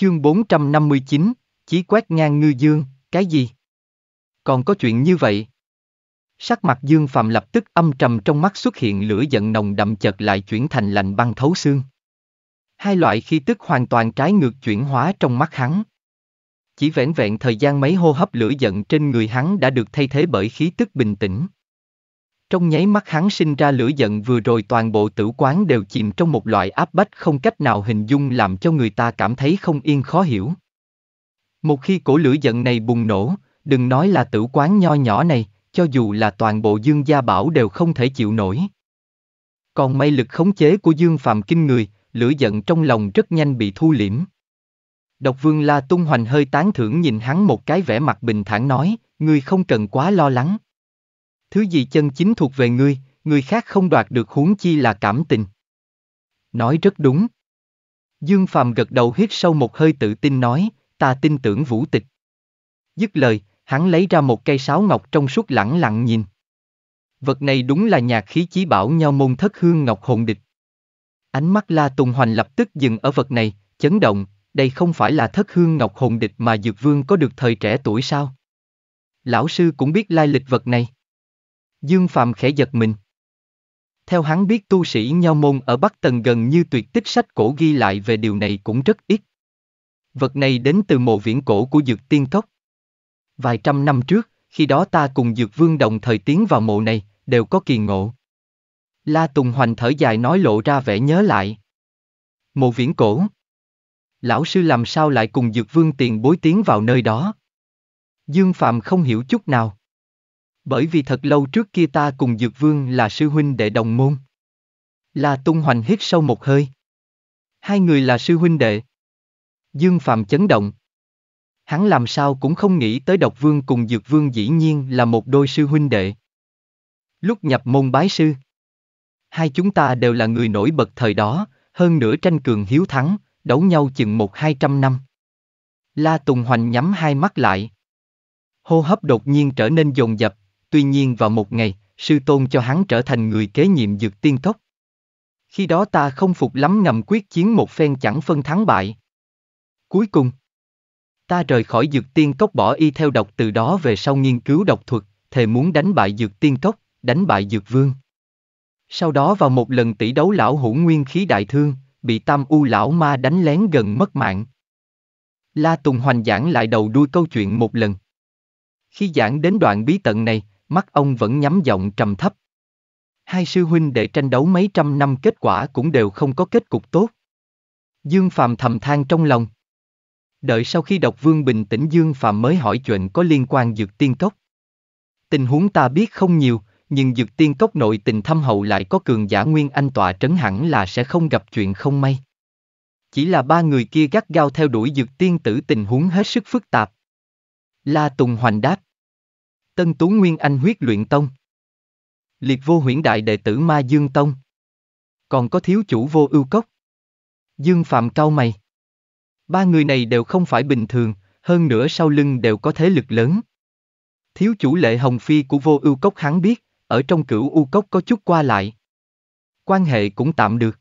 Chương 459, Chí quét ngang ngư dương, cái gì? Còn có chuyện như vậy? Sắc mặt Dương Phạm lập tức âm trầm trong mắt xuất hiện lửa giận nồng đậm chợt lại chuyển thành lạnh băng thấu xương. Hai loại khi tức hoàn toàn trái ngược chuyển hóa trong mắt hắn. Chỉ vẻn vẹn thời gian mấy hô hấp lửa giận trên người hắn đã được thay thế bởi khí tức bình tĩnh. Trong nháy mắt hắn sinh ra lửa giận vừa rồi toàn bộ tử quán đều chìm trong một loại áp bách không cách nào hình dung làm cho người ta cảm thấy không yên khó hiểu. Một khi cổ lửa giận này bùng nổ, đừng nói là tử quán nho nhỏ này, cho dù là toàn bộ dương gia bảo đều không thể chịu nổi. Còn may lực khống chế của dương phạm kinh người, lửa giận trong lòng rất nhanh bị thu liễm. Độc vương La Tung Hoành hơi tán thưởng nhìn hắn một cái vẻ mặt bình thản nói, ngươi không cần quá lo lắng thứ gì chân chính thuộc về ngươi, người khác không đoạt được huống chi là cảm tình. Nói rất đúng. Dương Phàm gật đầu hít sâu một hơi tự tin nói, ta tin tưởng vũ tịch. Dứt lời, hắn lấy ra một cây sáo ngọc trong suốt lẳng lặng nhìn. Vật này đúng là nhạc khí chí bảo nhau môn thất hương ngọc hồn địch. Ánh mắt La Tùng Hoành lập tức dừng ở vật này, chấn động, đây không phải là thất hương ngọc hồn địch mà Dược Vương có được thời trẻ tuổi sao? Lão sư cũng biết lai lịch vật này. Dương Phạm khẽ giật mình. Theo hắn biết tu sĩ nho môn ở Bắc Tần gần như tuyệt tích sách cổ ghi lại về điều này cũng rất ít. Vật này đến từ mộ viễn cổ của Dược Tiên Cốc. Vài trăm năm trước, khi đó ta cùng Dược Vương đồng thời tiến vào mộ này, đều có kỳ ngộ. La Tùng Hoành thở dài nói lộ ra vẻ nhớ lại. Mộ viễn cổ. Lão sư làm sao lại cùng Dược Vương tiền bối tiến vào nơi đó? Dương Phạm không hiểu chút nào. Bởi vì thật lâu trước kia ta cùng Dược Vương là sư huynh đệ đồng môn. La Tung Hoành hít sâu một hơi. Hai người là sư huynh đệ. Dương Phạm chấn động. Hắn làm sao cũng không nghĩ tới độc vương cùng dược vương dĩ nhiên là một đôi sư huynh đệ. Lúc nhập môn bái sư, hai chúng ta đều là người nổi bật thời đó, hơn nữa tranh cường hiếu thắng, đấu nhau chừng một hai trăm năm. La Tùng Hoành nhắm hai mắt lại. Hô hấp đột nhiên trở nên dồn dập, tuy nhiên vào một ngày, sư tôn cho hắn trở thành người kế nhiệm dược tiên tốc. Khi đó ta không phục lắm ngầm quyết chiến một phen chẳng phân thắng bại. Cuối cùng, ta rời khỏi dược tiên cốc bỏ y theo độc từ đó về sau nghiên cứu độc thuật, thề muốn đánh bại dược tiên cốc, đánh bại dược vương. Sau đó vào một lần tỷ đấu lão hữu nguyên khí đại thương, bị tam u lão ma đánh lén gần mất mạng. La Tùng Hoành giảng lại đầu đuôi câu chuyện một lần. Khi giảng đến đoạn bí tận này, mắt ông vẫn nhắm giọng trầm thấp. Hai sư huynh để tranh đấu mấy trăm năm kết quả cũng đều không có kết cục tốt. Dương Phạm thầm than trong lòng. Đợi sau khi đọc Vương Bình tĩnh Dương Phạm mới hỏi chuyện có liên quan dược tiên cốc. Tình huống ta biết không nhiều, nhưng dược tiên cốc nội tình thâm hậu lại có cường giả nguyên anh tọa trấn hẳn là sẽ không gặp chuyện không may. Chỉ là ba người kia gắt gao theo đuổi dược tiên tử tình huống hết sức phức tạp. La Tùng Hoành đáp. Tân Tú Nguyên Anh huyết luyện tông. Liệt vô huyễn đại đệ tử Ma Dương Tông. Còn có thiếu chủ vô ưu cốc. Dương Phạm cao mày. Ba người này đều không phải bình thường, hơn nữa sau lưng đều có thế lực lớn. Thiếu chủ lệ hồng phi của vô ưu cốc hắn biết, ở trong cửu u cốc có chút qua lại. Quan hệ cũng tạm được.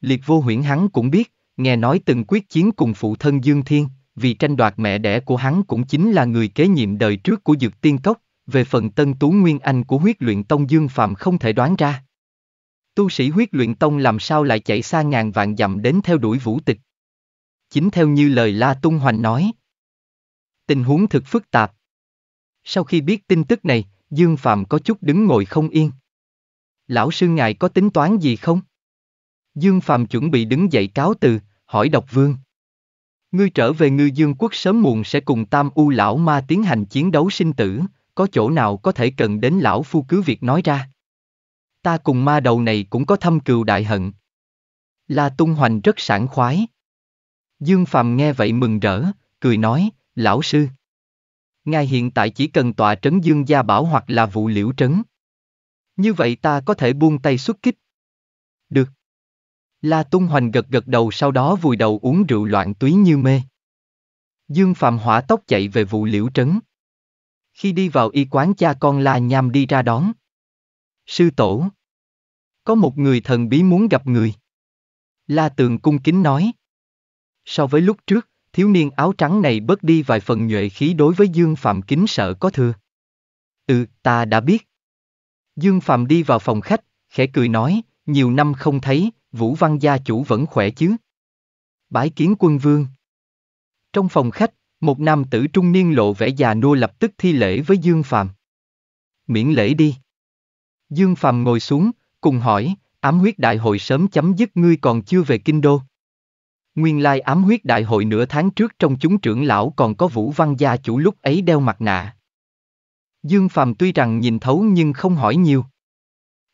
Liệt vô huyễn hắn cũng biết, nghe nói từng quyết chiến cùng phụ thân Dương Thiên vì tranh đoạt mẹ đẻ của hắn cũng chính là người kế nhiệm đời trước của dược tiên cốc, về phần tân tú nguyên anh của huyết luyện tông Dương Phạm không thể đoán ra. Tu sĩ huyết luyện tông làm sao lại chạy xa ngàn vạn dặm đến theo đuổi vũ tịch. Chính theo như lời La Tung Hoành nói. Tình huống thực phức tạp. Sau khi biết tin tức này, Dương Phạm có chút đứng ngồi không yên. Lão sư ngài có tính toán gì không? Dương Phạm chuẩn bị đứng dậy cáo từ, hỏi độc vương. Ngươi trở về ngư dương quốc sớm muộn sẽ cùng tam u lão ma tiến hành chiến đấu sinh tử, có chỗ nào có thể cần đến lão phu cứ việc nói ra. Ta cùng ma đầu này cũng có thâm cừu đại hận. La tung hoành rất sảng khoái. Dương Phàm nghe vậy mừng rỡ, cười nói, lão sư. Ngài hiện tại chỉ cần tọa trấn dương gia bảo hoặc là vụ liễu trấn. Như vậy ta có thể buông tay xuất kích. Được. La Tung Hoành gật gật đầu sau đó vùi đầu uống rượu loạn túy như mê. Dương Phạm hỏa tốc chạy về vụ liễu trấn. Khi đi vào y quán cha con La Nham đi ra đón. Sư tổ. Có một người thần bí muốn gặp người. La Tường cung kính nói. So với lúc trước, thiếu niên áo trắng này bớt đi vài phần nhuệ khí đối với Dương Phạm kính sợ có thừa. Ừ, ta đã biết. Dương Phạm đi vào phòng khách, khẽ cười nói, nhiều năm không thấy, Vũ Văn gia chủ vẫn khỏe chứ? Bái kiến quân vương. Trong phòng khách, một nam tử trung niên lộ vẻ già nua lập tức thi lễ với Dương Phàm. Miễn lễ đi. Dương Phàm ngồi xuống, cùng hỏi, ám huyết đại hội sớm chấm dứt ngươi còn chưa về kinh đô. Nguyên lai ám huyết đại hội nửa tháng trước trong chúng trưởng lão còn có Vũ Văn gia chủ lúc ấy đeo mặt nạ. Dương Phàm tuy rằng nhìn thấu nhưng không hỏi nhiều.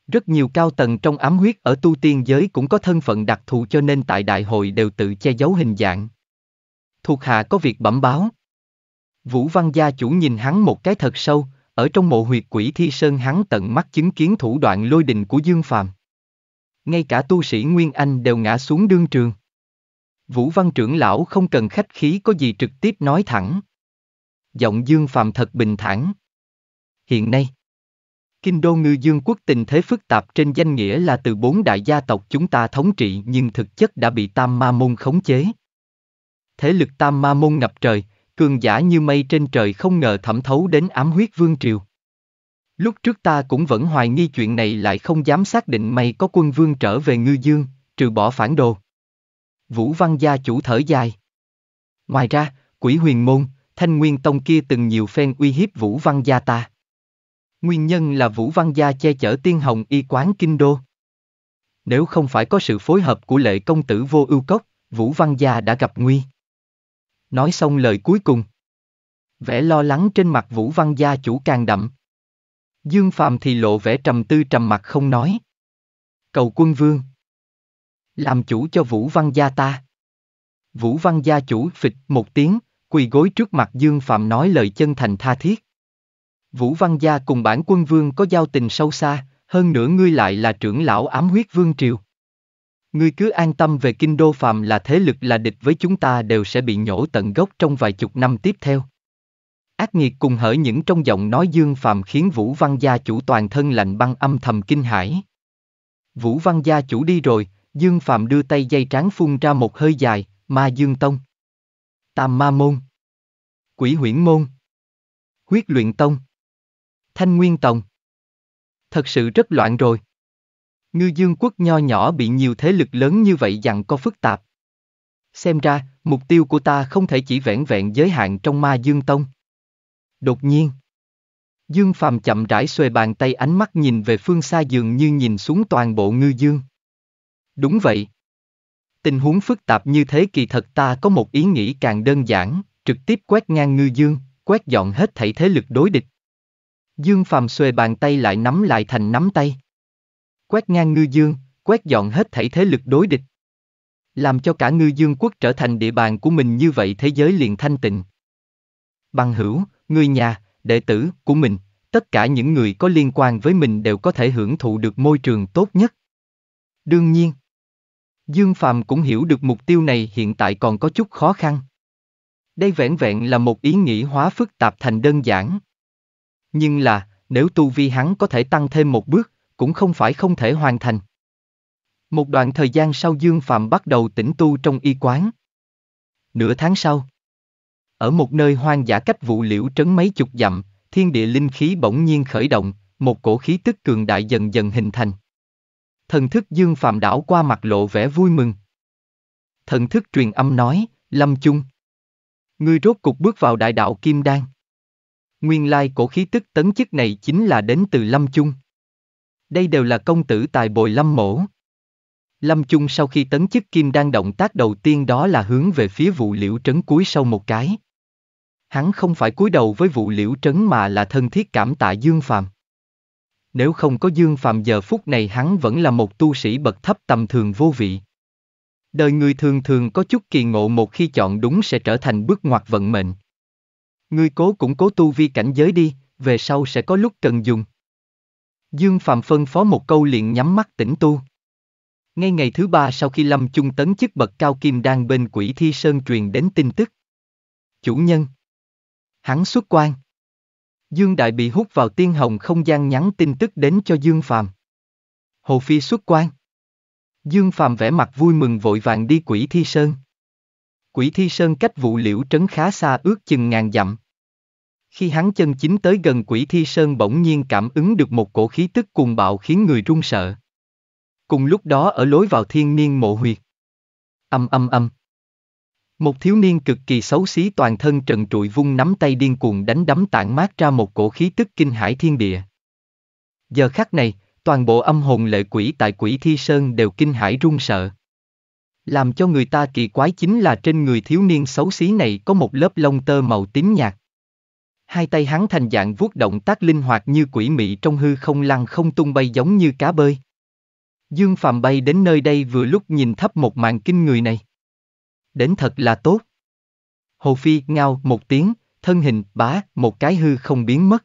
Rất nhiều cao tầng trong ám huyết ở tu tiên giới cũng có thân phận đặc thù cho nên tại đại hội đều tự che giấu hình dạng. Thuộc hạ có việc bẩm báo. Vũ Văn gia chủ nhìn hắn một cái thật sâu, ở trong mộ huyệt quỷ thi sơn hắn tận mắt chứng kiến thủ đoạn lôi đình của Dương Phàm. Ngay cả tu sĩ Nguyên Anh đều ngã xuống đương trường. Vũ Văn trưởng lão không cần khách khí có gì trực tiếp nói thẳng. Giọng Dương Phàm thật bình thản. Hiện nay, Kinh đô ngư dương quốc tình thế phức tạp trên danh nghĩa là từ bốn đại gia tộc chúng ta thống trị nhưng thực chất đã bị tam ma môn khống chế. Thế lực tam ma môn ngập trời, cường giả như mây trên trời không ngờ thẩm thấu đến ám huyết vương triều. Lúc trước ta cũng vẫn hoài nghi chuyện này lại không dám xác định mày có quân vương trở về ngư dương, trừ bỏ phản đồ. Vũ Văn gia chủ thở dài. Ngoài ra, quỷ huyền môn, thanh nguyên tông kia từng nhiều phen uy hiếp Vũ Văn gia ta. Nguyên nhân là Vũ Văn Gia che chở tiên hồng y quán kinh đô. Nếu không phải có sự phối hợp của lệ công tử vô ưu cốc, Vũ Văn Gia đã gặp nguy. Nói xong lời cuối cùng. Vẻ lo lắng trên mặt Vũ Văn Gia chủ càng đậm. Dương Phạm thì lộ vẻ trầm tư trầm mặt không nói. Cầu quân vương. Làm chủ cho Vũ Văn Gia ta. Vũ Văn Gia chủ phịch một tiếng, quỳ gối trước mặt Dương Phạm nói lời chân thành tha thiết. Vũ Văn Gia cùng bản quân vương có giao tình sâu xa, hơn nữa ngươi lại là trưởng lão ám huyết vương triều. Ngươi cứ an tâm về kinh đô phàm là thế lực là địch với chúng ta đều sẽ bị nhổ tận gốc trong vài chục năm tiếp theo. Ác nghiệt cùng hở những trong giọng nói dương phàm khiến Vũ Văn Gia chủ toàn thân lạnh băng âm thầm kinh hãi. Vũ Văn Gia chủ đi rồi, Dương Phạm đưa tay dây trán phun ra một hơi dài, ma Dương Tông. Tam Ma Môn. Quỷ Huyễn Môn. Huyết Luyện Tông. Thanh Nguyên Tông. Thật sự rất loạn rồi. Ngư dương quốc nho nhỏ bị nhiều thế lực lớn như vậy dặn có phức tạp. Xem ra, mục tiêu của ta không thể chỉ vẹn vẹn giới hạn trong ma dương tông. Đột nhiên, Dương Phàm chậm rãi xuề bàn tay ánh mắt nhìn về phương xa dường như nhìn xuống toàn bộ ngư dương. Đúng vậy. Tình huống phức tạp như thế kỳ thật ta có một ý nghĩ càng đơn giản, trực tiếp quét ngang ngư dương, quét dọn hết thảy thế lực đối địch. Dương Phạm xuề bàn tay lại nắm lại thành nắm tay. Quét ngang ngư dương, quét dọn hết thảy thế lực đối địch. Làm cho cả ngư dương quốc trở thành địa bàn của mình như vậy thế giới liền thanh tịnh. Bằng hữu, người nhà, đệ tử của mình, tất cả những người có liên quan với mình đều có thể hưởng thụ được môi trường tốt nhất. Đương nhiên, Dương Phạm cũng hiểu được mục tiêu này hiện tại còn có chút khó khăn. Đây vẹn vẹn là một ý nghĩ hóa phức tạp thành đơn giản. Nhưng là, nếu tu vi hắn có thể tăng thêm một bước, cũng không phải không thể hoàn thành. Một đoạn thời gian sau Dương Phạm bắt đầu tĩnh tu trong y quán. Nửa tháng sau, ở một nơi hoang dã cách vụ liễu trấn mấy chục dặm, thiên địa linh khí bỗng nhiên khởi động, một cổ khí tức cường đại dần dần hình thành. Thần thức Dương Phạm đảo qua mặt lộ vẻ vui mừng. Thần thức truyền âm nói, Lâm Chung. Ngươi rốt cục bước vào đại đạo Kim Đan. Nguyên lai cổ khí tức tấn chức này chính là đến từ Lâm Trung. Đây đều là công tử tài bồi Lâm Mổ. Lâm Trung sau khi tấn chức kim đang động tác đầu tiên đó là hướng về phía vụ liễu trấn cuối sau một cái. Hắn không phải cúi đầu với vụ liễu trấn mà là thân thiết cảm tạ Dương Phàm. Nếu không có Dương Phàm giờ phút này hắn vẫn là một tu sĩ bậc thấp tầm thường vô vị. Đời người thường thường có chút kỳ ngộ một khi chọn đúng sẽ trở thành bước ngoặt vận mệnh. Ngươi cố cũng cố tu vi cảnh giới đi, về sau sẽ có lúc cần dùng. Dương Phạm phân phó một câu liền nhắm mắt tĩnh tu. Ngay ngày thứ ba sau khi Lâm Trung tấn chức bậc cao kim đang bên quỷ thi sơn truyền đến tin tức. Chủ nhân. Hắn xuất quan. Dương Đại bị hút vào tiên hồng không gian nhắn tin tức đến cho Dương Phạm. Hồ Phi xuất quan. Dương Phạm vẻ mặt vui mừng vội vàng đi quỷ thi sơn. Quỷ Thi Sơn cách vụ liễu trấn khá xa ước chừng ngàn dặm. Khi hắn chân chính tới gần Quỷ Thi Sơn bỗng nhiên cảm ứng được một cổ khí tức cuồng bạo khiến người run sợ. Cùng lúc đó ở lối vào thiên niên mộ huyệt. Âm âm âm. Một thiếu niên cực kỳ xấu xí toàn thân trần trụi vung nắm tay điên cuồng đánh đấm tản mát ra một cổ khí tức kinh hải thiên địa. Giờ khắc này, toàn bộ âm hồn lệ quỷ tại quỷ thi sơn đều kinh hải run sợ. Làm cho người ta kỳ quái chính là trên người thiếu niên xấu xí này có một lớp lông tơ màu tím nhạt. Hai tay hắn thành dạng vuốt động tác linh hoạt như quỷ mị trong hư không lăn không tung bay giống như cá bơi. Dương Phạm bay đến nơi đây vừa lúc nhìn thấp một màn kinh người này. Đến thật là tốt. Hồ Phi ngao một tiếng, thân hình bá, một cái hư không biến mất.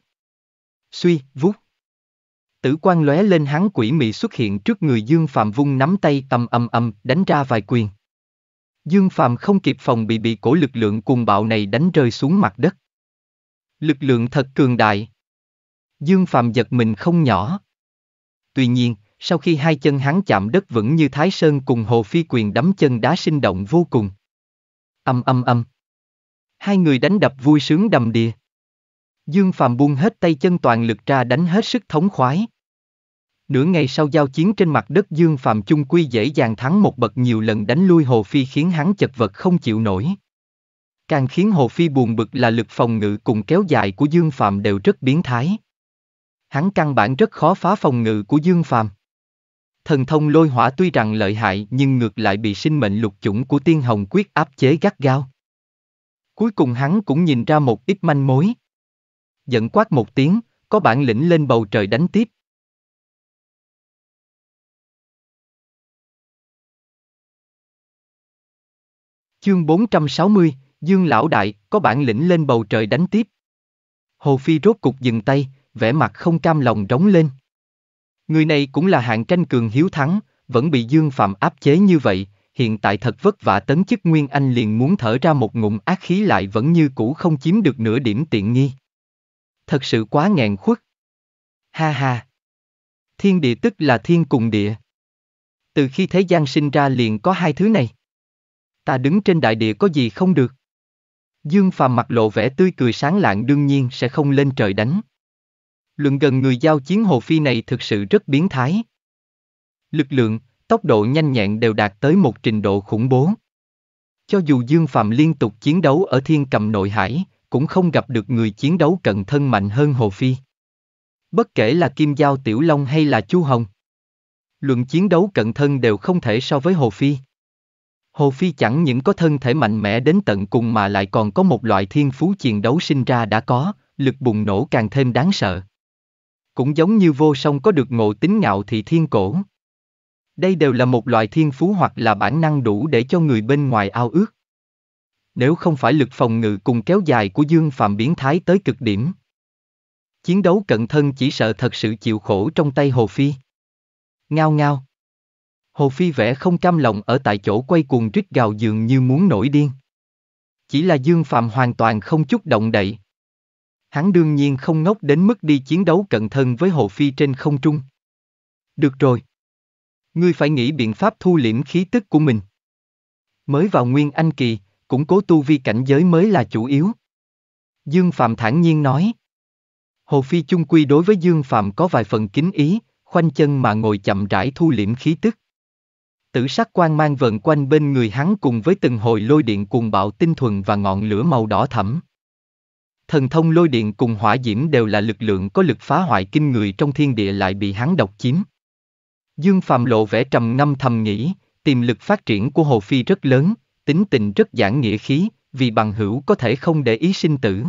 Suy, vuốt. Tử quan lóe lên hắn quỷ mị xuất hiện trước người Dương Phạm vung nắm tay ầm âm âm đánh ra vài quyền. Dương Phạm không kịp phòng bị bị cổ lực lượng cuồng bạo này đánh rơi xuống mặt đất. Lực lượng thật cường đại. Dương Phạm giật mình không nhỏ. Tuy nhiên, sau khi hai chân hắn chạm đất vững như Thái Sơn cùng Hồ Phi Quyền đấm chân đá sinh động vô cùng. Âm âm âm. Hai người đánh đập vui sướng đầm đìa. Dương Phạm buông hết tay chân toàn lực ra đánh hết sức thống khoái. Nửa ngày sau giao chiến trên mặt đất Dương Phạm Trung Quy dễ dàng thắng một bậc nhiều lần đánh lui Hồ Phi khiến hắn chật vật không chịu nổi. Càng khiến Hồ Phi buồn bực là lực phòng ngự cùng kéo dài của Dương Phạm đều rất biến thái. Hắn căn bản rất khó phá phòng ngự của Dương Phạm. Thần thông lôi hỏa tuy rằng lợi hại nhưng ngược lại bị sinh mệnh lục chủng của tiên hồng quyết áp chế gắt gao. Cuối cùng hắn cũng nhìn ra một ít manh mối. Giận quát một tiếng, có bản lĩnh lên bầu trời đánh tiếp. Chương 460, Dương Lão Đại, có bản lĩnh lên bầu trời đánh tiếp. Hồ Phi rốt cục dừng tay, vẻ mặt không cam lòng rống lên. Người này cũng là hạng tranh cường hiếu thắng, vẫn bị Dương Phạm áp chế như vậy, hiện tại thật vất vả tấn chức Nguyên Anh liền muốn thở ra một ngụm ác khí lại vẫn như cũ không chiếm được nửa điểm tiện nghi. Thật sự quá nghẹn khuất. Ha ha. Thiên địa tức là thiên cùng địa. Từ khi thế gian sinh ra liền có hai thứ này ta đứng trên đại địa có gì không được. Dương Phàm mặt lộ vẻ tươi cười sáng lạng đương nhiên sẽ không lên trời đánh. Luận gần người giao chiến hồ phi này thực sự rất biến thái. Lực lượng, tốc độ nhanh nhẹn đều đạt tới một trình độ khủng bố. Cho dù Dương Phạm liên tục chiến đấu ở thiên cầm nội hải, cũng không gặp được người chiến đấu cận thân mạnh hơn Hồ Phi. Bất kể là Kim Giao Tiểu Long hay là Chu Hồng. Luận chiến đấu cận thân đều không thể so với Hồ Phi. Hồ Phi chẳng những có thân thể mạnh mẽ đến tận cùng mà lại còn có một loại thiên phú chiến đấu sinh ra đã có, lực bùng nổ càng thêm đáng sợ. Cũng giống như vô song có được ngộ tính ngạo thị thiên cổ. Đây đều là một loại thiên phú hoặc là bản năng đủ để cho người bên ngoài ao ước. Nếu không phải lực phòng ngự cùng kéo dài của Dương Phạm biến thái tới cực điểm. Chiến đấu cận thân chỉ sợ thật sự chịu khổ trong tay Hồ Phi. Ngao ngao. Hồ Phi vẽ không cam lòng ở tại chỗ quay cuồng rít gào dường như muốn nổi điên. Chỉ là Dương Phạm hoàn toàn không chút động đậy. Hắn đương nhiên không ngốc đến mức đi chiến đấu cận thân với Hồ Phi trên không trung. Được rồi. Ngươi phải nghĩ biện pháp thu liễm khí tức của mình. Mới vào Nguyên Anh Kỳ, củng cố tu vi cảnh giới mới là chủ yếu. Dương Phạm thản nhiên nói. Hồ Phi chung quy đối với Dương Phạm có vài phần kính ý, khoanh chân mà ngồi chậm rãi thu liễm khí tức. Tử sắc quang mang vần quanh bên người hắn cùng với từng hồi lôi điện cuồng bạo tinh thuần và ngọn lửa màu đỏ thẫm. Thần thông lôi điện cùng hỏa diễm đều là lực lượng có lực phá hoại kinh người trong thiên địa lại bị hắn độc chiếm. Dương Phạm lộ vẻ trầm ngâm thầm nghĩ, tiềm lực phát triển của Hồ Phi rất lớn, tính tình rất giản nghĩa khí, vì bằng hữu có thể không để ý sinh tử.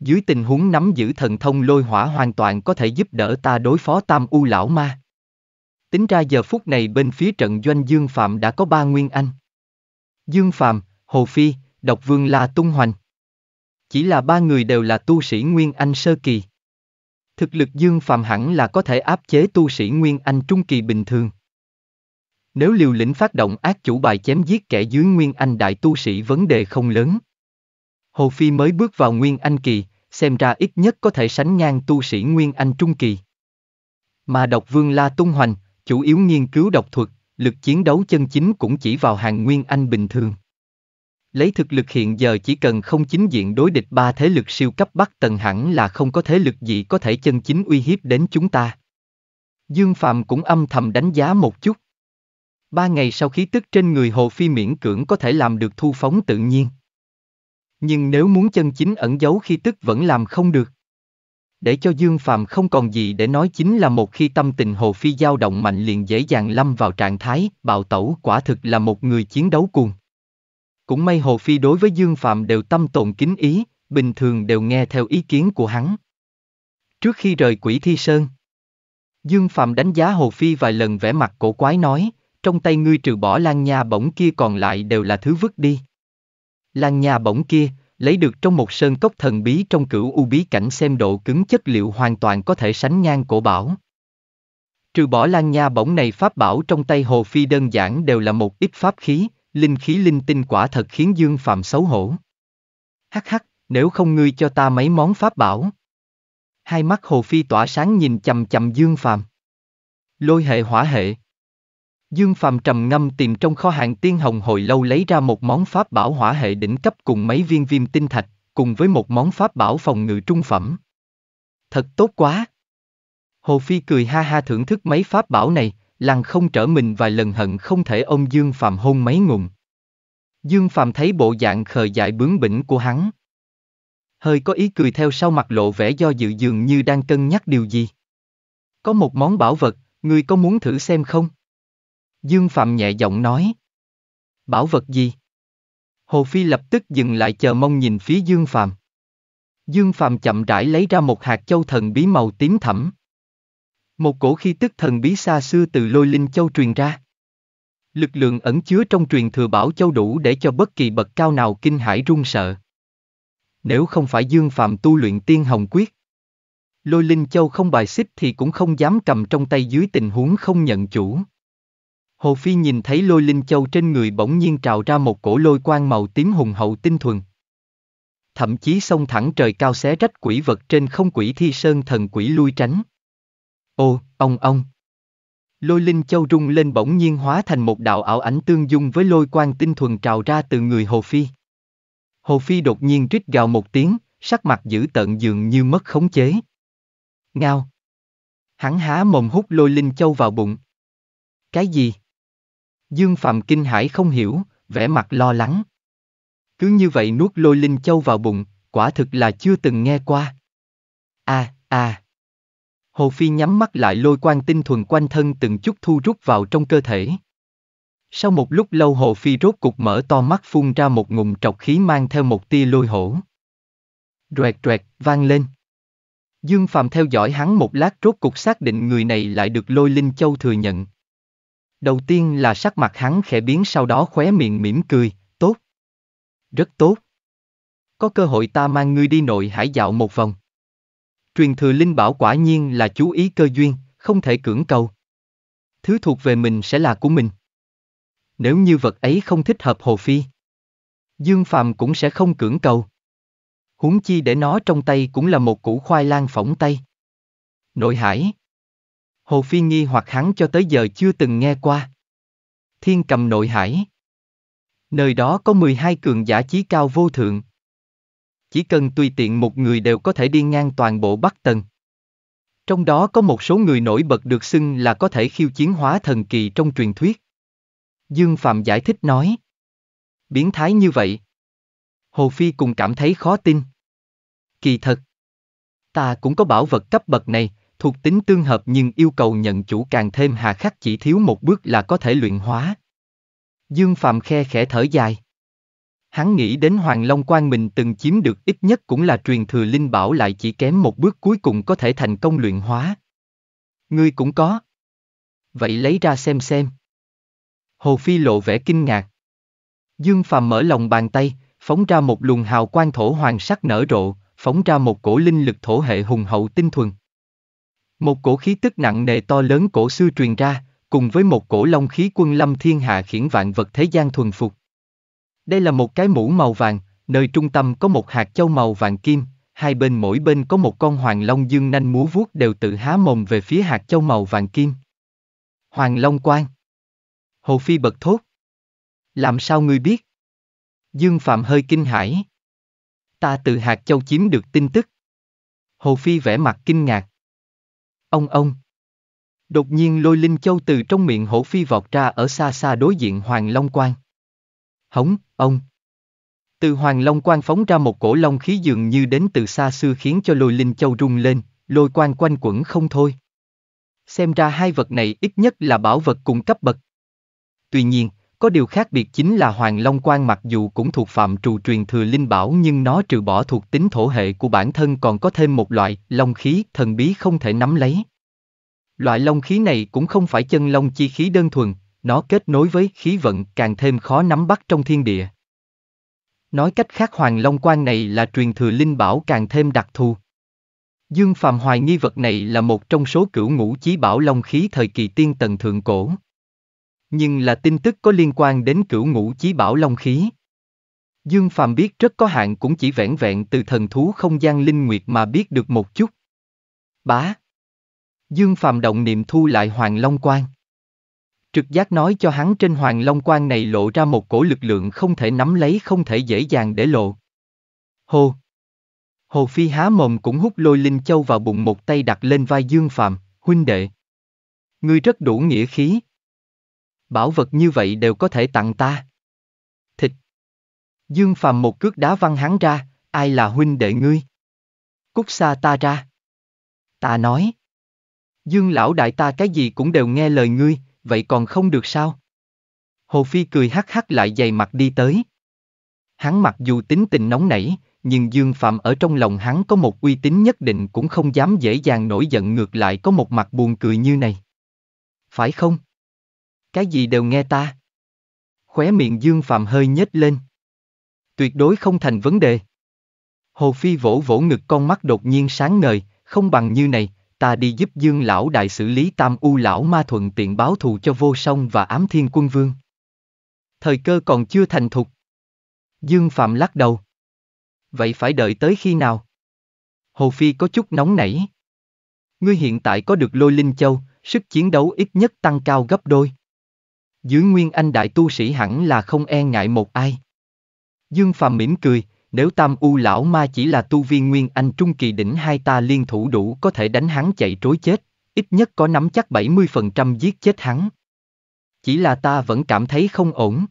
Dưới tình huống nắm giữ thần thông lôi hỏa hoàn toàn có thể giúp đỡ ta đối phó tam u lão ma. Tính ra giờ phút này bên phía trận doanh Dương Phạm đã có ba nguyên anh. Dương Phạm, Hồ Phi, Độc Vương La Tung Hoành. Chỉ là ba người đều là tu sĩ Nguyên Anh Sơ Kỳ. Thực lực Dương Phạm hẳn là có thể áp chế tu sĩ Nguyên Anh Trung Kỳ bình thường. Nếu liều lĩnh phát động ác chủ bài chém giết kẻ dưới Nguyên Anh đại tu sĩ vấn đề không lớn. Hồ Phi mới bước vào Nguyên Anh Kỳ, xem ra ít nhất có thể sánh ngang tu sĩ Nguyên Anh Trung Kỳ. Mà độc vương La Tung Hoành, chủ yếu nghiên cứu độc thuật, lực chiến đấu chân chính cũng chỉ vào hàng Nguyên Anh bình thường. Lấy thực lực hiện giờ chỉ cần không chính diện đối địch ba thế lực siêu cấp Bắc tần hẳn là không có thế lực gì có thể chân chính uy hiếp đến chúng ta. Dương Phạm cũng âm thầm đánh giá một chút. Ba ngày sau khí tức trên người Hồ Phi miễn cưỡng có thể làm được thu phóng tự nhiên. Nhưng nếu muốn chân chính ẩn giấu khi tức vẫn làm không được để cho Dương Phàm không còn gì để nói chính là một khi tâm tình Hồ Phi dao động mạnh liền dễ dàng lâm vào trạng thái, bạo tẩu quả thực là một người chiến đấu cuồng. Cũng may Hồ Phi đối với Dương Phạm đều tâm tồn kính ý, bình thường đều nghe theo ý kiến của hắn. Trước khi rời quỷ thi sơn, Dương Phạm đánh giá Hồ Phi vài lần vẽ mặt cổ quái nói, trong tay ngươi trừ bỏ lan nha bổng kia còn lại đều là thứ vứt đi. Lan nha bổng kia, lấy được trong một sơn cốc thần bí trong cửu u bí cảnh xem độ cứng chất liệu hoàn toàn có thể sánh ngang cổ bảo. Trừ bỏ lan nha bổng này pháp bảo trong tay Hồ Phi đơn giản đều là một ít pháp khí, linh khí linh tinh quả thật khiến Dương Phạm xấu hổ. Hắc hắc, nếu không ngươi cho ta mấy món pháp bảo. Hai mắt Hồ Phi tỏa sáng nhìn chầm chầm Dương Phạm. Lôi hệ hỏa hệ. Dương Phạm trầm ngâm tìm trong kho hàng tiên hồng hồi lâu lấy ra một món pháp bảo hỏa hệ đỉnh cấp cùng mấy viên viêm tinh thạch, cùng với một món pháp bảo phòng ngự trung phẩm. Thật tốt quá! Hồ Phi cười ha ha thưởng thức mấy pháp bảo này, làng không trở mình vài lần hận không thể ông Dương Phạm hôn mấy ngụm. Dương Phạm thấy bộ dạng khờ dại bướng bỉnh của hắn. Hơi có ý cười theo sau mặt lộ vẻ do dự dường như đang cân nhắc điều gì. Có một món bảo vật, ngươi có muốn thử xem không? Dương Phạm nhẹ giọng nói. Bảo vật gì? Hồ Phi lập tức dừng lại chờ mong nhìn phía Dương Phạm. Dương Phạm chậm rãi lấy ra một hạt châu thần bí màu tím thẳm. Một cổ khí tức thần bí xa xưa từ lôi linh châu truyền ra. Lực lượng ẩn chứa trong truyền thừa bảo châu đủ để cho bất kỳ bậc cao nào kinh hãi run sợ. Nếu không phải Dương Phạm tu luyện tiên hồng quyết, lôi linh châu không bài xích thì cũng không dám cầm trong tay dưới tình huống không nhận chủ. Hồ Phi nhìn thấy lôi linh châu trên người bỗng nhiên trào ra một cổ lôi quang màu tím hùng hậu tinh thuần. Thậm chí xông thẳng trời cao xé rách quỷ vật trên không quỷ thi sơn thần quỷ lui tránh. Ô, ông ông. Lôi linh châu rung lên bỗng nhiên hóa thành một đạo ảo ảnh tương dung với lôi quang tinh thuần trào ra từ người Hồ Phi. Hồ Phi đột nhiên rít gào một tiếng, sắc mặt dữ tợn dường như mất khống chế. Ngao. Hắn há mồm hút lôi linh châu vào bụng. Cái gì? Dương Phạm kinh hãi không hiểu, vẻ mặt lo lắng. Cứ như vậy nuốt lôi linh châu vào bụng, quả thực là chưa từng nghe qua. A, à, a. À. Hồ Phi nhắm mắt lại lôi quan tinh thuần quanh thân từng chút thu rút vào trong cơ thể. Sau một lúc lâu Hồ Phi rốt cục mở to mắt phun ra một ngụm trọc khí mang theo một tia lôi hổ. Rẹt rẹt, vang lên. Dương Phạm theo dõi hắn một lát rốt cục xác định người này lại được lôi linh châu thừa nhận. Đầu tiên là sắc mặt hắn khẽ biến sau đó khóe miệng mỉm cười, tốt. Rất tốt. Có cơ hội ta mang ngươi đi nội hải dạo một vòng. Truyền thừa linh bảo quả nhiên là chú ý cơ duyên, không thể cưỡng cầu. Thứ thuộc về mình sẽ là của mình. Nếu như vật ấy không thích hợp Hồ Phi, Dương Phàm cũng sẽ không cưỡng cầu. Huống chi để nó trong tay cũng là một củ khoai lang phỏng tay. Nội hải Hồ Phi nghi hoặc hắn cho tới giờ chưa từng nghe qua. Thiên cầm nội hải. Nơi đó có 12 cường giả chí cao vô thượng. Chỉ cần tùy tiện một người đều có thể đi ngang toàn bộ Bắc Tần. Trong đó có một số người nổi bật được xưng là có thể khiêu chiến hóa thần kỳ trong truyền thuyết. Dương Phạm giải thích nói. Biến thái như vậy. Hồ Phi cùng cảm thấy khó tin. Kỳ thật. Ta cũng có bảo vật cấp bậc này, thuộc tính tương hợp nhưng yêu cầu nhận chủ càng thêm hà khắc chỉ thiếu một bước là có thể luyện hóa. Dương Phạm khe khẽ thở dài. Hắn nghĩ đến Hoàng Long Quang mình từng chiếm được ít nhất cũng là truyền thừa linh bảo lại chỉ kém một bước cuối cùng có thể thành công luyện hóa. Ngươi cũng có. Vậy lấy ra xem xem. Hồ Phi lộ vẻ kinh ngạc. Dương Phạm mở lòng bàn tay, phóng ra một luồng hào quang thổ hoàng sắc nở rộ, phóng ra một cổ linh lực thổ hệ hùng hậu tinh thuần. Một cổ khí tức nặng nề to lớn cổ xưa truyền ra, cùng với một cổ long khí quân lâm thiên hạ khiển vạn vật thế gian thuần phục. Đây là một cái mũ màu vàng, nơi trung tâm có một hạt châu màu vàng kim, hai bên mỗi bên có một con hoàng long dương nanh múa vuốt đều tự há mồm về phía hạt châu màu vàng kim. Hoàng long quan. Hồ Phi bật thốt. Làm sao ngươi biết? Dương Phạm hơi kinh hãi. Ta từ hạt châu chiếm được tin tức. Hồ Phi vẽ mặt kinh ngạc, Ông ông. Đột nhiên lôi linh châu từ trong miệng hổ phi vọt ra ở xa xa đối diện Hoàng Long Quang. Hống, ông. Từ Hoàng Long Quang phóng ra một cổ long khí dường như đến từ xa xưa khiến cho lôi linh châu rung lên, lôi quang quanh quẩn không thôi. Xem ra hai vật này ít nhất là bảo vật cùng cấp bậc. Tuy nhiên, có điều khác biệt chính là Hoàng Long Quan mặc dù cũng thuộc phạm trù truyền thừa linh bảo nhưng nó trừ bỏ thuộc tính thổ hệ của bản thân còn có thêm một loại long khí thần bí không thể nắm lấy. Loại long khí này cũng không phải chân long chi khí đơn thuần, nó kết nối với khí vận càng thêm khó nắm bắt trong thiên địa. Nói cách khác Hoàng Long Quan này là truyền thừa linh bảo càng thêm đặc thù. Dương Phạm hoài nghi vật này là một trong số cửu ngũ chí bảo long khí thời kỳ tiên tần thượng cổ nhưng là tin tức có liên quan đến cửu ngũ chí bảo long khí. Dương Phàm biết rất có hạn cũng chỉ vẹn vẹn từ thần thú không gian linh nguyệt mà biết được một chút. Bá. Dương Phàm động niệm thu lại Hoàng Long Quan. Trực giác nói cho hắn trên Hoàng Long Quan này lộ ra một cổ lực lượng không thể nắm lấy không thể dễ dàng để lộ. Hồ. Hồ Phi há mồm cũng hút lôi linh châu vào bụng một tay đặt lên vai Dương Phàm, huynh đệ. Ngươi rất đủ nghĩa khí bảo vật như vậy đều có thể tặng ta. Thịt. Dương Phàm một cước đá văng hắn ra, ai là huynh đệ ngươi? Cút xa ta ra. Ta nói. Dương lão đại ta cái gì cũng đều nghe lời ngươi, vậy còn không được sao? Hồ Phi cười hắc hắc lại dày mặt đi tới. Hắn mặc dù tính tình nóng nảy, nhưng Dương Phạm ở trong lòng hắn có một uy tín nhất định cũng không dám dễ dàng nổi giận ngược lại có một mặt buồn cười như này. Phải không? Cái gì đều nghe ta. Khóe miệng Dương Phạm hơi nhếch lên. Tuyệt đối không thành vấn đề. Hồ Phi vỗ vỗ ngực con mắt đột nhiên sáng ngời, không bằng như này, ta đi giúp Dương Lão Đại xử lý tam u lão ma thuận tiện báo thù cho vô song và ám thiên quân vương. Thời cơ còn chưa thành thục. Dương Phạm lắc đầu. Vậy phải đợi tới khi nào? Hồ Phi có chút nóng nảy. Ngươi hiện tại có được lôi linh châu, sức chiến đấu ít nhất tăng cao gấp đôi. Dưới nguyên anh đại tu sĩ hẳn là không e ngại một ai. Dương Phàm mỉm cười, nếu tam u lão ma chỉ là tu viên nguyên anh trung kỳ đỉnh hai ta liên thủ đủ có thể đánh hắn chạy trối chết, ít nhất có nắm chắc 70% giết chết hắn. Chỉ là ta vẫn cảm thấy không ổn.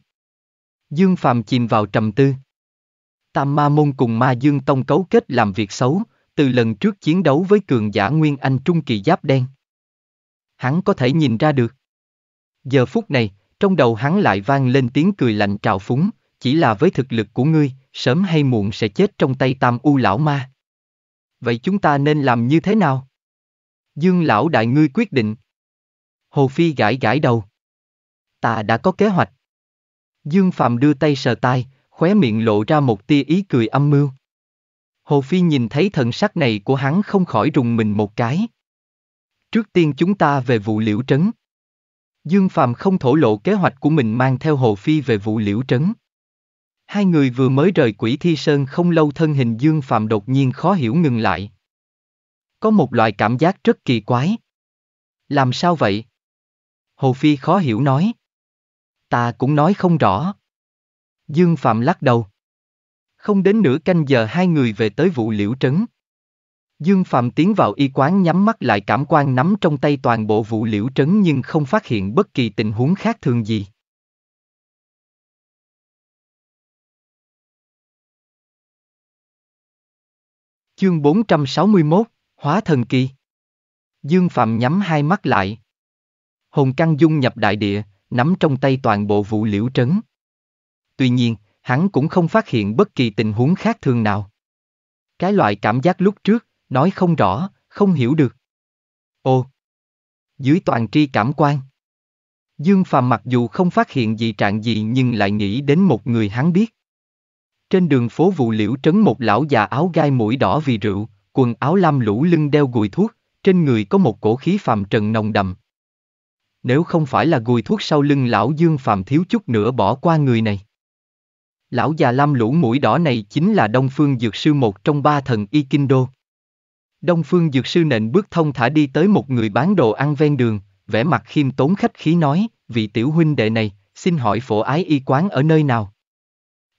Dương Phàm chìm vào trầm tư. Tam ma môn cùng ma dương tông cấu kết làm việc xấu, từ lần trước chiến đấu với cường giả Nguyên Anh Trung Kỳ Giáp Đen. Hắn có thể nhìn ra được. Giờ phút này, trong đầu hắn lại vang lên tiếng cười lạnh trào phúng, chỉ là với thực lực của ngươi, sớm hay muộn sẽ chết trong tay tam u lão ma. Vậy chúng ta nên làm như thế nào? Dương lão đại ngươi quyết định. Hồ Phi gãi gãi đầu. Ta đã có kế hoạch. Dương Phạm đưa tay sờ tai, khóe miệng lộ ra một tia ý cười âm mưu. Hồ Phi nhìn thấy thần sắc này của hắn không khỏi rùng mình một cái. Trước tiên chúng ta về vụ liễu trấn. Dương Phạm không thổ lộ kế hoạch của mình mang theo Hồ Phi về vụ liễu trấn. Hai người vừa mới rời quỷ thi sơn không lâu thân hình Dương Phạm đột nhiên khó hiểu ngừng lại. Có một loại cảm giác rất kỳ quái. Làm sao vậy? Hồ Phi khó hiểu nói. Ta cũng nói không rõ. Dương Phạm lắc đầu. Không đến nửa canh giờ hai người về tới vụ liễu trấn. Dương Phạm tiến vào y quán nhắm mắt lại cảm quan nắm trong tay toàn bộ vụ liễu trấn nhưng không phát hiện bất kỳ tình huống khác thường gì. Chương 461, Hóa Thần Kỳ Dương Phạm nhắm hai mắt lại. Hồn Căng Dung nhập đại địa, nắm trong tay toàn bộ vụ liễu trấn. Tuy nhiên, hắn cũng không phát hiện bất kỳ tình huống khác thường nào. Cái loại cảm giác lúc trước, nói không rõ, không hiểu được. Ồ! Dưới toàn tri cảm quan. Dương Phàm mặc dù không phát hiện gì trạng gì nhưng lại nghĩ đến một người hắn biết. Trên đường phố vụ liễu trấn một lão già áo gai mũi đỏ vì rượu, quần áo lam lũ lưng đeo gùi thuốc, trên người có một cổ khí phàm trần nồng đậm. Nếu không phải là gùi thuốc sau lưng lão Dương Phàm thiếu chút nữa bỏ qua người này. Lão già lam lũ mũi đỏ này chính là Đông Phương Dược Sư một trong ba thần Y Kinh Đô. Đông Phương Dược Sư nện bước thông thả đi tới một người bán đồ ăn ven đường, vẻ mặt khiêm tốn khách khí nói, vị tiểu huynh đệ này, xin hỏi phổ ái y quán ở nơi nào?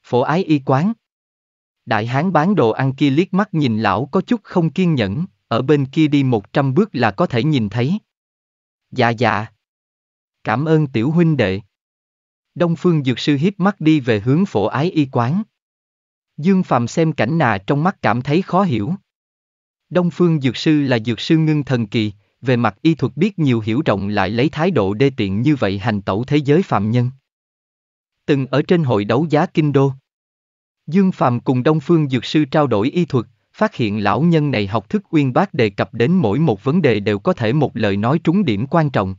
Phổ ái y quán? Đại hán bán đồ ăn kia liếc mắt nhìn lão có chút không kiên nhẫn, ở bên kia đi một trăm bước là có thể nhìn thấy. Dạ dạ. Cảm ơn tiểu huynh đệ. Đông Phương Dược Sư hiếp mắt đi về hướng phổ ái y quán. Dương Phạm xem cảnh nà trong mắt cảm thấy khó hiểu. Đông Phương Dược Sư là Dược Sư ngưng thần kỳ, về mặt y thuật biết nhiều hiểu rộng lại lấy thái độ đê tiện như vậy hành tẩu thế giới phạm nhân. Từng ở trên hội đấu giá Kinh Đô. Dương Phạm cùng Đông Phương Dược Sư trao đổi y thuật, phát hiện lão nhân này học thức uyên bác đề cập đến mỗi một vấn đề đều có thể một lời nói trúng điểm quan trọng.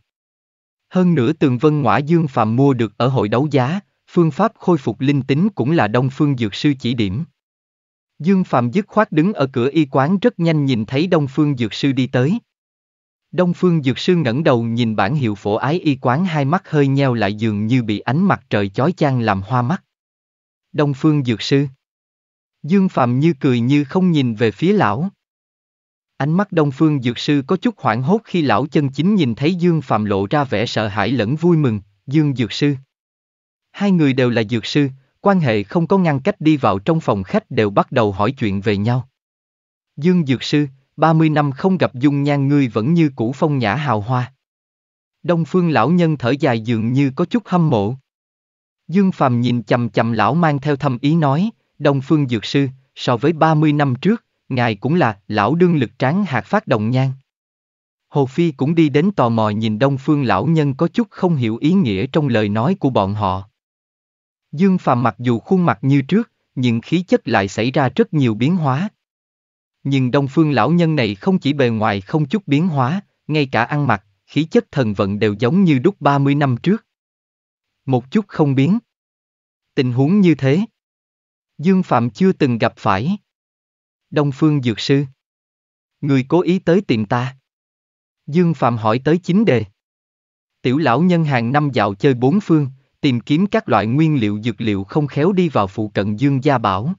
Hơn nữa tường vân ngõa Dương Phạm mua được ở hội đấu giá, phương pháp khôi phục linh tính cũng là Đông Phương Dược Sư chỉ điểm. Dương Phạm dứt khoát đứng ở cửa y quán rất nhanh nhìn thấy Đông Phương Dược Sư đi tới. Đông Phương Dược Sư ngẩng đầu nhìn bản hiệu phổ ái y quán hai mắt hơi nheo lại dường như bị ánh mặt trời chói chang làm hoa mắt. Đông Phương Dược Sư Dương Phạm như cười như không nhìn về phía lão. Ánh mắt Đông Phương Dược Sư có chút hoảng hốt khi lão chân chính nhìn thấy Dương Phạm lộ ra vẻ sợ hãi lẫn vui mừng, Dương Dược Sư. Hai người đều là Dược Sư, Quan hệ không có ngăn cách đi vào trong phòng khách đều bắt đầu hỏi chuyện về nhau. Dương Dược Sư, 30 năm không gặp dung nhan ngươi vẫn như cũ phong nhã hào hoa. Đông phương lão nhân thở dài dường như có chút hâm mộ. Dương Phàm nhìn chầm chầm lão mang theo thâm ý nói, Đông phương Dược Sư, so với 30 năm trước, ngài cũng là lão đương lực tráng hạt phát động nhan. Hồ Phi cũng đi đến tò mò nhìn Đông Phương lão nhân có chút không hiểu ý nghĩa trong lời nói của bọn họ. Dương Phạm mặc dù khuôn mặt như trước, nhưng khí chất lại xảy ra rất nhiều biến hóa. Nhưng Đông Phương lão nhân này không chỉ bề ngoài không chút biến hóa, ngay cả ăn mặc, khí chất thần vận đều giống như đúc 30 năm trước. Một chút không biến. Tình huống như thế. Dương Phạm chưa từng gặp phải. Đông Phương Dược Sư. Người cố ý tới tìm ta. Dương Phạm hỏi tới chính đề. Tiểu lão nhân hàng năm dạo chơi bốn phương, tìm kiếm các loại nguyên liệu dược liệu không khéo đi vào phụ cận Dương Gia Bảo.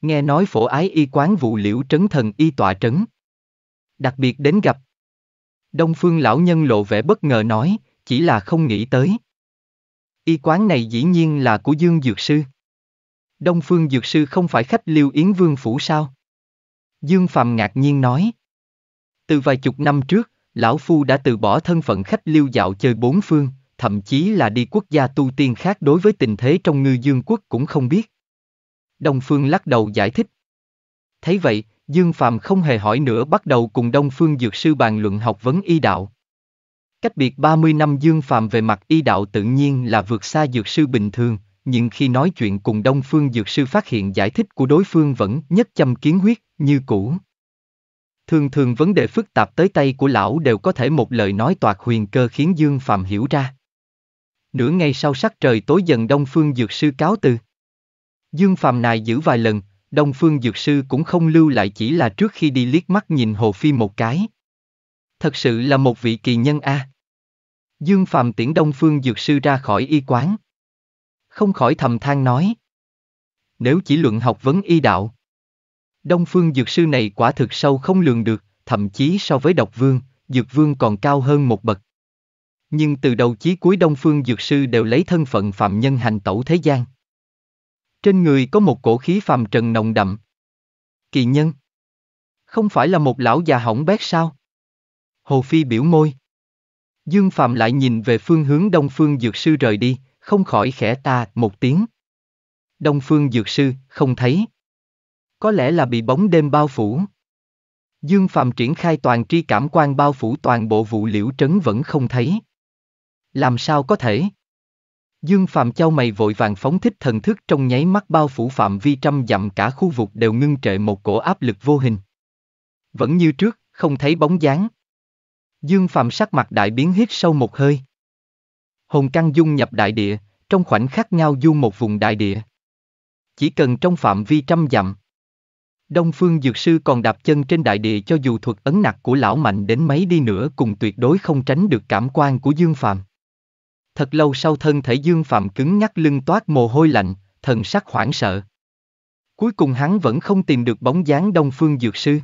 Nghe nói phổ ái y quán vụ liễu trấn thần y tọa trấn. Đặc biệt đến gặp. Đông phương lão nhân lộ vẻ bất ngờ nói, chỉ là không nghĩ tới. Y quán này dĩ nhiên là của Dương Dược Sư. Đông phương Dược Sư không phải khách liêu yến vương phủ sao? Dương phàm ngạc nhiên nói. Từ vài chục năm trước, lão phu đã từ bỏ thân phận khách liêu dạo chơi bốn phương thậm chí là đi quốc gia tu tiên khác đối với tình thế trong ngư dương quốc cũng không biết. Đông Phương lắc đầu giải thích. Thấy vậy, Dương Phạm không hề hỏi nữa bắt đầu cùng Đông Phương Dược Sư bàn luận học vấn y đạo. Cách biệt 30 năm Dương Phạm về mặt y đạo tự nhiên là vượt xa Dược Sư bình thường, nhưng khi nói chuyện cùng Đông Phương Dược Sư phát hiện giải thích của đối phương vẫn nhất châm kiến huyết, như cũ. Thường thường vấn đề phức tạp tới tay của lão đều có thể một lời nói toạc huyền cơ khiến Dương Phạm hiểu ra. Nửa ngày sau sắc trời tối dần Đông Phương Dược Sư cáo từ. Dương Phạm Nài giữ vài lần, Đông Phương Dược Sư cũng không lưu lại chỉ là trước khi đi liếc mắt nhìn Hồ Phi một cái. Thật sự là một vị kỳ nhân a. À. Dương Phạm tiễn Đông Phương Dược Sư ra khỏi y quán. Không khỏi thầm than nói. Nếu chỉ luận học vấn y đạo. Đông Phương Dược Sư này quả thực sâu không lường được, thậm chí so với độc vương, Dược vương còn cao hơn một bậc nhưng từ đầu chí cuối Đông Phương Dược Sư đều lấy thân phận phạm nhân hành tẩu thế gian. Trên người có một cổ khí phàm trần nồng đậm. Kỳ nhân. Không phải là một lão già hỏng bét sao? Hồ Phi biểu môi. Dương Phạm lại nhìn về phương hướng Đông Phương Dược Sư rời đi, không khỏi khẽ ta một tiếng. Đông Phương Dược Sư, không thấy. Có lẽ là bị bóng đêm bao phủ. Dương Phạm triển khai toàn tri cảm quan bao phủ toàn bộ vụ liễu trấn vẫn không thấy. Làm sao có thể? Dương Phạm Châu mày vội vàng phóng thích thần thức trong nháy mắt bao phủ phạm vi trăm dặm cả khu vực đều ngưng trệ một cổ áp lực vô hình. Vẫn như trước, không thấy bóng dáng. Dương Phạm sắc mặt đại biến hít sâu một hơi. Hồn căng dung nhập đại địa, trong khoảnh khắc ngao du một vùng đại địa. Chỉ cần trong phạm vi trăm dặm. Đông Phương Dược Sư còn đạp chân trên đại địa cho dù thuật ấn nặc của lão mạnh đến mấy đi nữa cùng tuyệt đối không tránh được cảm quan của Dương Phạm thật lâu sau thân thể Dương Phạm cứng nhắc lưng toát mồ hôi lạnh, thần sắc hoảng sợ. Cuối cùng hắn vẫn không tìm được bóng dáng Đông Phương Dược Sư.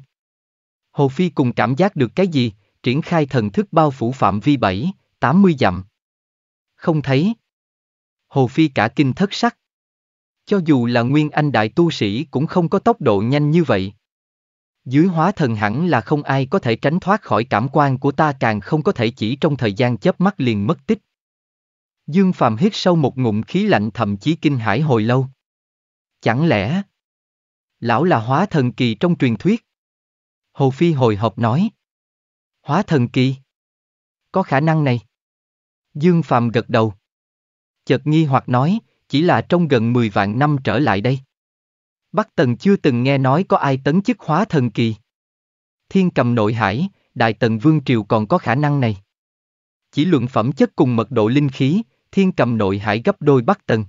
Hồ Phi cùng cảm giác được cái gì, triển khai thần thức bao phủ phạm vi 7, 80 dặm. Không thấy. Hồ Phi cả kinh thất sắc. Cho dù là nguyên anh đại tu sĩ cũng không có tốc độ nhanh như vậy. Dưới hóa thần hẳn là không ai có thể tránh thoát khỏi cảm quan của ta càng không có thể chỉ trong thời gian chớp mắt liền mất tích. Dương Phạm hít sâu một ngụm khí lạnh thậm chí kinh hãi hồi lâu. Chẳng lẽ lão là hóa thần kỳ trong truyền thuyết? Hồ Phi hồi hộp nói. Hóa thần kỳ? Có khả năng này. Dương Phạm gật đầu. Chợt nghi hoặc nói, chỉ là trong gần 10 vạn năm trở lại đây. Bắc Tần chưa từng nghe nói có ai tấn chức hóa thần kỳ. Thiên cầm nội hải, Đại Tần Vương Triều còn có khả năng này. Chỉ luận phẩm chất cùng mật độ linh khí, thiên cầm nội hải gấp đôi Bắc Tần.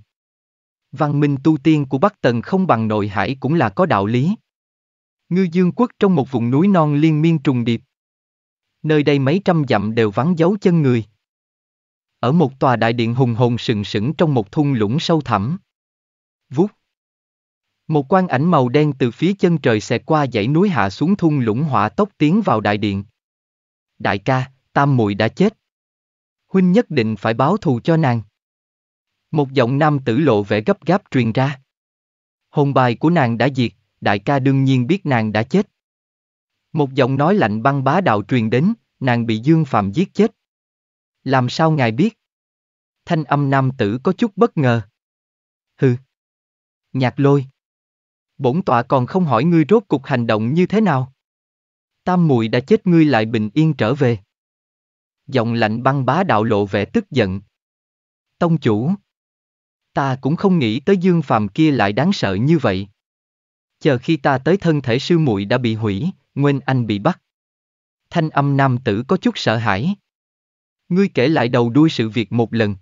Văn minh tu tiên của Bắc Tần không bằng nội hải cũng là có đạo lý. Ngư dương quốc trong một vùng núi non liên miên trùng điệp. Nơi đây mấy trăm dặm đều vắng dấu chân người. Ở một tòa đại điện hùng hồn sừng sững trong một thung lũng sâu thẳm. Vút. Một quang ảnh màu đen từ phía chân trời xẹt qua dãy núi hạ xuống thung lũng hỏa tốc tiến vào đại điện. Đại ca, tam muội đã chết huynh nhất định phải báo thù cho nàng. Một giọng nam tử lộ vẻ gấp gáp truyền ra. Hồn bài của nàng đã diệt, đại ca đương nhiên biết nàng đã chết. Một giọng nói lạnh băng bá đạo truyền đến, nàng bị Dương Phạm giết chết. Làm sao ngài biết? Thanh âm nam tử có chút bất ngờ. Hừ. Nhạc lôi. Bổn tọa còn không hỏi ngươi rốt cục hành động như thế nào. Tam muội đã chết ngươi lại bình yên trở về. Giọng lạnh băng bá đạo lộ vẻ tức giận. Tông chủ. Ta cũng không nghĩ tới dương phàm kia lại đáng sợ như vậy. Chờ khi ta tới thân thể sư muội đã bị hủy, Nguyên Anh bị bắt. Thanh âm nam tử có chút sợ hãi. Ngươi kể lại đầu đuôi sự việc một lần.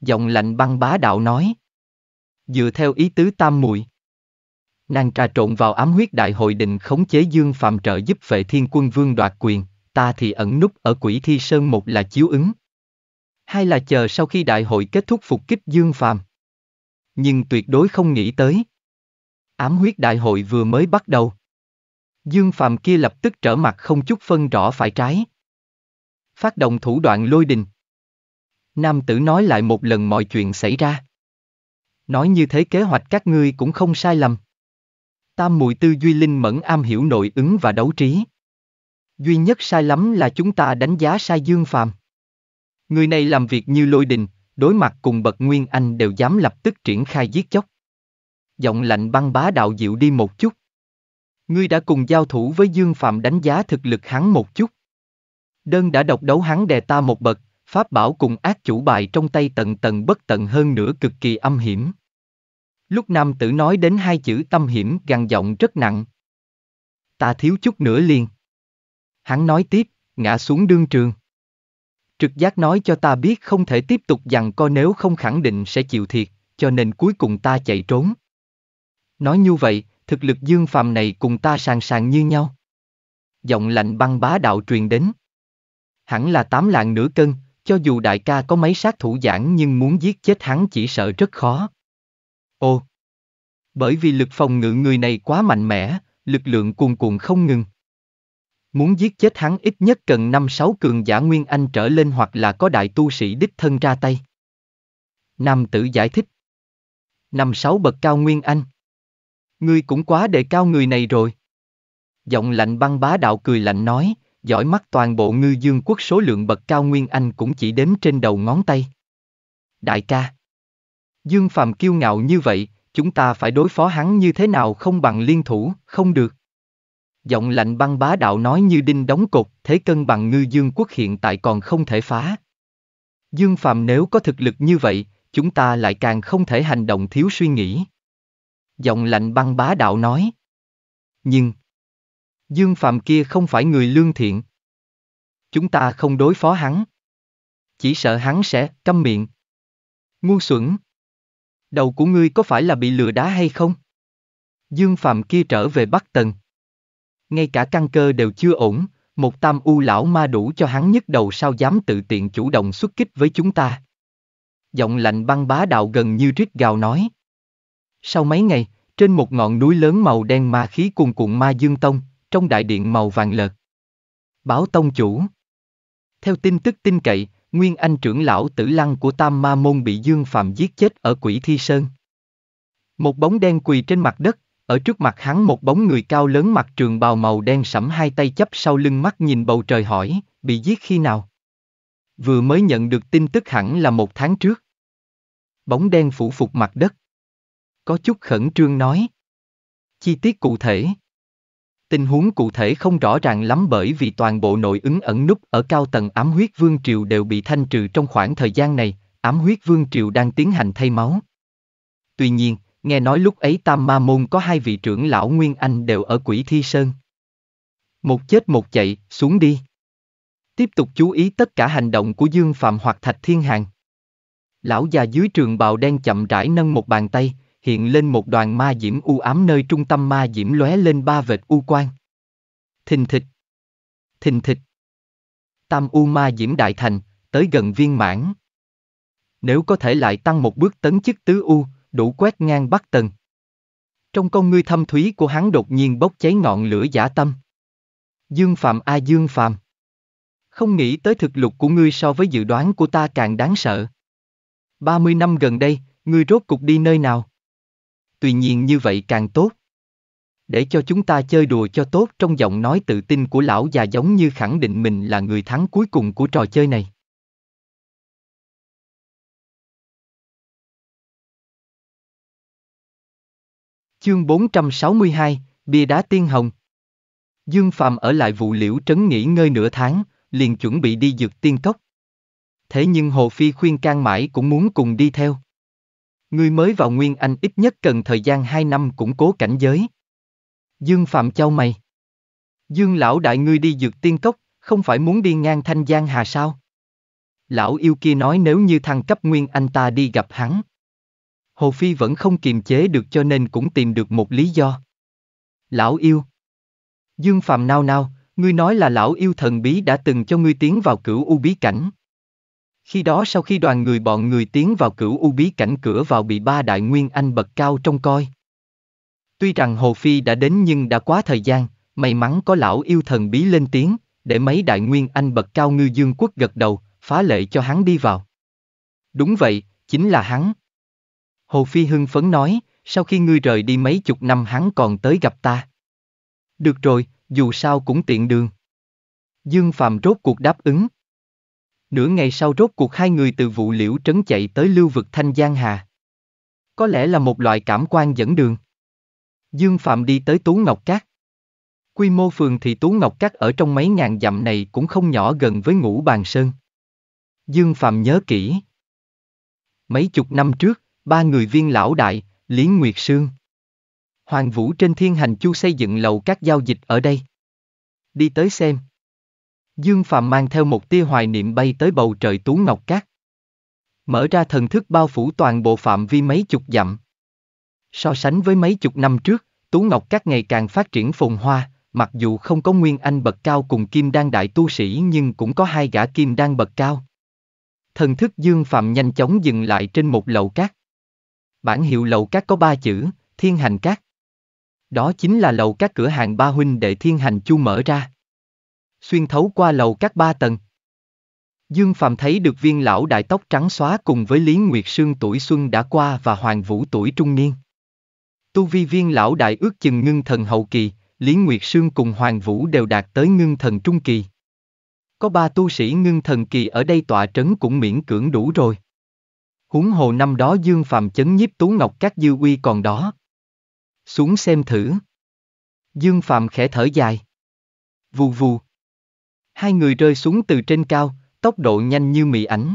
Giọng lạnh băng bá đạo nói. Dựa theo ý tứ tam muội Nàng trà trộn vào ám huyết đại hội định khống chế Dương Phạm trợ giúp vệ thiên quân vương đoạt quyền ta thì ẩn núp ở quỷ thi sơn một là chiếu ứng. Hai là chờ sau khi đại hội kết thúc phục kích Dương Phàm. Nhưng tuyệt đối không nghĩ tới. Ám huyết đại hội vừa mới bắt đầu. Dương Phàm kia lập tức trở mặt không chút phân rõ phải trái. Phát động thủ đoạn lôi đình. Nam tử nói lại một lần mọi chuyện xảy ra. Nói như thế kế hoạch các ngươi cũng không sai lầm. Tam mùi tư duy linh mẫn am hiểu nội ứng và đấu trí. Duy nhất sai lắm là chúng ta đánh giá sai Dương Phạm. Người này làm việc như lôi đình, đối mặt cùng bậc Nguyên Anh đều dám lập tức triển khai giết chóc. Giọng lạnh băng bá đạo dịu đi một chút. Ngươi đã cùng giao thủ với Dương Phạm đánh giá thực lực hắn một chút. Đơn đã độc đấu hắn đè ta một bậc, pháp bảo cùng ác chủ bài trong tay tận tận bất tận hơn nữa cực kỳ âm hiểm. Lúc nam tử nói đến hai chữ tâm hiểm gằn giọng rất nặng. Ta thiếu chút nữa liền. Hắn nói tiếp, ngã xuống đương trường. Trực giác nói cho ta biết không thể tiếp tục dằn co nếu không khẳng định sẽ chịu thiệt, cho nên cuối cùng ta chạy trốn. Nói như vậy, thực lực dương phàm này cùng ta sàng sàng như nhau. Giọng lạnh băng bá đạo truyền đến. Hẳn là tám lạng nửa cân, cho dù đại ca có mấy sát thủ giảng nhưng muốn giết chết hắn chỉ sợ rất khó. Ô! Bởi vì lực phòng ngự người này quá mạnh mẽ, lực lượng cuồn cuộn không ngừng. Muốn giết chết hắn ít nhất cần năm sáu cường giả Nguyên Anh trở lên hoặc là có đại tu sĩ đích thân ra tay. Nam tử giải thích. năm sáu bậc cao Nguyên Anh. Ngươi cũng quá đề cao người này rồi. Giọng lạnh băng bá đạo cười lạnh nói, giỏi mắt toàn bộ ngư dương quốc số lượng bậc cao Nguyên Anh cũng chỉ đếm trên đầu ngón tay. Đại ca. Dương Phàm kiêu ngạo như vậy, chúng ta phải đối phó hắn như thế nào không bằng liên thủ, không được giọng lạnh băng bá đạo nói như đinh đóng cột, thế cân bằng ngư dương quốc hiện tại còn không thể phá. Dương Phàm nếu có thực lực như vậy, chúng ta lại càng không thể hành động thiếu suy nghĩ. Giọng lạnh băng bá đạo nói. Nhưng, Dương Phàm kia không phải người lương thiện. Chúng ta không đối phó hắn. Chỉ sợ hắn sẽ câm miệng. Ngu xuẩn. Đầu của ngươi có phải là bị lừa đá hay không? Dương Phàm kia trở về Bắc Tần ngay cả căn cơ đều chưa ổn, một tam u lão ma đủ cho hắn nhức đầu sao dám tự tiện chủ động xuất kích với chúng ta. Giọng lạnh băng bá đạo gần như rít gào nói. Sau mấy ngày, trên một ngọn núi lớn màu đen ma khí cuồn cuộn ma dương tông, trong đại điện màu vàng lợt. Báo tông chủ. Theo tin tức tin cậy, nguyên anh trưởng lão tử lăng của tam ma môn bị dương phạm giết chết ở quỷ thi sơn. Một bóng đen quỳ trên mặt đất, ở trước mặt hắn một bóng người cao lớn mặt trường bào màu đen sẫm hai tay chấp sau lưng mắt nhìn bầu trời hỏi, bị giết khi nào? Vừa mới nhận được tin tức hẳn là một tháng trước. Bóng đen phủ phục mặt đất. Có chút khẩn trương nói. Chi tiết cụ thể. Tình huống cụ thể không rõ ràng lắm bởi vì toàn bộ nội ứng ẩn núp ở cao tầng ám huyết vương triều đều bị thanh trừ trong khoảng thời gian này, ám huyết vương triều đang tiến hành thay máu. Tuy nhiên, Nghe nói lúc ấy Tam Ma Môn có hai vị trưởng lão Nguyên Anh đều ở quỷ thi sơn. Một chết một chạy, xuống đi. Tiếp tục chú ý tất cả hành động của Dương Phạm hoặc Thạch Thiên Hàng. Lão già dưới trường bào đen chậm rãi nâng một bàn tay, hiện lên một đoàn ma diễm u ám nơi trung tâm ma diễm lóe lên ba vệt u quang. Thình thịch. Thình thịch. Tam u ma diễm đại thành, tới gần viên mãn. Nếu có thể lại tăng một bước tấn chức tứ u, đủ quét ngang bắc tần. Trong con ngươi thâm thúy của hắn đột nhiên bốc cháy ngọn lửa giả tâm. Dương Phạm a Dương Phạm. Không nghĩ tới thực lực của ngươi so với dự đoán của ta càng đáng sợ. 30 năm gần đây, ngươi rốt cục đi nơi nào? Tuy nhiên như vậy càng tốt. Để cho chúng ta chơi đùa cho tốt trong giọng nói tự tin của lão già giống như khẳng định mình là người thắng cuối cùng của trò chơi này. Chương 462, Bia đá tiên hồng Dương Phạm ở lại vụ liễu trấn nghỉ ngơi nửa tháng, liền chuẩn bị đi dược tiên cốc. Thế nhưng Hồ Phi khuyên can mãi cũng muốn cùng đi theo. Người mới vào Nguyên Anh ít nhất cần thời gian 2 năm củng cố cảnh giới. Dương Phạm Châu mày. Dương lão đại ngươi đi dược tiên cốc, không phải muốn đi ngang thanh giang hà sao? Lão yêu kia nói nếu như thăng cấp Nguyên Anh ta đi gặp hắn, Hồ Phi vẫn không kiềm chế được cho nên cũng tìm được một lý do. Lão yêu. Dương Phạm nao nao, ngươi nói là lão yêu thần bí đã từng cho ngươi tiến vào cửu u bí cảnh. Khi đó sau khi đoàn người bọn người tiến vào cửu u bí cảnh cửa vào bị ba đại nguyên anh bậc cao trông coi. Tuy rằng Hồ Phi đã đến nhưng đã quá thời gian, may mắn có lão yêu thần bí lên tiếng, để mấy đại nguyên anh bậc cao ngư dương quốc gật đầu, phá lệ cho hắn đi vào. Đúng vậy, chính là hắn. Hồ Phi hưng phấn nói, sau khi ngươi rời đi mấy chục năm hắn còn tới gặp ta. Được rồi, dù sao cũng tiện đường. Dương Phạm rốt cuộc đáp ứng. Nửa ngày sau rốt cuộc hai người từ vụ liễu trấn chạy tới lưu vực Thanh Giang Hà. Có lẽ là một loại cảm quan dẫn đường. Dương Phạm đi tới Tú Ngọc Cát. Quy mô phường thì Tú Ngọc Cát ở trong mấy ngàn dặm này cũng không nhỏ gần với ngũ bàn sơn. Dương Phạm nhớ kỹ. Mấy chục năm trước, ba người viên lão đại, Lý Nguyệt Sương. Hoàng Vũ trên thiên hành chu xây dựng lầu các giao dịch ở đây. Đi tới xem. Dương Phạm mang theo một tia hoài niệm bay tới bầu trời tú ngọc cát. Mở ra thần thức bao phủ toàn bộ phạm vi mấy chục dặm. So sánh với mấy chục năm trước, tú ngọc cát ngày càng phát triển phồn hoa, mặc dù không có nguyên anh bậc cao cùng kim đan đại tu sĩ nhưng cũng có hai gã kim đan bậc cao. Thần thức Dương Phạm nhanh chóng dừng lại trên một lầu cát. Bản hiệu lầu các có ba chữ, thiên hành các. Đó chính là lầu các cửa hàng ba huynh đệ thiên hành chu mở ra. Xuyên thấu qua lầu các ba tầng. Dương Phạm thấy được viên lão đại tóc trắng xóa cùng với Lý Nguyệt Sương tuổi xuân đã qua và Hoàng Vũ tuổi trung niên. Tu vi viên lão đại ước chừng ngưng thần hậu kỳ, Lý Nguyệt Sương cùng Hoàng Vũ đều đạt tới ngưng thần trung kỳ. Có ba tu sĩ ngưng thần kỳ ở đây tọa trấn cũng miễn cưỡng đủ rồi huống hồ năm đó Dương Phạm chấn nhiếp Tú Ngọc các dư uy còn đó. Xuống xem thử. Dương Phạm khẽ thở dài. Vù vù. Hai người rơi xuống từ trên cao, tốc độ nhanh như mị ảnh.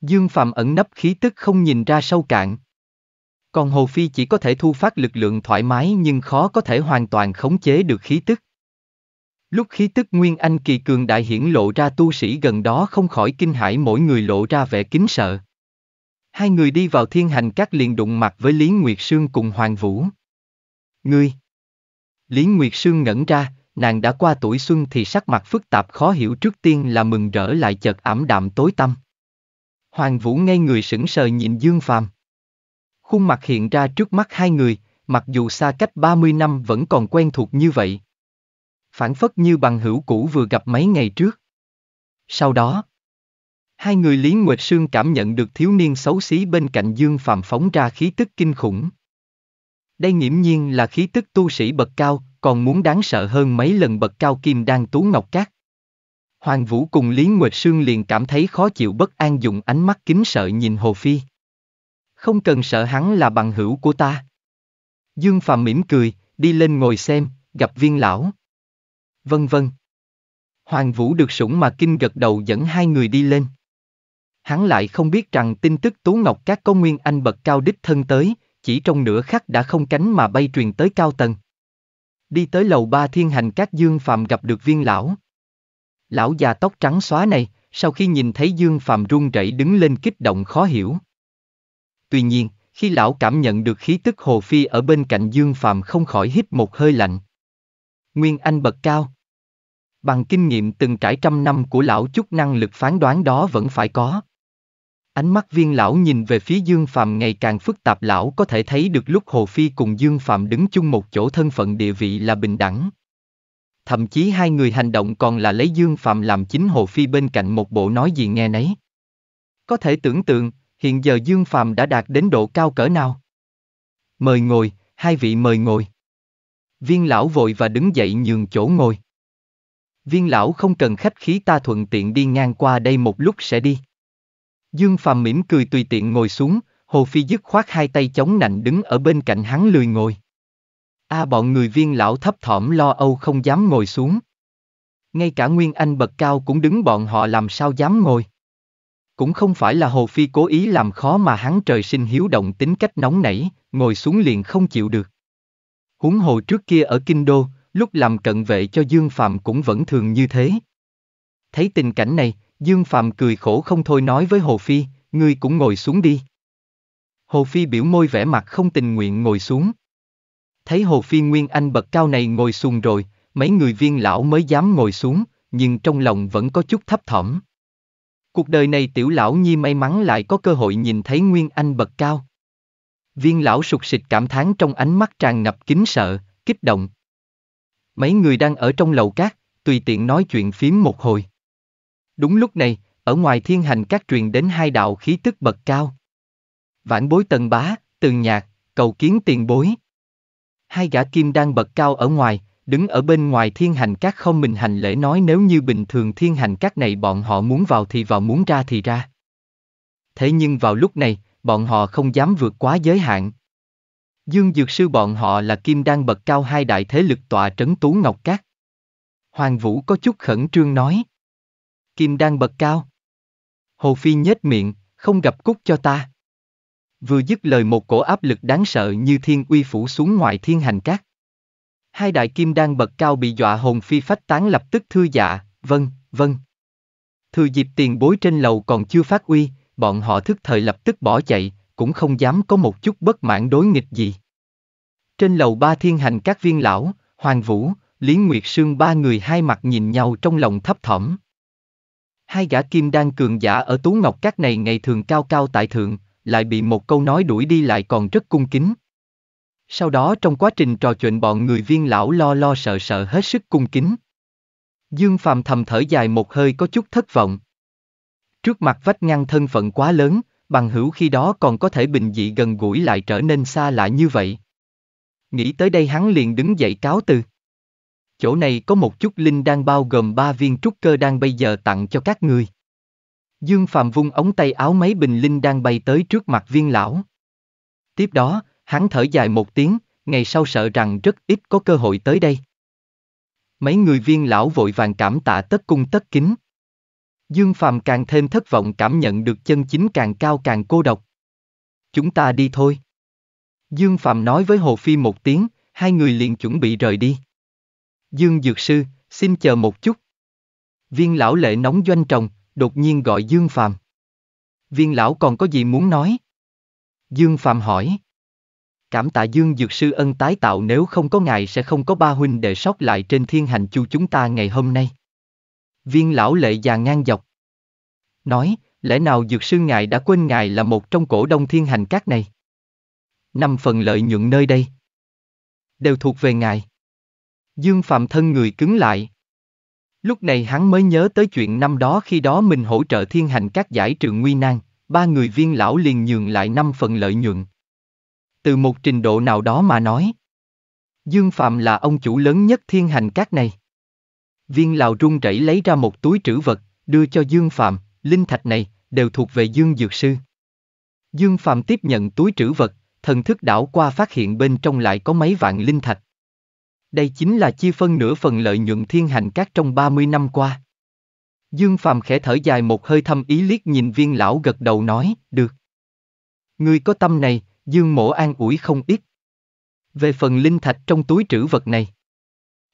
Dương Phạm ẩn nấp khí tức không nhìn ra sâu cạn. Còn Hồ Phi chỉ có thể thu phát lực lượng thoải mái nhưng khó có thể hoàn toàn khống chế được khí tức. Lúc khí tức Nguyên Anh kỳ cường đại hiển lộ ra tu sĩ gần đó không khỏi kinh hãi mỗi người lộ ra vẻ kính sợ. Hai người đi vào thiên hành các liền đụng mặt với Lý Nguyệt Sương cùng Hoàng Vũ. Ngươi! Lý Nguyệt Sương ngẩn ra, nàng đã qua tuổi xuân thì sắc mặt phức tạp khó hiểu trước tiên là mừng rỡ lại chợt ảm đạm tối tăm. Hoàng Vũ ngay người sững sờ nhìn Dương Phàm. Khuôn mặt hiện ra trước mắt hai người, mặc dù xa cách 30 năm vẫn còn quen thuộc như vậy. Phản phất như bằng hữu cũ vừa gặp mấy ngày trước. Sau đó, Hai người Lý Nguyệt Sương cảm nhận được thiếu niên xấu xí bên cạnh Dương Phạm phóng ra khí tức kinh khủng. Đây nghiễm nhiên là khí tức tu sĩ bậc cao, còn muốn đáng sợ hơn mấy lần bậc cao kim đang tú ngọc cát. Hoàng Vũ cùng Lý Nguyệt Sương liền cảm thấy khó chịu bất an dùng ánh mắt kính sợ nhìn Hồ Phi. Không cần sợ hắn là bằng hữu của ta. Dương Phạm mỉm cười, đi lên ngồi xem, gặp viên lão. Vân vân. Hoàng Vũ được sủng mà kinh gật đầu dẫn hai người đi lên hắn lại không biết rằng tin tức Tú Ngọc Các có Nguyên Anh bậc cao đích thân tới, chỉ trong nửa khắc đã không cánh mà bay truyền tới cao tầng. Đi tới lầu ba thiên hành các Dương Phạm gặp được viên lão. Lão già tóc trắng xóa này, sau khi nhìn thấy Dương Phạm run rẩy đứng lên kích động khó hiểu. Tuy nhiên, khi lão cảm nhận được khí tức Hồ Phi ở bên cạnh Dương Phạm không khỏi hít một hơi lạnh. Nguyên Anh bậc cao. Bằng kinh nghiệm từng trải trăm năm của lão chút năng lực phán đoán đó vẫn phải có. Ánh mắt viên lão nhìn về phía Dương Phạm ngày càng phức tạp lão có thể thấy được lúc Hồ Phi cùng Dương Phạm đứng chung một chỗ thân phận địa vị là bình đẳng. Thậm chí hai người hành động còn là lấy Dương Phạm làm chính Hồ Phi bên cạnh một bộ nói gì nghe nấy. Có thể tưởng tượng, hiện giờ Dương Phạm đã đạt đến độ cao cỡ nào. Mời ngồi, hai vị mời ngồi. Viên lão vội và đứng dậy nhường chỗ ngồi. Viên lão không cần khách khí ta thuận tiện đi ngang qua đây một lúc sẽ đi. Dương Phàm mỉm cười tùy tiện ngồi xuống, Hồ Phi dứt khoát hai tay chống nạnh đứng ở bên cạnh hắn lười ngồi. A à, bọn người viên lão thấp thỏm lo âu không dám ngồi xuống. Ngay cả Nguyên Anh bậc cao cũng đứng bọn họ làm sao dám ngồi. Cũng không phải là Hồ Phi cố ý làm khó mà hắn trời sinh hiếu động tính cách nóng nảy, ngồi xuống liền không chịu được. Húng hồ trước kia ở Kinh Đô, lúc làm cận vệ cho Dương Phạm cũng vẫn thường như thế. Thấy tình cảnh này, Dương Phạm cười khổ không thôi nói với Hồ Phi, ngươi cũng ngồi xuống đi. Hồ Phi biểu môi vẻ mặt không tình nguyện ngồi xuống. Thấy Hồ Phi Nguyên Anh bậc cao này ngồi xuống rồi, mấy người viên lão mới dám ngồi xuống, nhưng trong lòng vẫn có chút thấp thỏm. Cuộc đời này tiểu lão nhi may mắn lại có cơ hội nhìn thấy Nguyên Anh bậc cao. Viên lão sụt sịt cảm thán trong ánh mắt tràn ngập kính sợ, kích động. Mấy người đang ở trong lầu cát, tùy tiện nói chuyện phím một hồi. Đúng lúc này, ở ngoài thiên hành các truyền đến hai đạo khí tức bậc cao. Vãn bối tần bá, tường nhạc, cầu kiến tiền bối. Hai gã kim đang bậc cao ở ngoài, đứng ở bên ngoài thiên hành các không mình hành lễ nói nếu như bình thường thiên hành các này bọn họ muốn vào thì vào muốn ra thì ra. Thế nhưng vào lúc này, bọn họ không dám vượt quá giới hạn. Dương Dược Sư bọn họ là kim đang bậc cao hai đại thế lực tọa trấn Tú Ngọc Các. Hoàng Vũ có chút khẩn trương nói kim Đan bật cao. Hồ Phi nhếch miệng, không gặp cúc cho ta. Vừa dứt lời một cổ áp lực đáng sợ như thiên uy phủ xuống ngoài thiên hành cát. Hai đại kim Đan bật cao bị dọa hồn phi phách tán lập tức thư dạ, vâng, vâng. Thừa dịp tiền bối trên lầu còn chưa phát uy, bọn họ thức thời lập tức bỏ chạy, cũng không dám có một chút bất mãn đối nghịch gì. Trên lầu ba thiên hành các viên lão, Hoàng Vũ, Lý Nguyệt Sương ba người hai mặt nhìn nhau trong lòng thấp thỏm. Hai gã kim đan cường giả ở Tú Ngọc Các này ngày thường cao cao tại thượng, lại bị một câu nói đuổi đi lại còn rất cung kính. Sau đó trong quá trình trò chuyện bọn người viên lão lo lo sợ sợ hết sức cung kính. Dương Phàm thầm thở dài một hơi có chút thất vọng. Trước mặt vách ngăn thân phận quá lớn, bằng hữu khi đó còn có thể bình dị gần gũi lại trở nên xa lạ như vậy. Nghĩ tới đây hắn liền đứng dậy cáo từ chỗ này có một chút linh đang bao gồm ba viên trúc cơ đang bây giờ tặng cho các ngươi. Dương Phạm vung ống tay áo mấy bình linh đang bay tới trước mặt viên lão. Tiếp đó, hắn thở dài một tiếng, ngày sau sợ rằng rất ít có cơ hội tới đây. Mấy người viên lão vội vàng cảm tạ tất cung tất kính. Dương Phạm càng thêm thất vọng cảm nhận được chân chính càng cao càng cô độc. Chúng ta đi thôi. Dương Phạm nói với Hồ Phi một tiếng, hai người liền chuẩn bị rời đi. Dương Dược Sư, xin chờ một chút. Viên lão lệ nóng doanh trồng, đột nhiên gọi Dương Phạm. Viên lão còn có gì muốn nói? Dương Phạm hỏi. Cảm tạ Dương Dược Sư ân tái tạo nếu không có ngài sẽ không có ba huynh đệ sót lại trên thiên hành chu chúng ta ngày hôm nay. Viên lão lệ già ngang dọc. Nói, lẽ nào Dược Sư ngài đã quên ngài là một trong cổ đông thiên hành các này? Năm phần lợi nhuận nơi đây. Đều thuộc về ngài. Dương Phạm thân người cứng lại. Lúc này hắn mới nhớ tới chuyện năm đó khi đó mình hỗ trợ thiên hành các giải trừ nguy nan, ba người viên lão liền nhường lại năm phần lợi nhuận. Từ một trình độ nào đó mà nói. Dương Phạm là ông chủ lớn nhất thiên hành các này. Viên lão run rẩy lấy ra một túi trữ vật, đưa cho Dương Phạm, linh thạch này, đều thuộc về Dương Dược Sư. Dương Phạm tiếp nhận túi trữ vật, thần thức đảo qua phát hiện bên trong lại có mấy vạn linh thạch. Đây chính là chia phân nửa phần lợi nhuận thiên hành các trong 30 năm qua. Dương Phàm khẽ thở dài một hơi thâm ý liếc nhìn viên lão gật đầu nói, được. người có tâm này, Dương mổ an ủi không ít. Về phần linh thạch trong túi trữ vật này.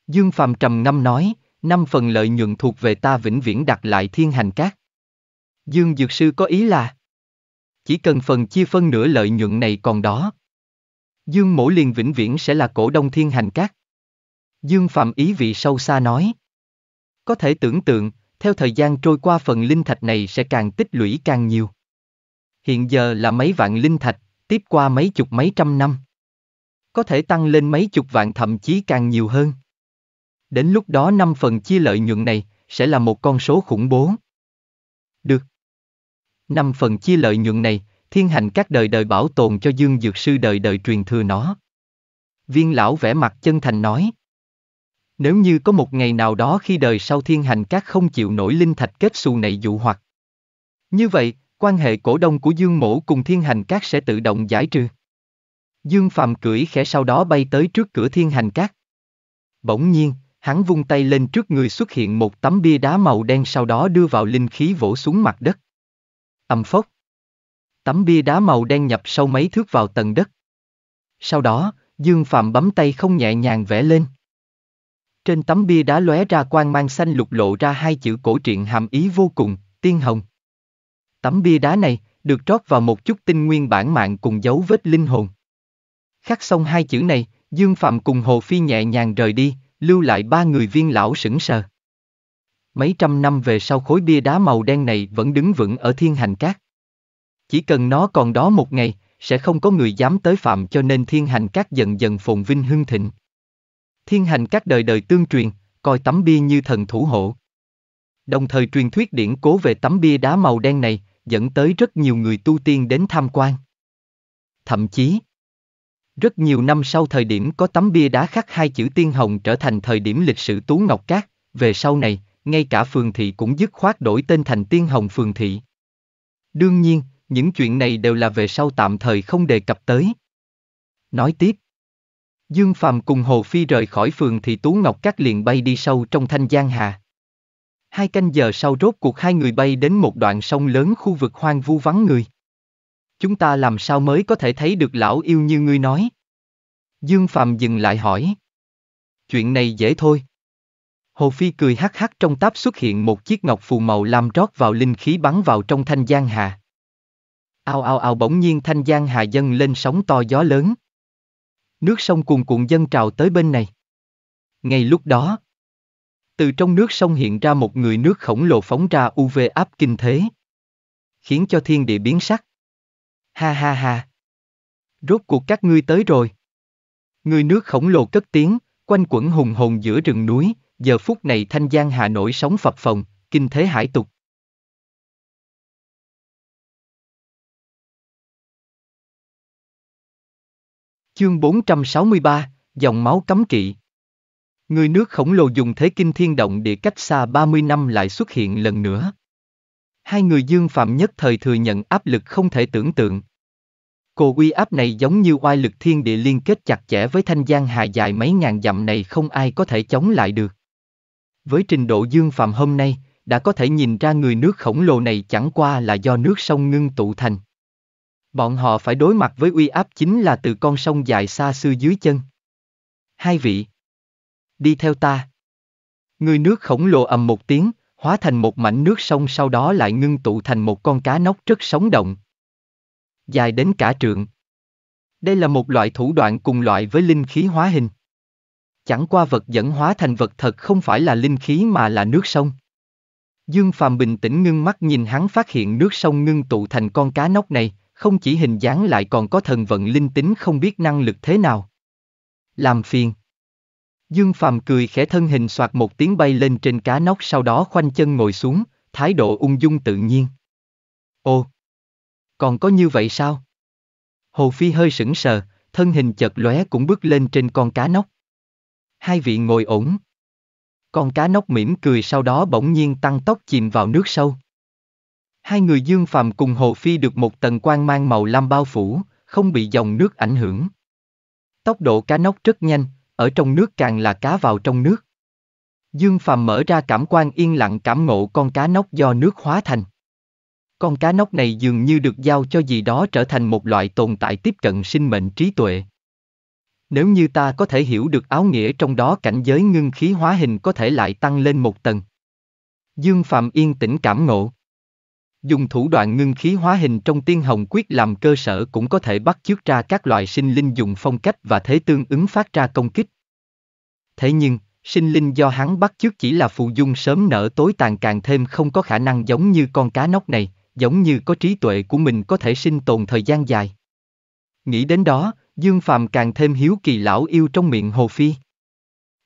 Dương Phàm trầm ngâm nói, năm phần lợi nhuận thuộc về ta vĩnh viễn đặt lại thiên hành các. Dương Dược Sư có ý là Chỉ cần phần chia phân nửa lợi nhuận này còn đó Dương Mổ liền vĩnh viễn sẽ là cổ đông thiên hành các Dương Phạm ý vị sâu xa nói. Có thể tưởng tượng, theo thời gian trôi qua phần linh thạch này sẽ càng tích lũy càng nhiều. Hiện giờ là mấy vạn linh thạch, tiếp qua mấy chục mấy trăm năm. Có thể tăng lên mấy chục vạn thậm chí càng nhiều hơn. Đến lúc đó năm phần chia lợi nhuận này sẽ là một con số khủng bố. Được. năm phần chia lợi nhuận này, thiên hành các đời đời bảo tồn cho Dương Dược Sư đời đời truyền thừa nó. Viên lão vẽ mặt chân thành nói. Nếu như có một ngày nào đó khi đời sau thiên hành các không chịu nổi linh thạch kết xù này dụ hoặc. Như vậy, quan hệ cổ đông của Dương Mổ cùng thiên hành các sẽ tự động giải trừ. Dương Phạm cưỡi khẽ sau đó bay tới trước cửa thiên hành các. Bỗng nhiên, hắn vung tay lên trước người xuất hiện một tấm bia đá màu đen sau đó đưa vào linh khí vỗ xuống mặt đất. Âm phốc. Tấm bia đá màu đen nhập sâu mấy thước vào tầng đất. Sau đó, Dương Phạm bấm tay không nhẹ nhàng vẽ lên. Trên tấm bia đá lóe ra quang mang xanh lục lộ ra hai chữ cổ truyện hàm ý vô cùng, tiên hồng. Tấm bia đá này, được trót vào một chút tinh nguyên bản mạng cùng dấu vết linh hồn. Khắc xong hai chữ này, Dương Phạm cùng Hồ Phi nhẹ nhàng rời đi, lưu lại ba người viên lão sững sờ. Mấy trăm năm về sau khối bia đá màu đen này vẫn đứng vững ở thiên hành cát. Chỉ cần nó còn đó một ngày, sẽ không có người dám tới phạm cho nên thiên hành cát dần dần phồn vinh hưng thịnh thiên hành các đời đời tương truyền, coi tấm bia như thần thủ hộ. Đồng thời truyền thuyết điển cố về tấm bia đá màu đen này, dẫn tới rất nhiều người tu tiên đến tham quan. Thậm chí, rất nhiều năm sau thời điểm có tấm bia đá khắc hai chữ tiên hồng trở thành thời điểm lịch sử Tú Ngọc Cát, về sau này, ngay cả phường thị cũng dứt khoát đổi tên thành tiên hồng phường thị. Đương nhiên, những chuyện này đều là về sau tạm thời không đề cập tới. Nói tiếp, Dương Phạm cùng Hồ Phi rời khỏi phường thì Tú Ngọc Các liền bay đi sâu trong thanh giang hà. Hai canh giờ sau rốt cuộc hai người bay đến một đoạn sông lớn khu vực hoang vu vắng người. Chúng ta làm sao mới có thể thấy được lão yêu như ngươi nói? Dương Phạm dừng lại hỏi. Chuyện này dễ thôi. Hồ Phi cười hắc hắc trong táp xuất hiện một chiếc ngọc phù màu lam rót vào linh khí bắn vào trong thanh giang hà. Ao ao ao bỗng nhiên thanh giang hà dâng lên sóng to gió lớn nước sông cuồn cuộn dân trào tới bên này. Ngay lúc đó, từ trong nước sông hiện ra một người nước khổng lồ phóng ra UV áp kinh thế, khiến cho thiên địa biến sắc. Ha ha ha! Rốt cuộc các ngươi tới rồi. Người nước khổng lồ cất tiếng, quanh quẩn hùng hồn giữa rừng núi, giờ phút này thanh giang Hà Nội sóng phập phồng, kinh thế hải tục. Chương 463, dòng máu cấm kỵ. Người nước khổng lồ dùng thế kinh thiên động để cách xa 30 năm lại xuất hiện lần nữa. Hai người dương phạm nhất thời thừa nhận áp lực không thể tưởng tượng. Cổ uy áp này giống như oai lực thiên địa liên kết chặt chẽ với thanh giang hà dài mấy ngàn dặm này không ai có thể chống lại được. Với trình độ dương phạm hôm nay, đã có thể nhìn ra người nước khổng lồ này chẳng qua là do nước sông ngưng tụ thành. Bọn họ phải đối mặt với uy áp chính là từ con sông dài xa xưa dưới chân. Hai vị. Đi theo ta. Người nước khổng lồ ầm một tiếng, hóa thành một mảnh nước sông sau đó lại ngưng tụ thành một con cá nóc rất sống động. Dài đến cả trượng. Đây là một loại thủ đoạn cùng loại với linh khí hóa hình. Chẳng qua vật dẫn hóa thành vật thật không phải là linh khí mà là nước sông. Dương Phàm bình tĩnh ngưng mắt nhìn hắn phát hiện nước sông ngưng tụ thành con cá nóc này, không chỉ hình dáng lại còn có thần vận linh tính không biết năng lực thế nào. Làm phiền. Dương Phàm cười khẽ thân hình soạt một tiếng bay lên trên cá nóc sau đó khoanh chân ngồi xuống, thái độ ung dung tự nhiên. Ồ! Còn có như vậy sao? Hồ Phi hơi sững sờ, thân hình chợt lóe cũng bước lên trên con cá nóc. Hai vị ngồi ổn. Con cá nóc mỉm cười sau đó bỗng nhiên tăng tốc chìm vào nước sâu. Hai người Dương Phàm cùng Hồ Phi được một tầng quan mang màu lam bao phủ, không bị dòng nước ảnh hưởng. Tốc độ cá nóc rất nhanh, ở trong nước càng là cá vào trong nước. Dương Phàm mở ra cảm quan yên lặng cảm ngộ con cá nóc do nước hóa thành. Con cá nóc này dường như được giao cho gì đó trở thành một loại tồn tại tiếp cận sinh mệnh trí tuệ. Nếu như ta có thể hiểu được áo nghĩa trong đó cảnh giới ngưng khí hóa hình có thể lại tăng lên một tầng. Dương Phạm yên tĩnh cảm ngộ. Dùng thủ đoạn ngưng khí hóa hình trong tiên hồng quyết làm cơ sở cũng có thể bắt chước ra các loại sinh linh dùng phong cách và thế tương ứng phát ra công kích. Thế nhưng, sinh linh do hắn bắt chước chỉ là phù dung sớm nở tối tàn càng thêm không có khả năng giống như con cá nóc này, giống như có trí tuệ của mình có thể sinh tồn thời gian dài. Nghĩ đến đó, Dương Phàm càng thêm hiếu kỳ lão yêu trong miệng Hồ Phi.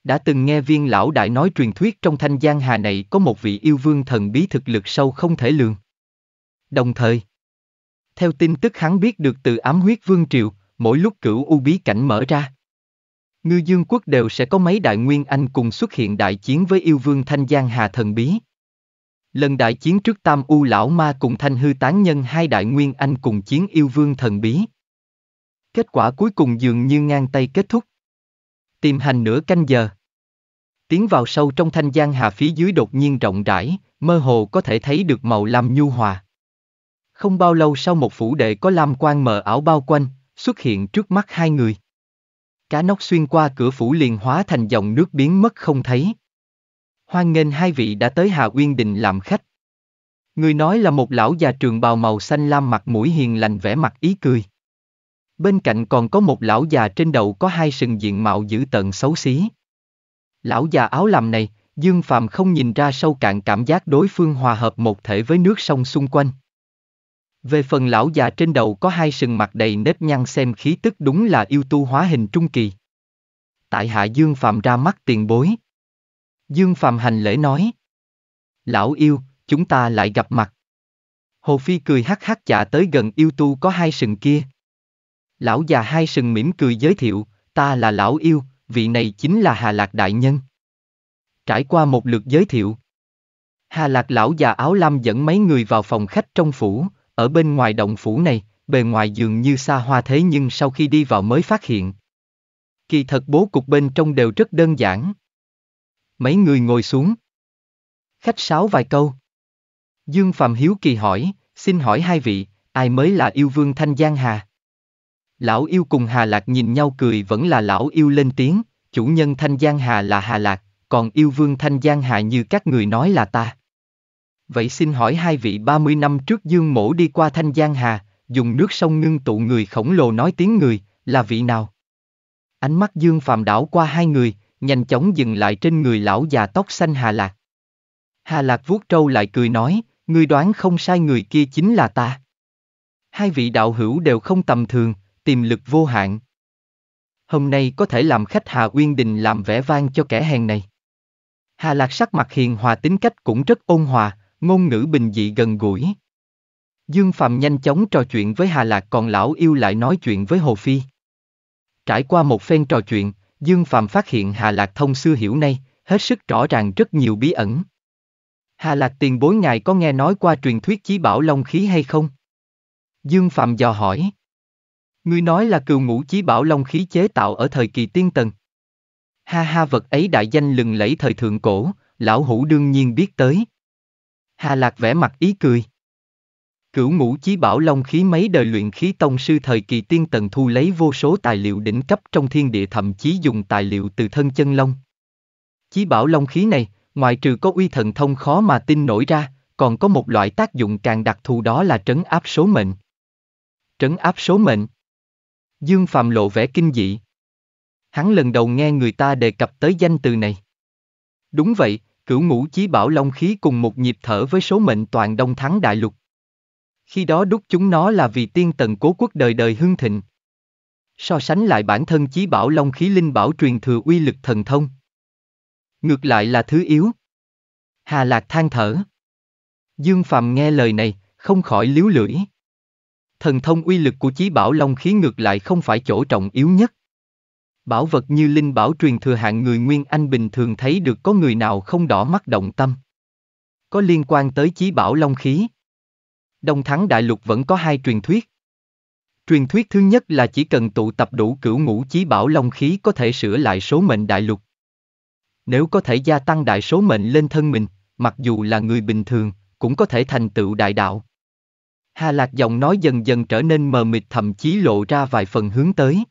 Đã từng nghe viên lão đại nói truyền thuyết trong thanh giang hà này có một vị yêu vương thần bí thực lực sâu không thể lường. Đồng thời, theo tin tức hắn biết được từ ám huyết vương triệu, mỗi lúc cửu u bí cảnh mở ra, ngư dương quốc đều sẽ có mấy đại nguyên anh cùng xuất hiện đại chiến với yêu vương thanh giang hà thần bí. Lần đại chiến trước Tam U Lão Ma cùng Thanh Hư Tán Nhân hai đại nguyên anh cùng chiến yêu vương thần bí. Kết quả cuối cùng dường như ngang tay kết thúc. Tìm hành nửa canh giờ. Tiến vào sâu trong thanh giang hà phía dưới đột nhiên rộng rãi, mơ hồ có thể thấy được màu lam nhu hòa. Không bao lâu sau một phủ đệ có lam quan mờ ảo bao quanh, xuất hiện trước mắt hai người. Cá nóc xuyên qua cửa phủ liền hóa thành dòng nước biến mất không thấy. Hoan nghênh hai vị đã tới Hà Uyên Đình làm khách. Người nói là một lão già trường bào màu xanh lam mặt mũi hiền lành vẻ mặt ý cười. Bên cạnh còn có một lão già trên đầu có hai sừng diện mạo dữ tợn xấu xí. Lão già áo làm này, Dương Phạm không nhìn ra sâu cạn cảm giác đối phương hòa hợp một thể với nước sông xung quanh. Về phần lão già trên đầu có hai sừng mặt đầy nếp nhăn xem khí tức đúng là yêu tu hóa hình trung kỳ. Tại hạ Dương Phạm ra mắt tiền bối. Dương Phạm hành lễ nói. Lão yêu, chúng ta lại gặp mặt. Hồ Phi cười hắc hắc chạ tới gần yêu tu có hai sừng kia. Lão già hai sừng mỉm cười giới thiệu, ta là lão yêu, vị này chính là Hà Lạc Đại Nhân. Trải qua một lượt giới thiệu. Hà Lạc lão già áo lam dẫn mấy người vào phòng khách trong phủ, ở bên ngoài động phủ này, bề ngoài dường như xa hoa thế nhưng sau khi đi vào mới phát hiện. Kỳ thật bố cục bên trong đều rất đơn giản. Mấy người ngồi xuống. Khách sáo vài câu. Dương Phạm Hiếu Kỳ hỏi, xin hỏi hai vị, ai mới là yêu vương Thanh Giang Hà? Lão yêu cùng Hà Lạc nhìn nhau cười vẫn là lão yêu lên tiếng, chủ nhân Thanh Giang Hà là Hà Lạc, còn yêu vương Thanh Giang Hà như các người nói là ta. Vậy xin hỏi hai vị 30 năm trước Dương Mổ đi qua Thanh Giang Hà, dùng nước sông ngưng tụ người khổng lồ nói tiếng người, là vị nào? Ánh mắt Dương phạm đảo qua hai người, nhanh chóng dừng lại trên người lão già tóc xanh Hà Lạc. Hà Lạc vuốt trâu lại cười nói, người đoán không sai người kia chính là ta. Hai vị đạo hữu đều không tầm thường, tiềm lực vô hạn. Hôm nay có thể làm khách Hà Uyên Đình làm vẻ vang cho kẻ hèn này. Hà Lạc sắc mặt hiền hòa tính cách cũng rất ôn hòa, ngôn ngữ bình dị gần gũi. Dương Phạm nhanh chóng trò chuyện với Hà Lạc còn lão yêu lại nói chuyện với Hồ Phi. Trải qua một phen trò chuyện, Dương Phạm phát hiện Hà Lạc thông xưa hiểu nay, hết sức rõ ràng rất nhiều bí ẩn. Hà Lạc tiền bối ngài có nghe nói qua truyền thuyết chí bảo long khí hay không? Dương Phạm dò hỏi. Ngươi nói là cựu ngũ chí bảo long khí chế tạo ở thời kỳ tiên tần. Ha ha vật ấy đại danh lừng lẫy thời thượng cổ, lão hủ đương nhiên biết tới. Hà Lạc vẽ mặt ý cười. Cửu ngũ chí bảo long khí mấy đời luyện khí tông sư thời kỳ tiên tần thu lấy vô số tài liệu đỉnh cấp trong thiên địa thậm chí dùng tài liệu từ thân chân long. Chí bảo long khí này, ngoài trừ có uy thần thông khó mà tin nổi ra, còn có một loại tác dụng càng đặc thù đó là trấn áp số mệnh. Trấn áp số mệnh. Dương Phạm lộ vẻ kinh dị. Hắn lần đầu nghe người ta đề cập tới danh từ này. Đúng vậy, cửu ngũ chí bảo long khí cùng một nhịp thở với số mệnh toàn đông thắng đại lục. Khi đó đúc chúng nó là vì tiên tần cố quốc đời đời hưng thịnh. So sánh lại bản thân chí bảo long khí linh bảo truyền thừa uy lực thần thông. Ngược lại là thứ yếu. Hà Lạc than thở. Dương Phạm nghe lời này, không khỏi liếu lưỡi. Thần thông uy lực của chí bảo long khí ngược lại không phải chỗ trọng yếu nhất. Bảo vật như linh bảo truyền thừa hạng người Nguyên Anh bình thường thấy được có người nào không đỏ mắt động tâm. Có liên quan tới chí bảo long khí. Đông Thắng Đại Lục vẫn có hai truyền thuyết. Truyền thuyết thứ nhất là chỉ cần tụ tập đủ cửu ngũ chí bảo long khí có thể sửa lại số mệnh đại lục. Nếu có thể gia tăng đại số mệnh lên thân mình, mặc dù là người bình thường, cũng có thể thành tựu đại đạo. Hà Lạc giọng nói dần dần trở nên mờ mịt thậm chí lộ ra vài phần hướng tới.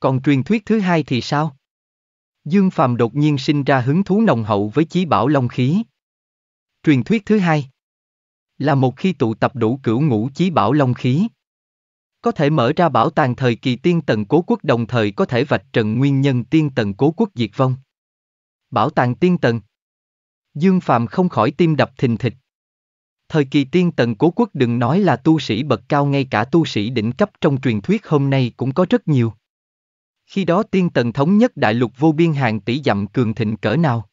Còn truyền thuyết thứ hai thì sao? Dương Phàm đột nhiên sinh ra hứng thú nồng hậu với chí bảo long khí. Truyền thuyết thứ hai là một khi tụ tập đủ cửu ngũ chí bảo long khí, có thể mở ra bảo tàng thời kỳ tiên tần cố quốc đồng thời có thể vạch trần nguyên nhân tiên tần cố quốc diệt vong. Bảo tàng tiên tần Dương Phạm không khỏi tim đập thình thịch. Thời kỳ tiên tần cố quốc đừng nói là tu sĩ bậc cao ngay cả tu sĩ đỉnh cấp trong truyền thuyết hôm nay cũng có rất nhiều. Khi đó tiên tần thống nhất đại lục vô biên hàng tỷ dặm cường thịnh cỡ nào.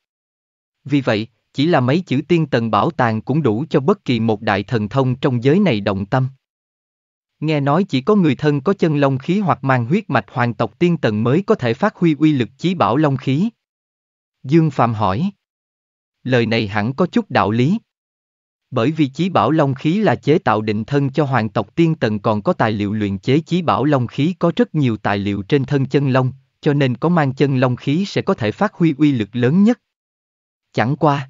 Vì vậy, chỉ là mấy chữ tiên tần bảo tàng cũng đủ cho bất kỳ một đại thần thông trong giới này động tâm. Nghe nói chỉ có người thân có chân long khí hoặc mang huyết mạch hoàng tộc tiên tần mới có thể phát huy uy lực chí bảo long khí. Dương Phạm hỏi. Lời này hẳn có chút đạo lý. Bởi vì chí bảo long khí là chế tạo định thân cho hoàng tộc tiên tần còn có tài liệu luyện chế chí bảo long khí có rất nhiều tài liệu trên thân chân long, cho nên có mang chân long khí sẽ có thể phát huy uy lực lớn nhất. Chẳng qua.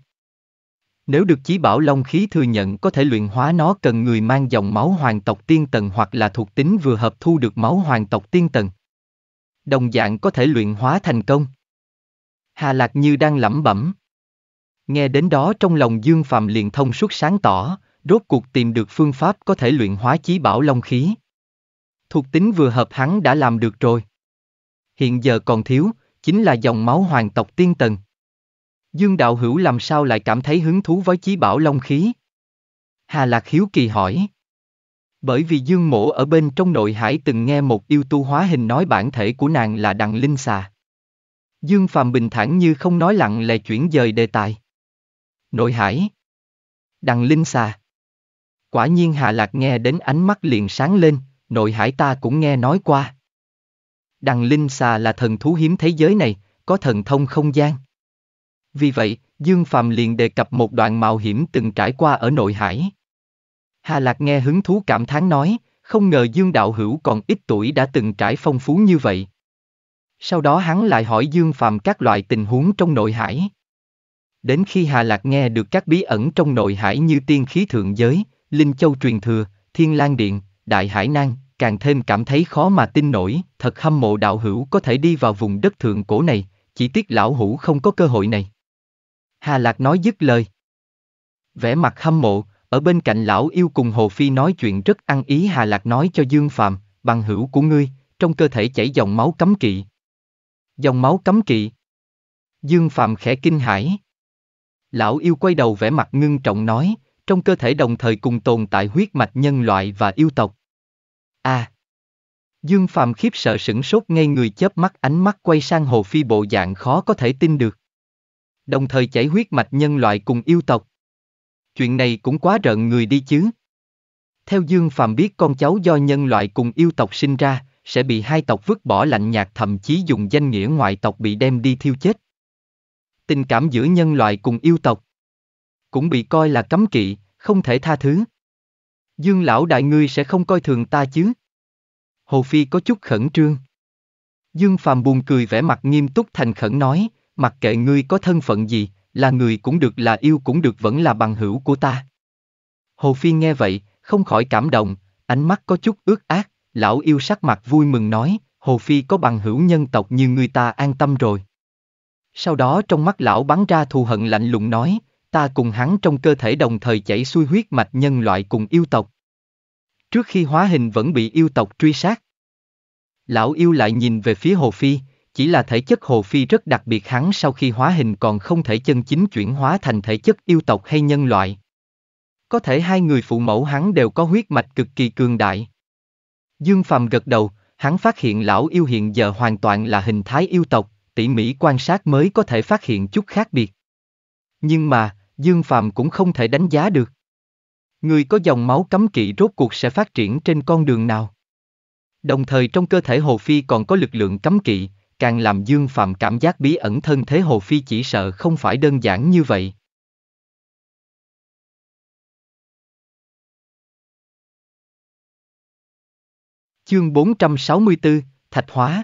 Nếu được chí bảo long khí thừa nhận có thể luyện hóa nó cần người mang dòng máu hoàng tộc tiên tần hoặc là thuộc tính vừa hợp thu được máu hoàng tộc tiên tần. Đồng dạng có thể luyện hóa thành công. Hà Lạc Như đang lẩm bẩm. Nghe đến đó trong lòng Dương Phạm liền thông suốt sáng tỏ, rốt cuộc tìm được phương pháp có thể luyện hóa chí bảo long khí. Thuộc tính vừa hợp hắn đã làm được rồi. Hiện giờ còn thiếu, chính là dòng máu hoàng tộc tiên tần. Dương Đạo Hữu làm sao lại cảm thấy hứng thú với chí bảo long khí? Hà Lạc Hiếu kỳ hỏi. Bởi vì Dương Mổ ở bên trong nội hải từng nghe một yêu tu hóa hình nói bản thể của nàng là Đặng linh xà. Dương Phạm bình thản như không nói lặng lè chuyển dời đề tài. Nội hải. Đằng linh xà. Quả nhiên Hạ Lạc nghe đến ánh mắt liền sáng lên, nội hải ta cũng nghe nói qua. Đằng linh xà là thần thú hiếm thế giới này, có thần thông không gian. Vì vậy, Dương phạm liền đề cập một đoạn mạo hiểm từng trải qua ở nội hải. Hà Lạc nghe hứng thú cảm thán nói, không ngờ Dương Đạo Hữu còn ít tuổi đã từng trải phong phú như vậy. Sau đó hắn lại hỏi Dương phạm các loại tình huống trong nội hải. Đến khi Hà Lạc nghe được các bí ẩn trong nội hải như tiên khí thượng giới, Linh Châu truyền thừa, Thiên Lan Điện, Đại Hải Nan, càng thêm cảm thấy khó mà tin nổi, thật hâm mộ đạo hữu có thể đi vào vùng đất thượng cổ này, chỉ tiếc lão hữu không có cơ hội này. Hà Lạc nói dứt lời. Vẻ mặt hâm mộ, ở bên cạnh lão yêu cùng Hồ Phi nói chuyện rất ăn ý Hà Lạc nói cho Dương Phạm, bằng hữu của ngươi, trong cơ thể chảy dòng máu cấm kỵ. Dòng máu cấm kỵ. Dương Phạm khẽ kinh hãi, Lão yêu quay đầu vẻ mặt ngưng trọng nói, trong cơ thể đồng thời cùng tồn tại huyết mạch nhân loại và yêu tộc. A. À, Dương Phàm khiếp sợ sửng sốt ngay người chớp mắt ánh mắt quay sang Hồ Phi bộ dạng khó có thể tin được. Đồng thời chảy huyết mạch nhân loại cùng yêu tộc. Chuyện này cũng quá rợn người đi chứ. Theo Dương Phàm biết con cháu do nhân loại cùng yêu tộc sinh ra, sẽ bị hai tộc vứt bỏ lạnh nhạt thậm chí dùng danh nghĩa ngoại tộc bị đem đi thiêu chết tình cảm giữa nhân loại cùng yêu tộc. Cũng bị coi là cấm kỵ, không thể tha thứ. Dương lão đại ngươi sẽ không coi thường ta chứ? Hồ Phi có chút khẩn trương. Dương Phàm buồn cười vẻ mặt nghiêm túc thành khẩn nói, mặc kệ ngươi có thân phận gì, là người cũng được là yêu cũng được vẫn là bằng hữu của ta. Hồ Phi nghe vậy, không khỏi cảm động, ánh mắt có chút ướt át, lão yêu sắc mặt vui mừng nói, Hồ Phi có bằng hữu nhân tộc như người ta an tâm rồi. Sau đó trong mắt lão bắn ra thù hận lạnh lùng nói, ta cùng hắn trong cơ thể đồng thời chảy xuôi huyết mạch nhân loại cùng yêu tộc. Trước khi hóa hình vẫn bị yêu tộc truy sát. Lão yêu lại nhìn về phía Hồ Phi, chỉ là thể chất Hồ Phi rất đặc biệt hắn sau khi hóa hình còn không thể chân chính chuyển hóa thành thể chất yêu tộc hay nhân loại. Có thể hai người phụ mẫu hắn đều có huyết mạch cực kỳ cường đại. Dương Phàm gật đầu, hắn phát hiện lão yêu hiện giờ hoàn toàn là hình thái yêu tộc, tỉ mỉ quan sát mới có thể phát hiện chút khác biệt. Nhưng mà, Dương Phạm cũng không thể đánh giá được. Người có dòng máu cấm kỵ rốt cuộc sẽ phát triển trên con đường nào. Đồng thời trong cơ thể Hồ Phi còn có lực lượng cấm kỵ, càng làm Dương Phạm cảm giác bí ẩn thân thế Hồ Phi chỉ sợ không phải đơn giản như vậy. Chương 464, Thạch Hóa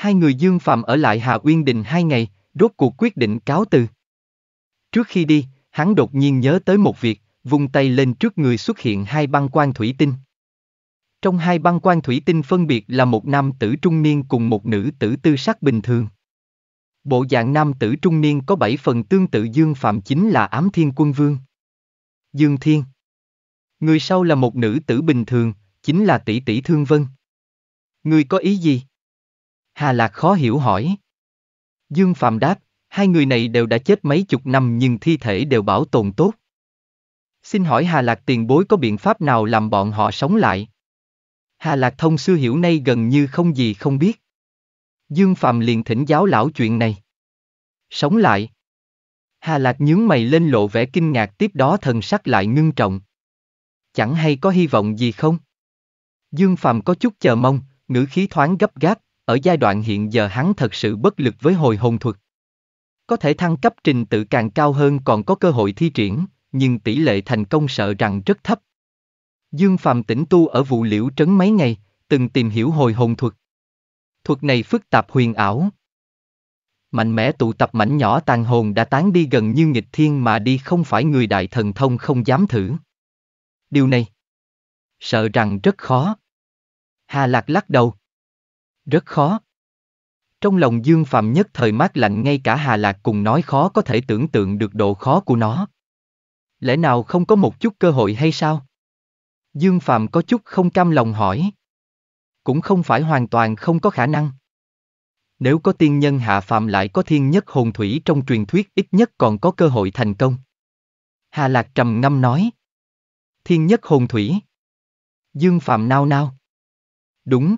hai người Dương Phạm ở lại Hà Uyên Đình hai ngày, rốt cuộc quyết định cáo từ. Trước khi đi, hắn đột nhiên nhớ tới một việc, vung tay lên trước người xuất hiện hai băng quan thủy tinh. Trong hai băng quan thủy tinh phân biệt là một nam tử trung niên cùng một nữ tử tư sắc bình thường. Bộ dạng nam tử trung niên có bảy phần tương tự Dương Phạm chính là ám thiên quân vương. Dương Thiên Người sau là một nữ tử bình thường, chính là tỷ tỷ Thương Vân. Người có ý gì? Hà Lạc khó hiểu hỏi. Dương Phạm đáp, hai người này đều đã chết mấy chục năm nhưng thi thể đều bảo tồn tốt. Xin hỏi Hà Lạc tiền bối có biện pháp nào làm bọn họ sống lại? Hà Lạc thông xưa hiểu nay gần như không gì không biết. Dương Phạm liền thỉnh giáo lão chuyện này. Sống lại. Hà Lạc nhướng mày lên lộ vẻ kinh ngạc tiếp đó thần sắc lại ngưng trọng. Chẳng hay có hy vọng gì không? Dương Phạm có chút chờ mong, ngữ khí thoáng gấp gáp, ở giai đoạn hiện giờ hắn thật sự bất lực với hồi hồn thuật. Có thể thăng cấp trình tự càng cao hơn còn có cơ hội thi triển, nhưng tỷ lệ thành công sợ rằng rất thấp. Dương Phạm tĩnh tu ở vụ liễu trấn mấy ngày, từng tìm hiểu hồi hồn thuật. Thuật này phức tạp huyền ảo. Mạnh mẽ tụ tập mảnh nhỏ tàn hồn đã tán đi gần như nghịch thiên mà đi không phải người đại thần thông không dám thử. Điều này, sợ rằng rất khó. Hà Lạc lắc đầu, rất khó. Trong lòng Dương Phạm nhất thời mát lạnh ngay cả Hà Lạc cùng nói khó có thể tưởng tượng được độ khó của nó. Lẽ nào không có một chút cơ hội hay sao? Dương Phạm có chút không cam lòng hỏi. Cũng không phải hoàn toàn không có khả năng. Nếu có tiên nhân hạ phàm lại có thiên nhất hồn thủy trong truyền thuyết ít nhất còn có cơ hội thành công. Hà Lạc trầm ngâm nói. Thiên nhất hồn thủy. Dương Phạm nao nao. Đúng,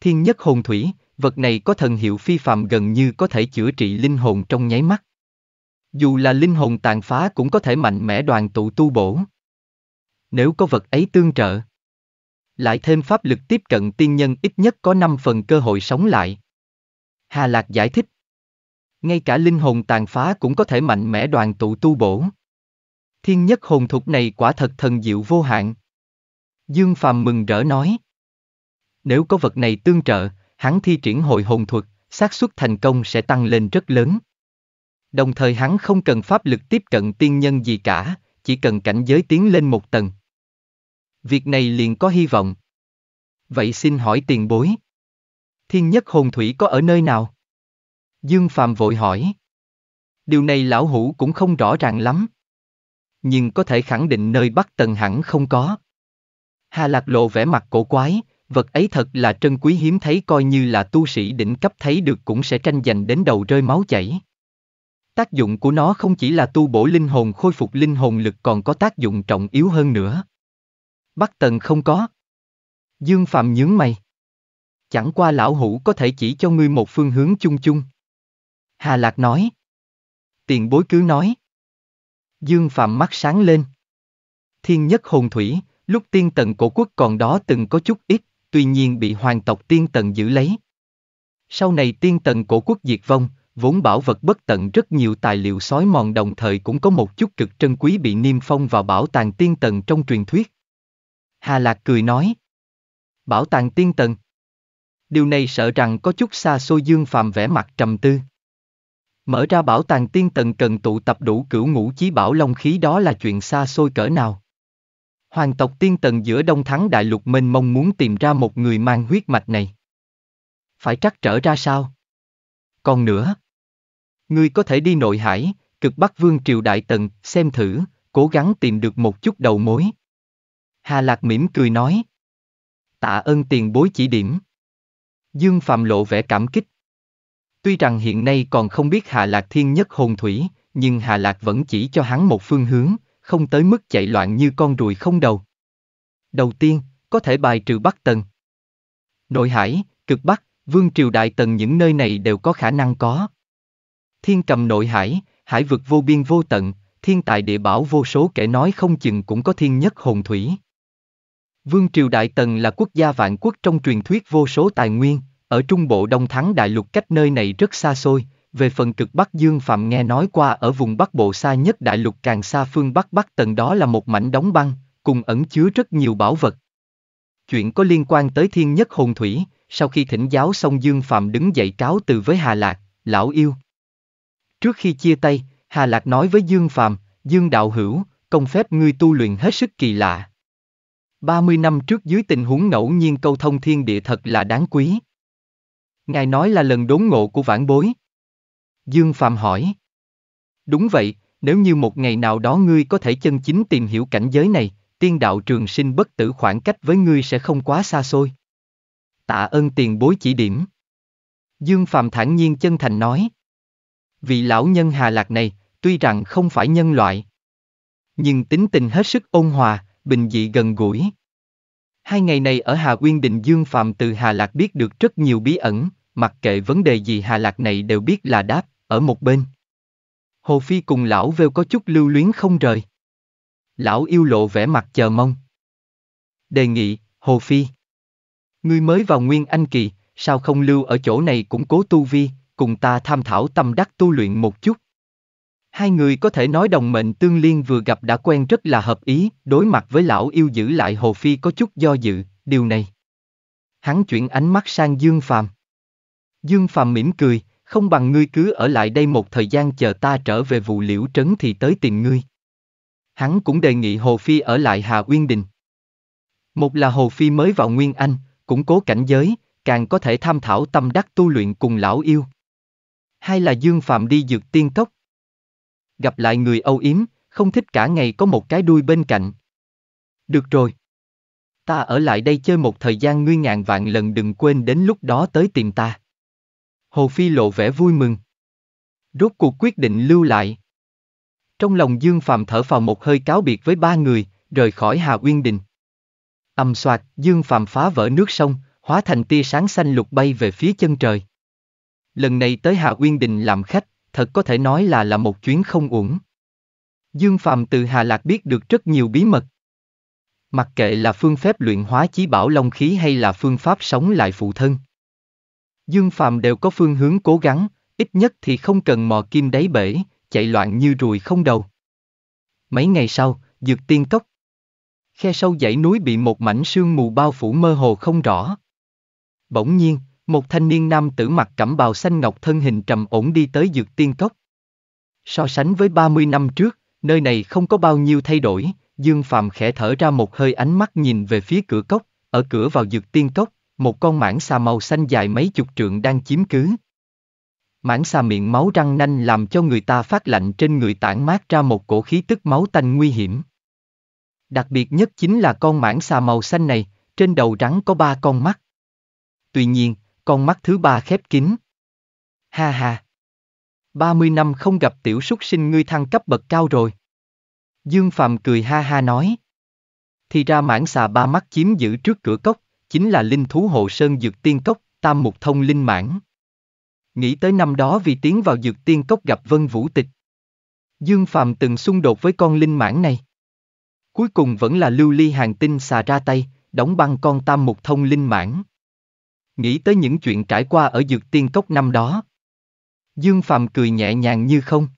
Thiên nhất hồn thủy, vật này có thần hiệu phi phàm gần như có thể chữa trị linh hồn trong nháy mắt. Dù là linh hồn tàn phá cũng có thể mạnh mẽ đoàn tụ tu bổ. Nếu có vật ấy tương trợ, lại thêm pháp lực tiếp cận tiên nhân ít nhất có 5 phần cơ hội sống lại. Hà Lạc giải thích. Ngay cả linh hồn tàn phá cũng có thể mạnh mẽ đoàn tụ tu bổ. Thiên nhất hồn thục này quả thật thần diệu vô hạn. Dương Phàm mừng rỡ nói nếu có vật này tương trợ, hắn thi triển hội hồn thuật, xác suất thành công sẽ tăng lên rất lớn. Đồng thời hắn không cần pháp lực tiếp cận tiên nhân gì cả, chỉ cần cảnh giới tiến lên một tầng. Việc này liền có hy vọng. Vậy xin hỏi tiền bối. Thiên nhất hồn thủy có ở nơi nào? Dương Phạm vội hỏi. Điều này lão hủ cũng không rõ ràng lắm. Nhưng có thể khẳng định nơi Bắc Tần hẳn không có. Hà Lạc Lộ vẻ mặt cổ quái, vật ấy thật là trân quý hiếm thấy coi như là tu sĩ đỉnh cấp thấy được cũng sẽ tranh giành đến đầu rơi máu chảy. Tác dụng của nó không chỉ là tu bổ linh hồn khôi phục linh hồn lực còn có tác dụng trọng yếu hơn nữa. Bắc Tần không có. Dương Phạm nhướng mày. Chẳng qua lão hủ có thể chỉ cho ngươi một phương hướng chung chung. Hà Lạc nói. Tiền bối cứ nói. Dương Phạm mắt sáng lên. Thiên nhất hồn thủy, lúc tiên tần cổ quốc còn đó từng có chút ít, tuy nhiên bị hoàng tộc tiên tần giữ lấy. Sau này tiên tần cổ quốc diệt vong, vốn bảo vật bất tận rất nhiều tài liệu sói mòn đồng thời cũng có một chút cực trân quý bị niêm phong vào bảo tàng tiên tần trong truyền thuyết. Hà Lạc cười nói. Bảo tàng tiên tần. Điều này sợ rằng có chút xa xôi dương phàm vẻ mặt trầm tư. Mở ra bảo tàng tiên tần cần tụ tập đủ cửu ngũ chí bảo long khí đó là chuyện xa xôi cỡ nào. Hoàng tộc tiên tần giữa đông thắng đại lục mênh mong muốn tìm ra một người mang huyết mạch này. Phải trắc trở ra sao? Còn nữa, ngươi có thể đi nội hải, cực bắc vương triều đại tần, xem thử, cố gắng tìm được một chút đầu mối. Hà Lạc mỉm cười nói. Tạ ơn tiền bối chỉ điểm. Dương Phạm lộ vẻ cảm kích. Tuy rằng hiện nay còn không biết Hà Lạc Thiên nhất hồn thủy, nhưng Hà Lạc vẫn chỉ cho hắn một phương hướng, không tới mức chạy loạn như con ruồi không đầu. Đầu tiên, có thể bài trừ Bắc Tần. Nội Hải, Cực Bắc, Vương Triều Đại Tần những nơi này đều có khả năng có. Thiên cầm nội hải, hải vực vô biên vô tận, thiên tài địa bảo vô số kẻ nói không chừng cũng có thiên nhất hồn thủy. Vương Triều Đại Tần là quốc gia vạn quốc trong truyền thuyết vô số tài nguyên, ở trung bộ đông thắng đại lục cách nơi này rất xa xôi, về phần cực Bắc Dương Phạm nghe nói qua ở vùng Bắc Bộ xa nhất đại lục càng xa phương Bắc Bắc tầng đó là một mảnh đóng băng, cùng ẩn chứa rất nhiều bảo vật. Chuyện có liên quan tới thiên nhất hồn thủy, sau khi thỉnh giáo xong Dương Phạm đứng dậy cáo từ với Hà Lạc, lão yêu. Trước khi chia tay, Hà Lạc nói với Dương Phạm, Dương Đạo Hữu, công phép ngươi tu luyện hết sức kỳ lạ. 30 năm trước dưới tình huống ngẫu nhiên câu thông thiên địa thật là đáng quý. Ngài nói là lần đốn ngộ của vãn bối. Dương Phạm hỏi. Đúng vậy, nếu như một ngày nào đó ngươi có thể chân chính tìm hiểu cảnh giới này, tiên đạo trường sinh bất tử khoảng cách với ngươi sẽ không quá xa xôi. Tạ ơn tiền bối chỉ điểm. Dương Phạm thản nhiên chân thành nói. Vị lão nhân Hà Lạc này, tuy rằng không phải nhân loại, nhưng tính tình hết sức ôn hòa, bình dị gần gũi. Hai ngày này ở Hà Quyên Định Dương Phạm từ Hà Lạc biết được rất nhiều bí ẩn, mặc kệ vấn đề gì Hà Lạc này đều biết là đáp ở một bên. Hồ Phi cùng lão vêu có chút lưu luyến không rời. Lão yêu lộ vẻ mặt chờ mong. Đề nghị, Hồ Phi. Ngươi mới vào Nguyên Anh Kỳ, sao không lưu ở chỗ này cũng cố tu vi, cùng ta tham thảo tâm đắc tu luyện một chút. Hai người có thể nói đồng mệnh tương liên vừa gặp đã quen rất là hợp ý, đối mặt với lão yêu giữ lại Hồ Phi có chút do dự, điều này. Hắn chuyển ánh mắt sang Dương Phàm. Dương Phàm mỉm cười, không bằng ngươi cứ ở lại đây một thời gian chờ ta trở về vụ liễu trấn thì tới tìm ngươi. Hắn cũng đề nghị Hồ Phi ở lại Hà Uyên Đình. Một là Hồ Phi mới vào Nguyên Anh, củng cố cảnh giới, càng có thể tham thảo tâm đắc tu luyện cùng lão yêu. Hai là Dương Phạm đi dược tiên cốc. Gặp lại người âu yếm, không thích cả ngày có một cái đuôi bên cạnh. Được rồi. Ta ở lại đây chơi một thời gian ngươi ngàn vạn lần đừng quên đến lúc đó tới tìm ta. Hồ Phi lộ vẻ vui mừng. Rốt cuộc quyết định lưu lại. Trong lòng Dương Phạm thở vào một hơi cáo biệt với ba người, rời khỏi Hà Uyên Đình. Âm soạt, Dương Phạm phá vỡ nước sông, hóa thành tia sáng xanh lục bay về phía chân trời. Lần này tới Hà Uyên Đình làm khách, thật có thể nói là là một chuyến không uổng. Dương Phạm từ Hà Lạc biết được rất nhiều bí mật. Mặc kệ là phương phép luyện hóa chí bảo long khí hay là phương pháp sống lại phụ thân, Dương Phạm đều có phương hướng cố gắng, ít nhất thì không cần mò kim đáy bể, chạy loạn như ruồi không đầu. Mấy ngày sau, dược tiên cốc. Khe sâu dãy núi bị một mảnh sương mù bao phủ mơ hồ không rõ. Bỗng nhiên, một thanh niên nam tử mặc cẩm bào xanh ngọc thân hình trầm ổn đi tới dược tiên cốc. So sánh với 30 năm trước, nơi này không có bao nhiêu thay đổi, Dương Phạm khẽ thở ra một hơi ánh mắt nhìn về phía cửa cốc, ở cửa vào dược tiên cốc, một con mãng xà màu xanh dài mấy chục trượng đang chiếm cứ. Mãng xà miệng máu răng nanh làm cho người ta phát lạnh trên người tản mát ra một cổ khí tức máu tanh nguy hiểm. Đặc biệt nhất chính là con mãng xà màu xanh này, trên đầu rắn có ba con mắt. Tuy nhiên, con mắt thứ ba khép kín. Ha ha! 30 năm không gặp tiểu súc sinh ngươi thăng cấp bậc cao rồi. Dương Phạm cười ha ha nói. Thì ra mãng xà ba mắt chiếm giữ trước cửa cốc, chính là linh thú hộ sơn dược tiên cốc, tam mục thông linh mãn. Nghĩ tới năm đó vì tiến vào dược tiên cốc gặp Vân Vũ Tịch. Dương phạm từng xung đột với con linh mãn này. Cuối cùng vẫn là lưu ly hàng tinh xà ra tay, đóng băng con tam mục thông linh mãn. Nghĩ tới những chuyện trải qua ở dược tiên cốc năm đó. Dương phạm cười nhẹ nhàng như không.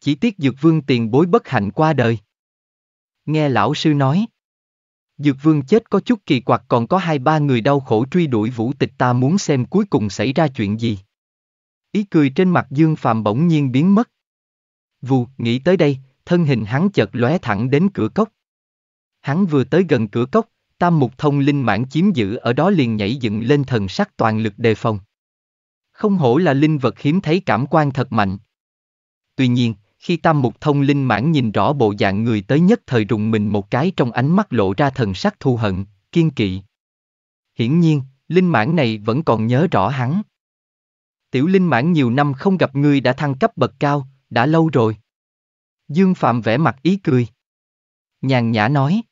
Chỉ tiếc dược vương tiền bối bất hạnh qua đời. Nghe lão sư nói. Dược vương chết có chút kỳ quặc còn có hai ba người đau khổ truy đuổi vũ tịch ta muốn xem cuối cùng xảy ra chuyện gì. Ý cười trên mặt Dương Phàm bỗng nhiên biến mất. Vù, nghĩ tới đây, thân hình hắn chợt lóe thẳng đến cửa cốc. Hắn vừa tới gần cửa cốc, tam mục thông linh mãn chiếm giữ ở đó liền nhảy dựng lên thần sắc toàn lực đề phòng. Không hổ là linh vật hiếm thấy cảm quan thật mạnh. Tuy nhiên, khi tam mục thông linh mãn nhìn rõ bộ dạng người tới nhất thời rùng mình một cái trong ánh mắt lộ ra thần sắc thu hận, kiên kỵ. Hiển nhiên, linh mãn này vẫn còn nhớ rõ hắn. Tiểu linh mãn nhiều năm không gặp ngươi đã thăng cấp bậc cao, đã lâu rồi. Dương Phạm vẽ mặt ý cười. Nhàn nhã nói.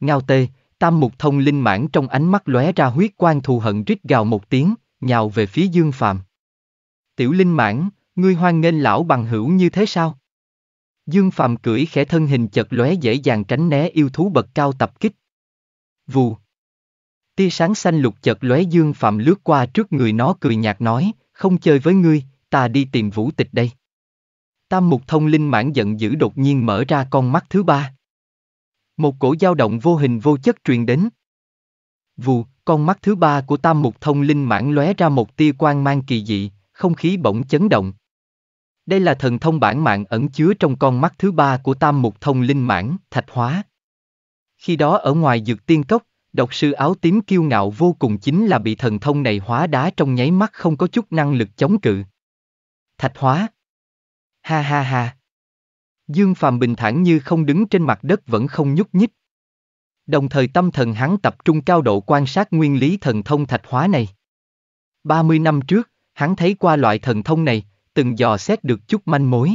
Ngao tê, tam mục thông linh mãn trong ánh mắt lóe ra huyết quang thù hận rít gào một tiếng, nhào về phía Dương Phạm. Tiểu linh mãn, Ngươi hoan nghênh lão bằng hữu như thế sao? Dương Phạm cưỡi khẽ thân hình chật lóe dễ dàng tránh né yêu thú bậc cao tập kích. Vù. Tia sáng xanh lục chật lóe Dương Phạm lướt qua trước người nó cười nhạt nói, không chơi với ngươi, ta đi tìm vũ tịch đây. Tam mục thông linh mãn giận dữ đột nhiên mở ra con mắt thứ ba. Một cổ dao động vô hình vô chất truyền đến. Vù, con mắt thứ ba của tam mục thông linh mãn lóe ra một tia quang mang kỳ dị, không khí bỗng chấn động. Đây là thần thông bản mạng ẩn chứa trong con mắt thứ ba của tam mục thông linh mãn, thạch hóa. Khi đó ở ngoài dược tiên cốc, độc sư áo tím kiêu ngạo vô cùng chính là bị thần thông này hóa đá trong nháy mắt không có chút năng lực chống cự. Thạch hóa. Ha ha ha. Dương Phàm bình thản như không đứng trên mặt đất vẫn không nhúc nhích. Đồng thời tâm thần hắn tập trung cao độ quan sát nguyên lý thần thông thạch hóa này. 30 năm trước, hắn thấy qua loại thần thông này, từng dò xét được chút manh mối.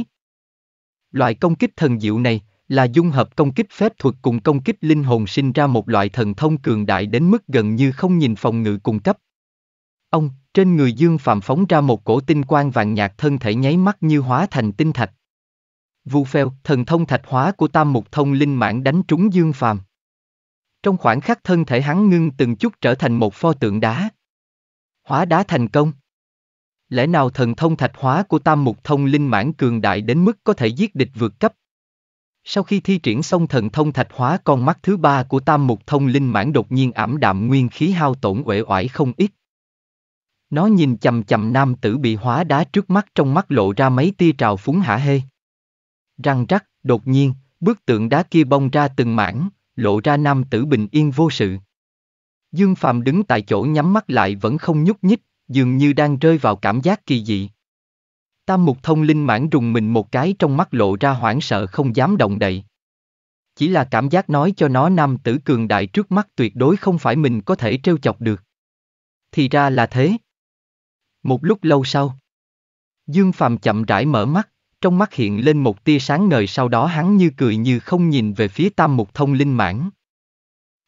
Loại công kích thần diệu này là dung hợp công kích phép thuật cùng công kích linh hồn sinh ra một loại thần thông cường đại đến mức gần như không nhìn phòng ngự cung cấp. Ông, trên người Dương Phạm phóng ra một cổ tinh quang vàng nhạt thân thể nháy mắt như hóa thành tinh thạch. Vu phèo, thần thông thạch hóa của tam mục thông linh mãn đánh trúng Dương Phạm. Trong khoảng khắc thân thể hắn ngưng từng chút trở thành một pho tượng đá. Hóa đá thành công. Lẽ nào thần thông thạch hóa của tam mục thông linh mãn cường đại đến mức có thể giết địch vượt cấp? Sau khi thi triển xong thần thông thạch hóa con mắt thứ ba của tam mục thông linh mãn đột nhiên ảm đạm nguyên khí hao tổn uể oải không ít. Nó nhìn chầm chầm nam tử bị hóa đá trước mắt trong mắt lộ ra mấy tia trào phúng hả hê. Răng rắc, đột nhiên, bức tượng đá kia bong ra từng mảng, lộ ra nam tử bình yên vô sự. Dương Phạm đứng tại chỗ nhắm mắt lại vẫn không nhúc nhích, dường như đang rơi vào cảm giác kỳ dị. Tam mục thông linh mãn rùng mình một cái trong mắt lộ ra hoảng sợ không dám động đậy. Chỉ là cảm giác nói cho nó nam tử cường đại trước mắt tuyệt đối không phải mình có thể trêu chọc được. Thì ra là thế. Một lúc lâu sau, Dương Phàm chậm rãi mở mắt, trong mắt hiện lên một tia sáng ngời sau đó hắn như cười như không nhìn về phía tam mục thông linh mãn.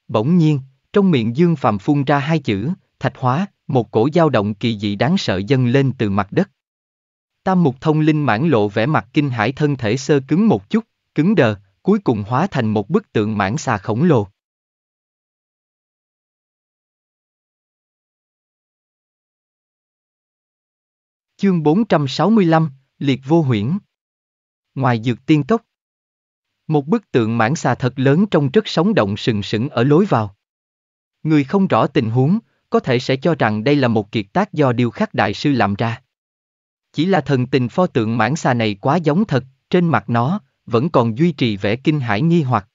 Bỗng nhiên, trong miệng Dương Phàm phun ra hai chữ, thạch hóa, một cổ dao động kỳ dị đáng sợ dâng lên từ mặt đất. Tam mục thông linh mãn lộ vẻ mặt kinh hãi thân thể sơ cứng một chút, cứng đờ, cuối cùng hóa thành một bức tượng mãn xà khổng lồ. Chương 465, Liệt Vô Huyễn Ngoài dược tiên cốc Một bức tượng mãn xà thật lớn trong rất sóng động sừng sững ở lối vào. Người không rõ tình huống, có thể sẽ cho rằng đây là một kiệt tác do điêu khắc đại sư làm ra. Chỉ là thần tình pho tượng mãn xà này quá giống thật, trên mặt nó, vẫn còn duy trì vẻ kinh hãi nghi hoặc.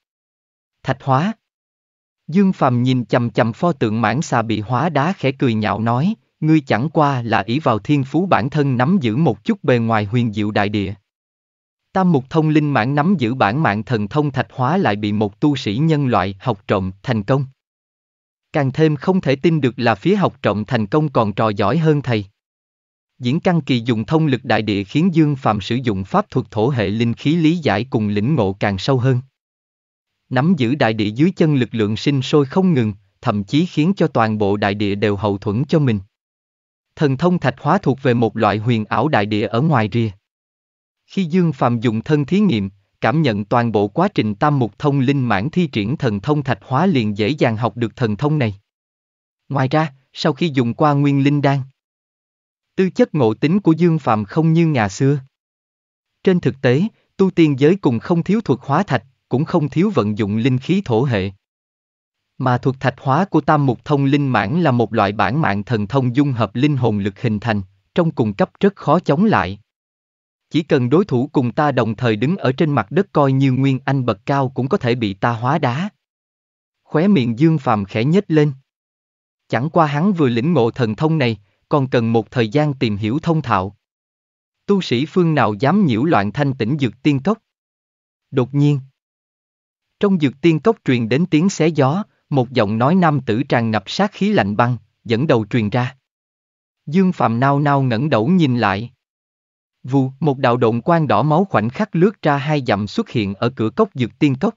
Thạch hóa Dương Phàm nhìn chầm chầm pho tượng mãn xà bị hóa đá khẽ cười nhạo nói, ngươi chẳng qua là ý vào thiên phú bản thân nắm giữ một chút bề ngoài huyền diệu đại địa. Tam mục thông linh mãn nắm giữ bản mạng thần thông thạch hóa lại bị một tu sĩ nhân loại học trộm thành công. Càng thêm không thể tin được là phía học trọng thành công còn trò giỏi hơn thầy. Diễn Căn Kỳ dùng thông lực đại địa khiến Dương Phạm sử dụng pháp thuật thổ hệ linh khí lý giải cùng lĩnh ngộ càng sâu hơn. Nắm giữ đại địa dưới chân lực lượng sinh sôi không ngừng, thậm chí khiến cho toàn bộ đại địa đều hậu thuẫn cho mình. Thần thông thạch hóa thuộc về một loại huyền ảo đại địa ở ngoài rìa. Khi Dương Phạm dùng thân thí nghiệm, cảm nhận toàn bộ quá trình tam mục thông linh mãn thi triển thần thông thạch hóa liền dễ dàng học được thần thông này. Ngoài ra, sau khi dùng qua nguyên linh đan, tư chất ngộ tính của Dương Phạm không như ngà xưa. Trên thực tế, tu tiên giới cùng không thiếu thuật hóa thạch, cũng không thiếu vận dụng linh khí thổ hệ. Mà thuật thạch hóa của tam mục thông linh mãn là một loại bản mạng thần thông dung hợp linh hồn lực hình thành, trong cùng cấp rất khó chống lại, chỉ cần đối thủ cùng ta đồng thời đứng ở trên mặt đất coi như Nguyên Anh bậc cao cũng có thể bị ta hóa đá. Khóe miệng Dương Phàm khẽ nhếch lên. Chẳng qua hắn vừa lĩnh ngộ thần thông này, còn cần một thời gian tìm hiểu thông thạo. Tu sĩ phương nào dám nhiễu loạn thanh tĩnh dược tiên cốc? Đột nhiên, trong dược tiên cốc truyền đến tiếng xé gió, một giọng nói nam tử tràn ngập sát khí lạnh băng, dẫn đầu truyền ra. Dương Phạm nao nao ngẩng đầu nhìn lại. Vù, một đạo độn quang đỏ máu khoảnh khắc lướt ra hai dặm xuất hiện ở cửa cốc dược tiên cốc.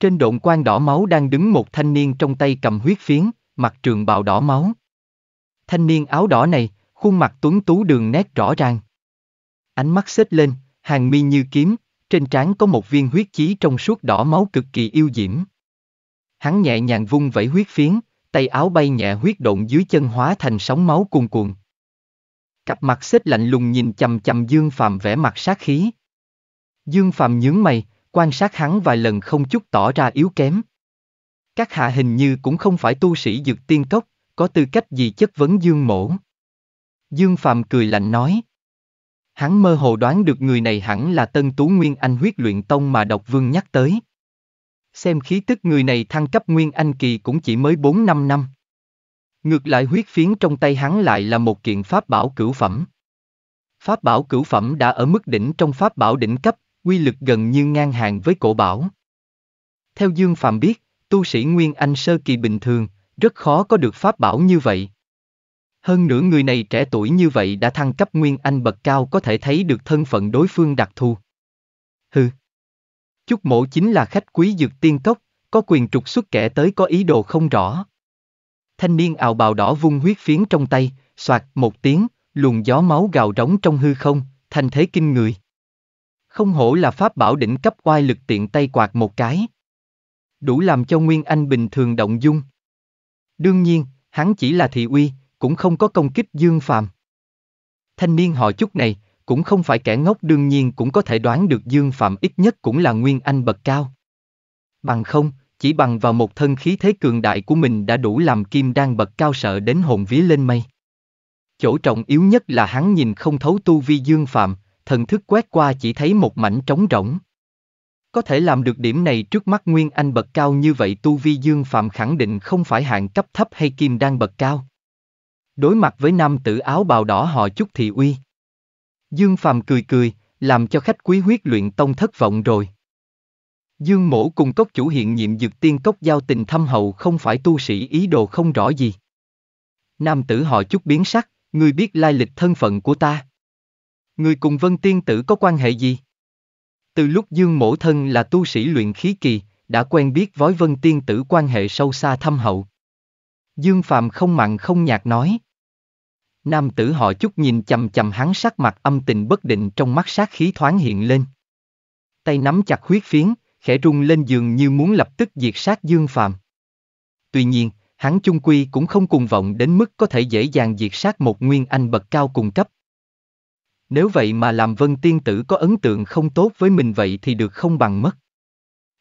Trên độn quang đỏ máu đang đứng một thanh niên trong tay cầm huyết phiến, mặt trường bào đỏ máu. Thanh niên áo đỏ này, khuôn mặt tuấn tú đường nét rõ ràng. Ánh mắt xếp lên, hàng mi như kiếm, trên trán có một viên huyết chí trong suốt đỏ máu cực kỳ yêu diễm. Hắn nhẹ nhàng vung vẩy huyết phiến, tay áo bay nhẹ huyết động dưới chân hóa thành sóng máu cuồn cuộn cặp mặt xích lạnh lùng nhìn chằm chằm Dương Phạm vẻ mặt sát khí. Dương Phạm nhướng mày, quan sát hắn vài lần không chút tỏ ra yếu kém. Các hạ hình như cũng không phải tu sĩ dược tiên cốc, có tư cách gì chất vấn Dương mổ. Dương Phạm cười lạnh nói. Hắn mơ hồ đoán được người này hẳn là tân tú Nguyên Anh huyết luyện tông mà độc vương nhắc tới. Xem khí tức người này thăng cấp Nguyên Anh kỳ cũng chỉ mới bốn năm năm. Ngược lại huyết phiến trong tay hắn lại là một kiện pháp bảo cửu phẩm. Pháp bảo cửu phẩm đã ở mức đỉnh trong pháp bảo đỉnh cấp, quy lực gần như ngang hàng với cổ bảo. Theo Dương Phạm biết, tu sĩ Nguyên Anh Sơ Kỳ bình thường, rất khó có được pháp bảo như vậy. Hơn nữa người này trẻ tuổi như vậy đã thăng cấp Nguyên Anh bậc cao có thể thấy được thân phận đối phương đặc thù. Hừ. Chúc mộ chính là khách quý dược tiên cốc, có quyền trục xuất kẻ tới có ý đồ không rõ thanh niên ào bào đỏ vung huyết phiến trong tay, soạt một tiếng, luồng gió máu gào rống trong hư không, thanh thế kinh người. Không hổ là pháp bảo đỉnh cấp oai lực tiện tay quạt một cái. Đủ làm cho Nguyên Anh bình thường động dung. Đương nhiên, hắn chỉ là thị uy, cũng không có công kích Dương Phàm. Thanh niên họ chút này, cũng không phải kẻ ngốc đương nhiên cũng có thể đoán được Dương Phạm ít nhất cũng là Nguyên Anh bậc cao. Bằng không, chỉ bằng vào một thân khí thế cường đại của mình đã đủ làm kim đang bật cao sợ đến hồn vía lên mây. Chỗ trọng yếu nhất là hắn nhìn không thấu tu vi dương phạm, thần thức quét qua chỉ thấy một mảnh trống rỗng. Có thể làm được điểm này trước mắt Nguyên Anh bậc cao như vậy tu vi dương phạm khẳng định không phải hạng cấp thấp hay kim đang bậc cao. Đối mặt với nam tử áo bào đỏ họ chút thị uy. Dương phạm cười cười, làm cho khách quý huyết luyện tông thất vọng rồi. Dương mổ cùng cốc chủ hiện nhiệm dược tiên cốc giao tình thâm hậu không phải tu sĩ ý đồ không rõ gì. Nam tử họ chút biến sắc, người biết lai lịch thân phận của ta. người cùng vân tiên tử có quan hệ gì? Từ lúc Dương mổ thân là tu sĩ luyện khí kỳ, đã quen biết với vân tiên tử quan hệ sâu xa thâm hậu. Dương Phạm không mặn không nhạt nói. Nam tử họ chút nhìn chầm chầm hắn sắc mặt âm tình bất định trong mắt sát khí thoáng hiện lên. Tay nắm chặt huyết phiến, khẽ rung lên giường như muốn lập tức diệt sát Dương Phạm. Tuy nhiên, hắn chung quy cũng không cùng vọng đến mức có thể dễ dàng diệt sát một nguyên anh bậc cao cùng cấp. Nếu vậy mà làm vân tiên tử có ấn tượng không tốt với mình vậy thì được không bằng mất.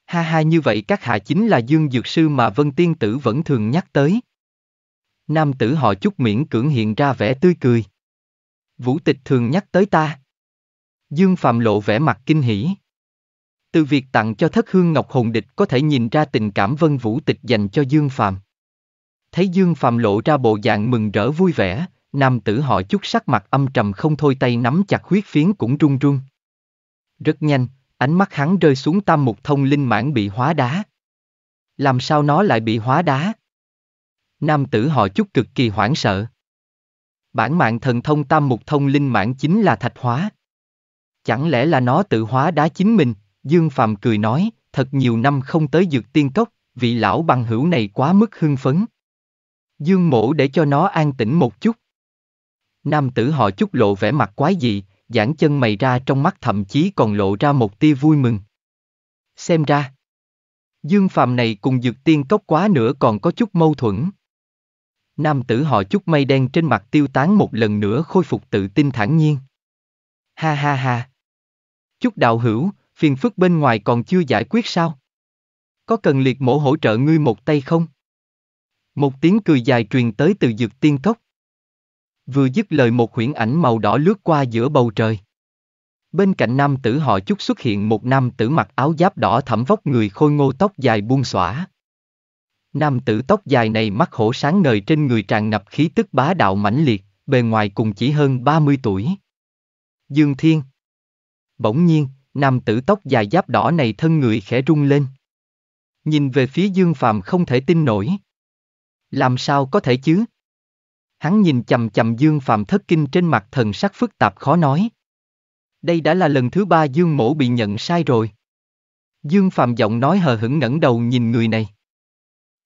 Ha ha như vậy các hạ chính là dương dược sư mà vân tiên tử vẫn thường nhắc tới. Nam tử họ chút miễn cưỡng hiện ra vẻ tươi cười. Vũ tịch thường nhắc tới ta. Dương phàm lộ vẻ mặt kinh hỉ. Từ việc tặng cho thất hương ngọc hồn địch có thể nhìn ra tình cảm Vân Vũ Tịch dành cho Dương Phàm. Thấy Dương Phàm lộ ra bộ dạng mừng rỡ vui vẻ, nam tử họ chút sắc mặt âm trầm không thôi tay nắm chặt huyết phiến cũng run run. Rất nhanh, ánh mắt hắn rơi xuống tam mục thông linh mãn bị hóa đá. Làm sao nó lại bị hóa đá? Nam tử họ chút cực kỳ hoảng sợ. Bản mạng thần thông tam mục thông linh mãn chính là thạch hóa. Chẳng lẽ là nó tự hóa đá chính mình? Dương Phạm cười nói, thật nhiều năm không tới dược tiên cốc, vị lão bằng hữu này quá mức hưng phấn. Dương mổ để cho nó an tĩnh một chút. Nam tử họ chút lộ vẻ mặt quái dị, giãn chân mày ra trong mắt thậm chí còn lộ ra một tia vui mừng. Xem ra, Dương Phạm này cùng dược tiên cốc quá nữa còn có chút mâu thuẫn. Nam tử họ chút mây đen trên mặt tiêu tán một lần nữa khôi phục tự tin thản nhiên. Ha ha ha. Chút đạo hữu, phiền phức bên ngoài còn chưa giải quyết sao? Có cần liệt mổ hỗ trợ ngươi một tay không? Một tiếng cười dài truyền tới từ dược tiên cốc. Vừa dứt lời một huyễn ảnh màu đỏ lướt qua giữa bầu trời. Bên cạnh nam tử họ chút xuất hiện một nam tử mặc áo giáp đỏ thẫm vóc người khôi ngô tóc dài buông xõa. Nam tử tóc dài này mắt hổ sáng ngời trên người tràn ngập khí tức bá đạo mãnh liệt, bề ngoài cùng chỉ hơn 30 tuổi. Dương Thiên Bỗng nhiên, nam tử tóc dài giáp đỏ này thân người khẽ rung lên. Nhìn về phía Dương Phạm không thể tin nổi. Làm sao có thể chứ? Hắn nhìn chầm chầm Dương Phạm thất kinh trên mặt thần sắc phức tạp khó nói. Đây đã là lần thứ ba Dương Mổ bị nhận sai rồi. Dương Phạm giọng nói hờ hững ngẩng đầu nhìn người này.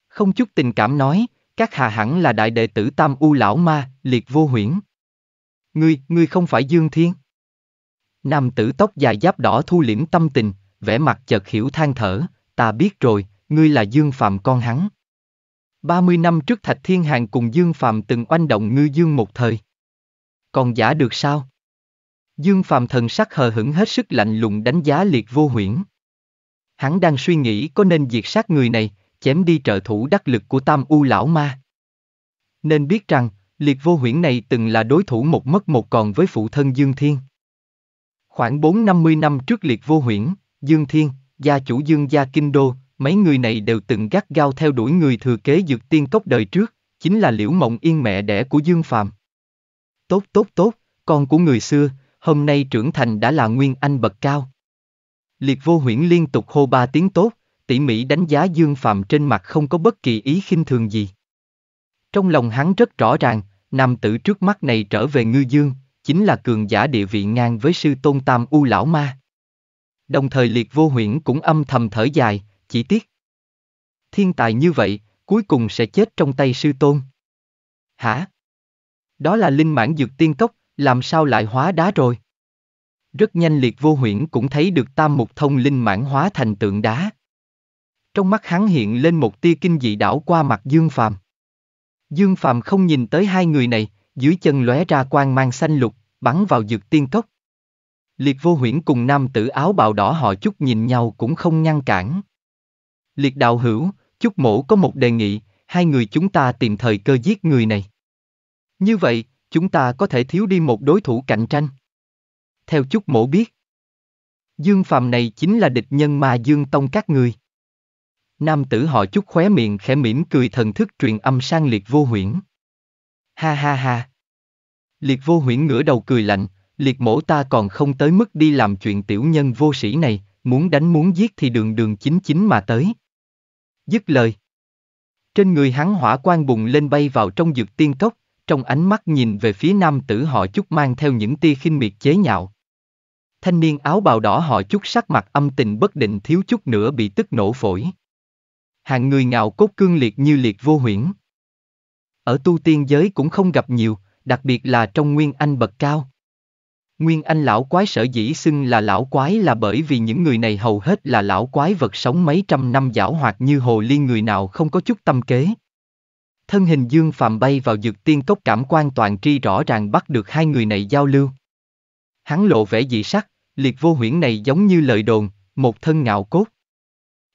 Không chút tình cảm nói, các hà hẳn là đại đệ tử Tam U Lão Ma, liệt vô huyễn. Ngươi, ngươi không phải Dương Thiên. Nam tử tóc dài giáp đỏ thu liễm tâm tình, vẻ mặt chợt hiểu than thở, ta biết rồi, ngươi là Dương Phạm con hắn. 30 năm trước Thạch Thiên Hàng cùng Dương Phạm từng oanh động ngư dương một thời. Còn giả được sao? Dương Phạm thần sắc hờ hững hết sức lạnh lùng đánh giá liệt vô huyễn. Hắn đang suy nghĩ có nên diệt sát người này, chém đi trợ thủ đắc lực của Tam U Lão Ma. Nên biết rằng, liệt vô huyễn này từng là đối thủ một mất một còn với phụ thân Dương Thiên. Khoảng 4-50 năm trước liệt vô huyễn, Dương Thiên, gia chủ Dương gia Kinh Đô, mấy người này đều từng gắt gao theo đuổi người thừa kế dược tiên cốc đời trước, chính là Liễu Mộng Yên mẹ đẻ của Dương phàm. Tốt tốt tốt, con của người xưa, hôm nay trưởng thành đã là nguyên anh bậc cao. Liệt vô huyễn liên tục hô ba tiếng tốt, tỉ mỉ đánh giá Dương phàm trên mặt không có bất kỳ ý khinh thường gì. Trong lòng hắn rất rõ ràng, nam tử trước mắt này trở về ngư dương, chính là cường giả địa vị ngang với sư tôn tam u lão ma. Đồng thời liệt vô huyễn cũng âm thầm thở dài, chỉ tiếc. Thiên tài như vậy, cuối cùng sẽ chết trong tay sư tôn. Hả? Đó là linh mãn dược tiên cốc, làm sao lại hóa đá rồi? Rất nhanh liệt vô huyễn cũng thấy được tam mục thông linh mãn hóa thành tượng đá. Trong mắt hắn hiện lên một tia kinh dị đảo qua mặt Dương Phàm. Dương Phàm không nhìn tới hai người này, dưới chân lóe ra quang mang xanh lục, bắn vào dược tiên cốc. Liệt vô huyễn cùng nam tử áo bào đỏ họ chút nhìn nhau cũng không ngăn cản. Liệt đạo hữu, chúc mổ có một đề nghị, hai người chúng ta tìm thời cơ giết người này. Như vậy, chúng ta có thể thiếu đi một đối thủ cạnh tranh. Theo chúc mổ biết, Dương Phàm này chính là địch nhân mà Dương Tông các người. Nam tử họ chút khóe miệng khẽ mỉm cười thần thức truyền âm sang liệt vô huyễn. Ha ha ha, Liệt vô huyễn ngửa đầu cười lạnh, liệt mổ ta còn không tới mức đi làm chuyện tiểu nhân vô sĩ này, muốn đánh muốn giết thì đường đường chính chính mà tới. Dứt lời. Trên người hắn hỏa quang bùng lên bay vào trong dược tiên cốc, trong ánh mắt nhìn về phía nam tử họ chút mang theo những tia khinh miệt chế nhạo. Thanh niên áo bào đỏ họ chút sắc mặt âm tình bất định thiếu chút nữa bị tức nổ phổi. Hạng người ngạo cốt cương liệt như liệt vô huyễn. Ở tu tiên giới cũng không gặp nhiều, đặc biệt là trong Nguyên Anh bậc cao. Nguyên Anh lão quái sở dĩ xưng là lão quái là bởi vì những người này hầu hết là lão quái vật sống mấy trăm năm giảo hoạt như hồ liên người nào không có chút tâm kế. Thân hình dương phàm bay vào dược tiên cốc cảm quan toàn tri rõ ràng bắt được hai người này giao lưu. Hắn lộ vẻ dị sắc, liệt vô huyễn này giống như lời đồn, một thân ngạo cốt.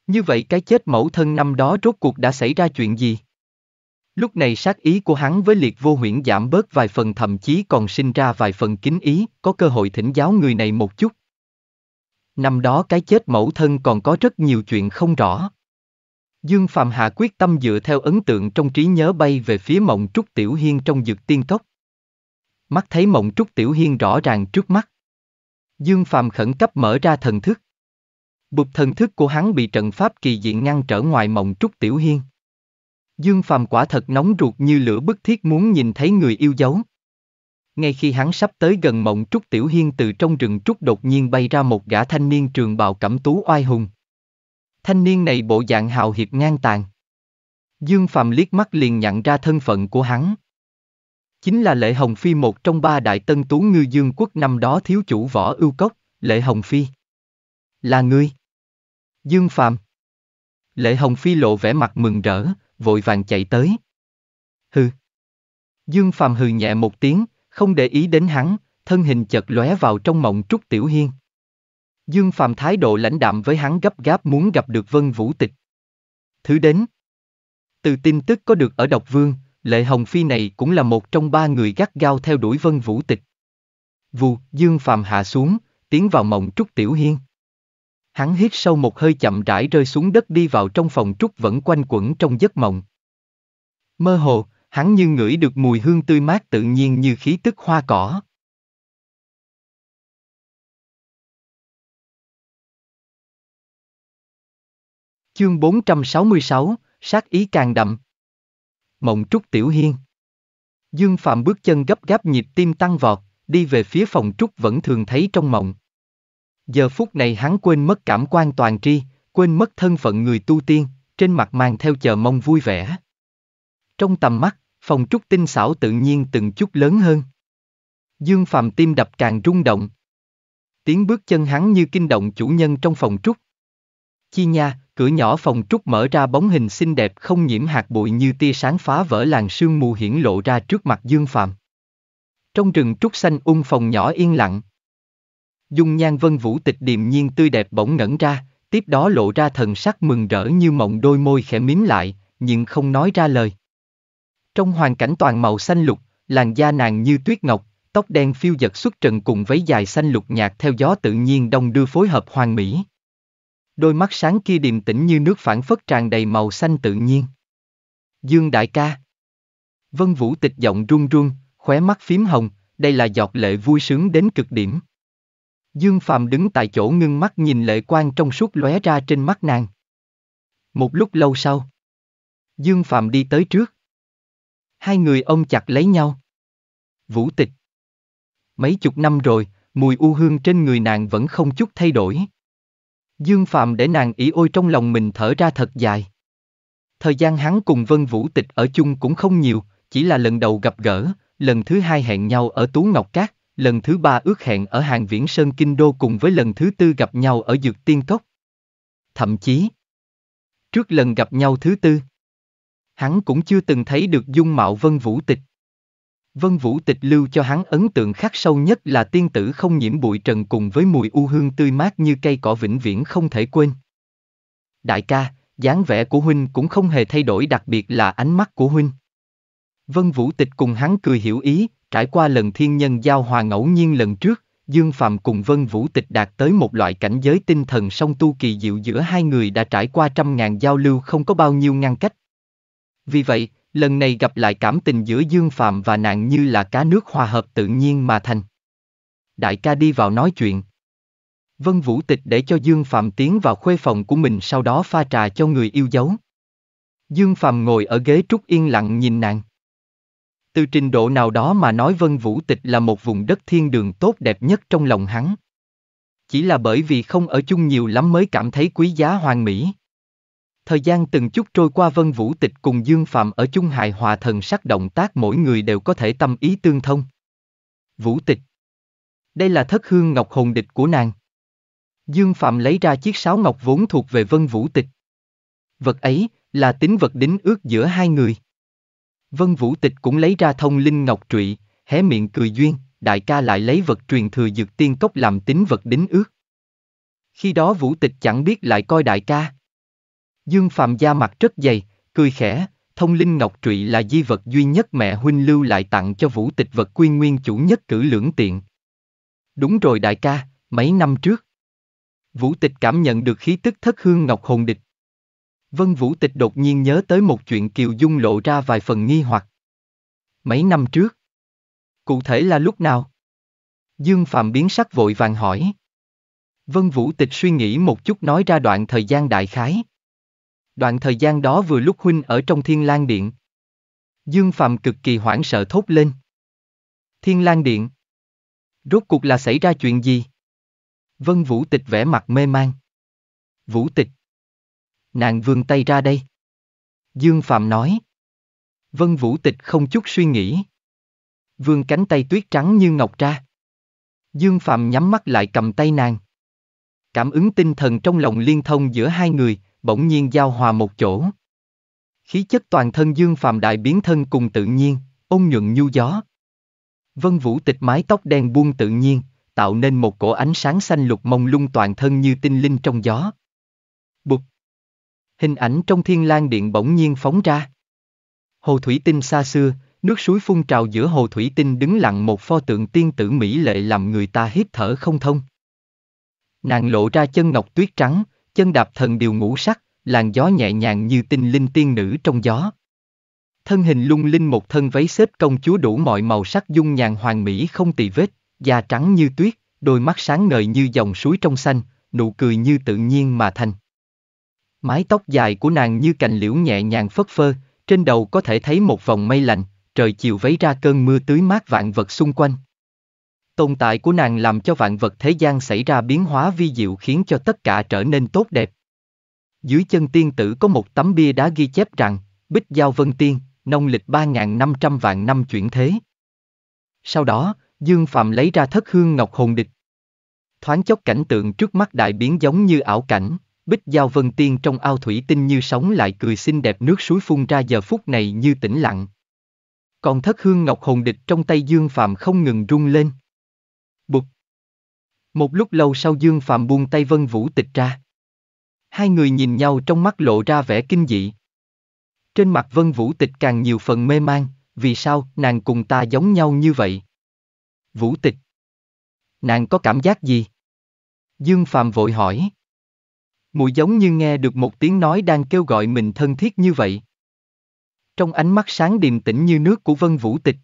Như vậy cái chết mẫu thân năm đó rốt cuộc đã xảy ra chuyện gì? Lúc này sát ý của hắn với liệt vô huyễn giảm bớt vài phần thậm chí còn sinh ra vài phần kính ý, có cơ hội thỉnh giáo người này một chút. Năm đó cái chết mẫu thân còn có rất nhiều chuyện không rõ. Dương Phạm Hạ quyết tâm dựa theo ấn tượng trong trí nhớ bay về phía mộng Trúc Tiểu Hiên trong dược tiên cốc. Mắt thấy mộng Trúc Tiểu Hiên rõ ràng trước mắt. Dương Phạm khẩn cấp mở ra thần thức. Bụt thần thức của hắn bị trận pháp kỳ diện ngăn trở ngoài mộng Trúc Tiểu Hiên. Dương Phàm quả thật nóng ruột như lửa bức thiết muốn nhìn thấy người yêu dấu. Ngay khi hắn sắp tới gần mộng Trúc Tiểu Hiên từ trong rừng Trúc đột nhiên bay ra một gã thanh niên trường bào cẩm tú oai hùng. Thanh niên này bộ dạng hào hiệp ngang tàn. Dương Phàm liếc mắt liền nhận ra thân phận của hắn. Chính là Lệ Hồng Phi một trong ba đại tân tú ngư dương quốc năm đó thiếu chủ võ ưu cốc, Lệ Hồng Phi. Là ngươi. Dương Phàm. Lệ Hồng Phi lộ vẻ mặt mừng rỡ, vội vàng chạy tới. Hừ. Dương Phạm hừ nhẹ một tiếng, không để ý đến hắn, thân hình chợt lóe vào trong mộng Trúc Tiểu Hiên. Dương Phạm thái độ lãnh đạm với hắn gấp gáp muốn gặp được Vân Vũ Tịch. Thứ đến. Từ tin tức có được ở Độc Vương, Lệ Hồng Phi này cũng là một trong ba người gắt gao theo đuổi Vân Vũ Tịch. Vù, Dương Phạm hạ xuống, tiến vào mộng Trúc Tiểu Hiên. Hắn hít sâu một hơi chậm rãi rơi xuống đất đi vào trong phòng trúc vẫn quanh quẩn trong giấc mộng. Mơ hồ, hắn như ngửi được mùi hương tươi mát tự nhiên như khí tức hoa cỏ. Chương 466, sát ý càng đậm. Mộng Trúc Tiểu Hiên Dương Phạm bước chân gấp gáp nhịp tim tăng vọt, đi về phía phòng Trúc vẫn thường thấy trong mộng. Giờ phút này hắn quên mất cảm quan toàn tri, quên mất thân phận người tu tiên, trên mặt mang theo chờ mong vui vẻ. Trong tầm mắt, phòng trúc tinh xảo tự nhiên từng chút lớn hơn. Dương Phàm tim đập càng rung động. Tiếng bước chân hắn như kinh động chủ nhân trong phòng trúc. Chi nha, cửa nhỏ phòng trúc mở ra bóng hình xinh đẹp không nhiễm hạt bụi như tia sáng phá vỡ làn sương mù hiển lộ ra trước mặt Dương Phàm. Trong rừng trúc xanh ung phòng nhỏ yên lặng, dung nhan vân vũ tịch điềm nhiên tươi đẹp bỗng ngẩn ra, tiếp đó lộ ra thần sắc mừng rỡ như mộng đôi môi khẽ mím lại, nhưng không nói ra lời. Trong hoàn cảnh toàn màu xanh lục, làn da nàng như tuyết ngọc, tóc đen phiêu giật xuất trần cùng váy dài xanh lục nhạt theo gió tự nhiên đông đưa phối hợp hoàn mỹ. Đôi mắt sáng kia điềm tĩnh như nước phản phất tràn đầy màu xanh tự nhiên. Dương đại ca. Vân Vũ tịch giọng run run, khóe mắt phím hồng, đây là giọt lệ vui sướng đến cực điểm. Dương Phạm đứng tại chỗ ngưng mắt nhìn lệ quang trong suốt lóe ra trên mắt nàng. Một lúc lâu sau, Dương Phạm đi tới trước. Hai người ôm chặt lấy nhau. Vũ tịch. Mấy chục năm rồi, mùi u hương trên người nàng vẫn không chút thay đổi. Dương Phạm để nàng ỉ ôi trong lòng mình thở ra thật dài. Thời gian hắn cùng Vân Vũ Tịch ở chung cũng không nhiều, chỉ là lần đầu gặp gỡ, lần thứ hai hẹn nhau ở Tú Ngọc Cát, lần thứ ba ước hẹn ở hàng viễn sơn kinh đô cùng với lần thứ tư gặp nhau ở dược tiên cốc. Thậm chí, trước lần gặp nhau thứ tư, hắn cũng chưa từng thấy được dung mạo Vân Vũ Tịch. Vân Vũ Tịch lưu cho hắn ấn tượng khắc sâu nhất là tiên tử không nhiễm bụi trần cùng với mùi u hương tươi mát như cây cỏ vĩnh viễn không thể quên. Đại ca, dáng vẻ của huynh cũng không hề thay đổi đặc biệt là ánh mắt của huynh. Vân Vũ Tịch cùng hắn cười hiểu ý, Trải qua lần thiên nhân giao hòa ngẫu nhiên lần trước, Dương Phạm cùng Vân Vũ Tịch đạt tới một loại cảnh giới tinh thần song tu kỳ diệu giữa hai người đã trải qua trăm ngàn giao lưu không có bao nhiêu ngăn cách. Vì vậy, lần này gặp lại cảm tình giữa Dương Phạm và nàng như là cá nước hòa hợp tự nhiên mà thành. Đại ca đi vào nói chuyện. Vân Vũ Tịch để cho Dương Phạm tiến vào khuê phòng của mình sau đó pha trà cho người yêu dấu. Dương Phạm ngồi ở ghế trúc yên lặng nhìn nàng. Từ trình độ nào đó mà nói Vân Vũ Tịch là một vùng đất thiên đường tốt đẹp nhất trong lòng hắn. Chỉ là bởi vì không ở chung nhiều lắm mới cảm thấy quý giá hoàn mỹ. Thời gian từng chút trôi qua Vân Vũ Tịch cùng Dương Phạm ở chung hài hòa thần sắc động tác mỗi người đều có thể tâm ý tương thông. Vũ Tịch Đây là thất hương ngọc hồn địch của nàng. Dương Phạm lấy ra chiếc sáo ngọc vốn thuộc về Vân Vũ Tịch. Vật ấy là tính vật đính ước giữa hai người. Vân Vũ Tịch cũng lấy ra thông linh ngọc trụy, hé miệng cười duyên, đại ca lại lấy vật truyền thừa dược tiên cốc làm tính vật đính ước. Khi đó Vũ Tịch chẳng biết lại coi đại ca. Dương Phạm da mặt rất dày, cười khẽ, thông linh ngọc trụy là di vật duy nhất mẹ huynh lưu lại tặng cho Vũ Tịch vật quy nguyên chủ nhất cử lưỡng tiện. Đúng rồi đại ca, mấy năm trước. Vũ Tịch cảm nhận được khí tức thất hương ngọc hồn địch Vân Vũ Tịch đột nhiên nhớ tới một chuyện Kiều Dung lộ ra vài phần nghi hoặc. Mấy năm trước? Cụ thể là lúc nào? Dương Phạm biến sắc vội vàng hỏi. Vân Vũ Tịch suy nghĩ một chút nói ra đoạn thời gian đại khái. Đoạn thời gian đó vừa lúc huynh ở trong Thiên Lan Điện. Dương Phạm cực kỳ hoảng sợ thốt lên. Thiên Lan Điện. Rốt cuộc là xảy ra chuyện gì? Vân Vũ Tịch vẻ mặt mê man. Vũ Tịch, Nàng vươn tay ra đây. Dương Phạm nói. Vân Vũ Tịch không chút suy nghĩ. Vươn cánh tay tuyết trắng như ngọc ra. Dương Phạm nhắm mắt lại cầm tay nàng. Cảm ứng tinh thần trong lòng liên thông giữa hai người, bỗng nhiên giao hòa một chỗ. Khí chất toàn thân Dương Phạm đại biến thân cùng tự nhiên, ôn nhuận nhu gió. Vân Vũ Tịch mái tóc đen buông tự nhiên, tạo nên một cổ ánh sáng xanh lục mông lung toàn thân như tinh linh trong gió. Hình ảnh trong thiên lang điện bỗng nhiên phóng ra. Hồ thủy tinh xa xưa, nước suối phun trào giữa hồ thủy tinh đứng lặng một pho tượng tiên tử mỹ lệ làm người ta hít thở không thông. Nàng lộ ra chân ngọc tuyết trắng, chân đạp thần điều ngũ sắc, làn gió nhẹ nhàng như tinh linh tiên nữ trong gió. Thân hình lung linh một thân váy xếp công chúa đủ mọi màu sắc dung nhàn hoàng mỹ không tỳ vết, da trắng như tuyết, đôi mắt sáng ngời như dòng suối trong xanh, nụ cười như tự nhiên mà thành. Mái tóc dài của nàng như cành liễu nhẹ nhàng phất phơ, trên đầu có thể thấy một vòng mây lạnh, trời chiều vấy ra cơn mưa tưới mát vạn vật xung quanh. Tồn tại của nàng làm cho vạn vật thế gian xảy ra biến hóa vi diệu khiến cho tất cả trở nên tốt đẹp. Dưới chân tiên tử có một tấm bia đá ghi chép rằng, Bích Giao Vân Tiên, nông lịch 3.500 vạn năm chuyển thế. Sau đó, Dương Phạm lấy ra thất hương ngọc hồn địch. Thoáng chốc cảnh tượng trước mắt đại biến giống như ảo cảnh, Bích Giao Vân Tiên trong ao thủy tinh như sóng lại cười xinh đẹp nước suối phun ra giờ phút này như tĩnh lặng. Còn thất hương ngọc hồn địch trong tay Dương Phạm không ngừng rung lên. Bụt! Một lúc lâu sau Dương Phạm buông tay Vân Vũ tịch ra. Hai người nhìn nhau trong mắt lộ ra vẻ kinh dị. Trên mặt Vân Vũ tịch càng nhiều phần mê mang, vì sao nàng cùng ta giống nhau như vậy? Vũ tịch! Nàng có cảm giác gì? Dương Phạm vội hỏi. Mùi giống như nghe được một tiếng nói đang kêu gọi mình thân thiết như vậy. Trong ánh mắt sáng điềm tĩnh như nước của Vân Vũ Tịch.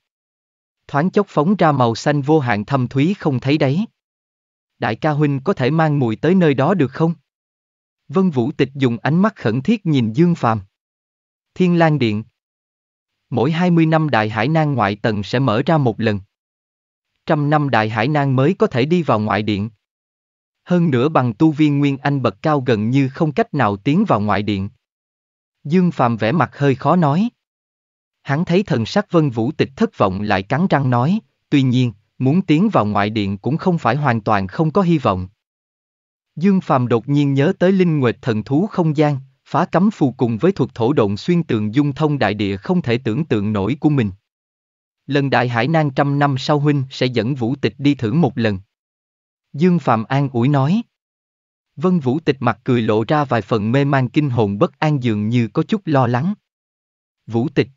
Thoáng chốc phóng ra màu xanh vô hạn thâm thúy không thấy đấy. Đại ca huynh có thể mang mùi tới nơi đó được không? Vân Vũ Tịch dùng ánh mắt khẩn thiết nhìn Dương Phàm. Thiên Lang Điện. Mỗi 20 năm Đại Hải Nan ngoại tầng sẽ mở ra một lần. Trăm năm Đại Hải Nan mới có thể đi vào ngoại điện hơn nữa bằng tu viên nguyên anh bậc cao gần như không cách nào tiến vào ngoại điện. Dương Phàm vẻ mặt hơi khó nói. Hắn thấy thần sắc vân vũ tịch thất vọng lại cắn răng nói, tuy nhiên, muốn tiến vào ngoại điện cũng không phải hoàn toàn không có hy vọng. Dương Phàm đột nhiên nhớ tới linh nguyệt thần thú không gian, phá cấm phù cùng với thuật thổ động xuyên tường dung thông đại địa không thể tưởng tượng nổi của mình. Lần đại hải nan trăm năm sau huynh sẽ dẫn vũ tịch đi thử một lần. Dương Phạm An ủi nói. Vân Vũ tịch mặt cười lộ ra vài phần mê man kinh hồn bất an dường như có chút lo lắng. Vũ tịch.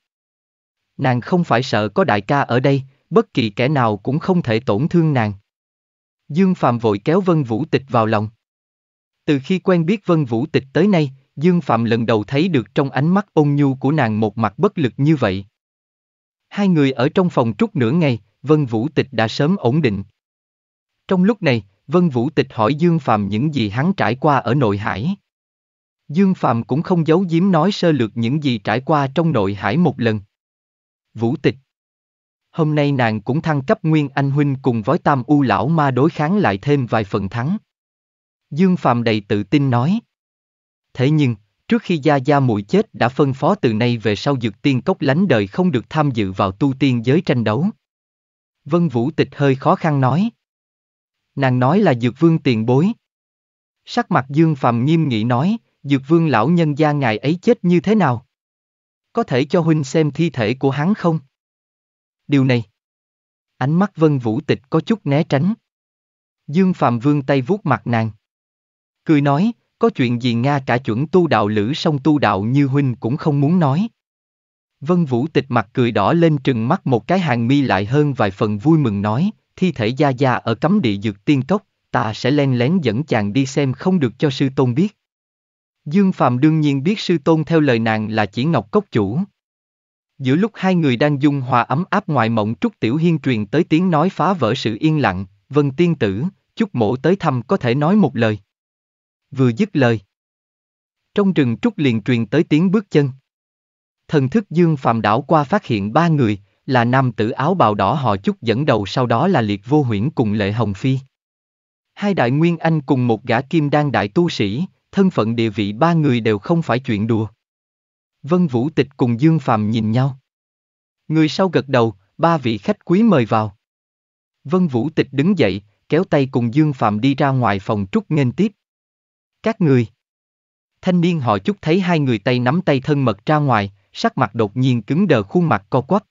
Nàng không phải sợ có đại ca ở đây, bất kỳ kẻ nào cũng không thể tổn thương nàng. Dương Phạm vội kéo Vân Vũ tịch vào lòng. Từ khi quen biết Vân Vũ tịch tới nay, Dương Phạm lần đầu thấy được trong ánh mắt ôn nhu của nàng một mặt bất lực như vậy. Hai người ở trong phòng trúc nửa ngày, Vân Vũ Tịch đã sớm ổn định. Trong lúc này, Vân Vũ Tịch hỏi Dương Phàm những gì hắn trải qua ở nội hải. Dương Phàm cũng không giấu giếm nói sơ lược những gì trải qua trong nội hải một lần. Vũ Tịch Hôm nay nàng cũng thăng cấp Nguyên Anh Huynh cùng với Tam U Lão Ma đối kháng lại thêm vài phần thắng. Dương Phàm đầy tự tin nói. Thế nhưng, trước khi Gia Gia muội chết đã phân phó từ nay về sau dược tiên cốc lánh đời không được tham dự vào tu tiên giới tranh đấu. Vân Vũ Tịch hơi khó khăn nói nàng nói là Dược Vương tiền bối. Sắc mặt Dương Phạm nghiêm nghị nói, Dược Vương lão nhân gia ngài ấy chết như thế nào? Có thể cho huynh xem thi thể của hắn không? Điều này. Ánh mắt Vân Vũ Tịch có chút né tránh. Dương Phạm vương tay vuốt mặt nàng. Cười nói, có chuyện gì Nga cả chuẩn tu đạo lữ song tu đạo như huynh cũng không muốn nói. Vân Vũ Tịch mặt cười đỏ lên trừng mắt một cái hàng mi lại hơn vài phần vui mừng nói, thi thể Gia Gia ở cấm địa dược tiên cốc, ta sẽ len lén dẫn chàng đi xem không được cho sư tôn biết. Dương Phạm đương nhiên biết sư tôn theo lời nàng là chỉ Ngọc Cốc Chủ. Giữa lúc hai người đang dung hòa ấm áp ngoài mộng Trúc Tiểu Hiên truyền tới tiếng nói phá vỡ sự yên lặng, vân tiên tử, chúc mộ tới thăm có thể nói một lời. Vừa dứt lời. Trong rừng Trúc liền truyền tới tiếng bước chân. Thần thức Dương Phạm đảo qua phát hiện ba người, là nam tử áo bào đỏ họ chúc dẫn đầu sau đó là liệt vô huyễn cùng lệ hồng phi. Hai đại nguyên anh cùng một gã kim đan đại tu sĩ, thân phận địa vị ba người đều không phải chuyện đùa. Vân Vũ Tịch cùng Dương Phàm nhìn nhau. Người sau gật đầu, ba vị khách quý mời vào. Vân Vũ Tịch đứng dậy, kéo tay cùng Dương Phạm đi ra ngoài phòng trúc nghênh tiếp. Các người. Thanh niên họ chúc thấy hai người tay nắm tay thân mật ra ngoài, sắc mặt đột nhiên cứng đờ khuôn mặt co quắp.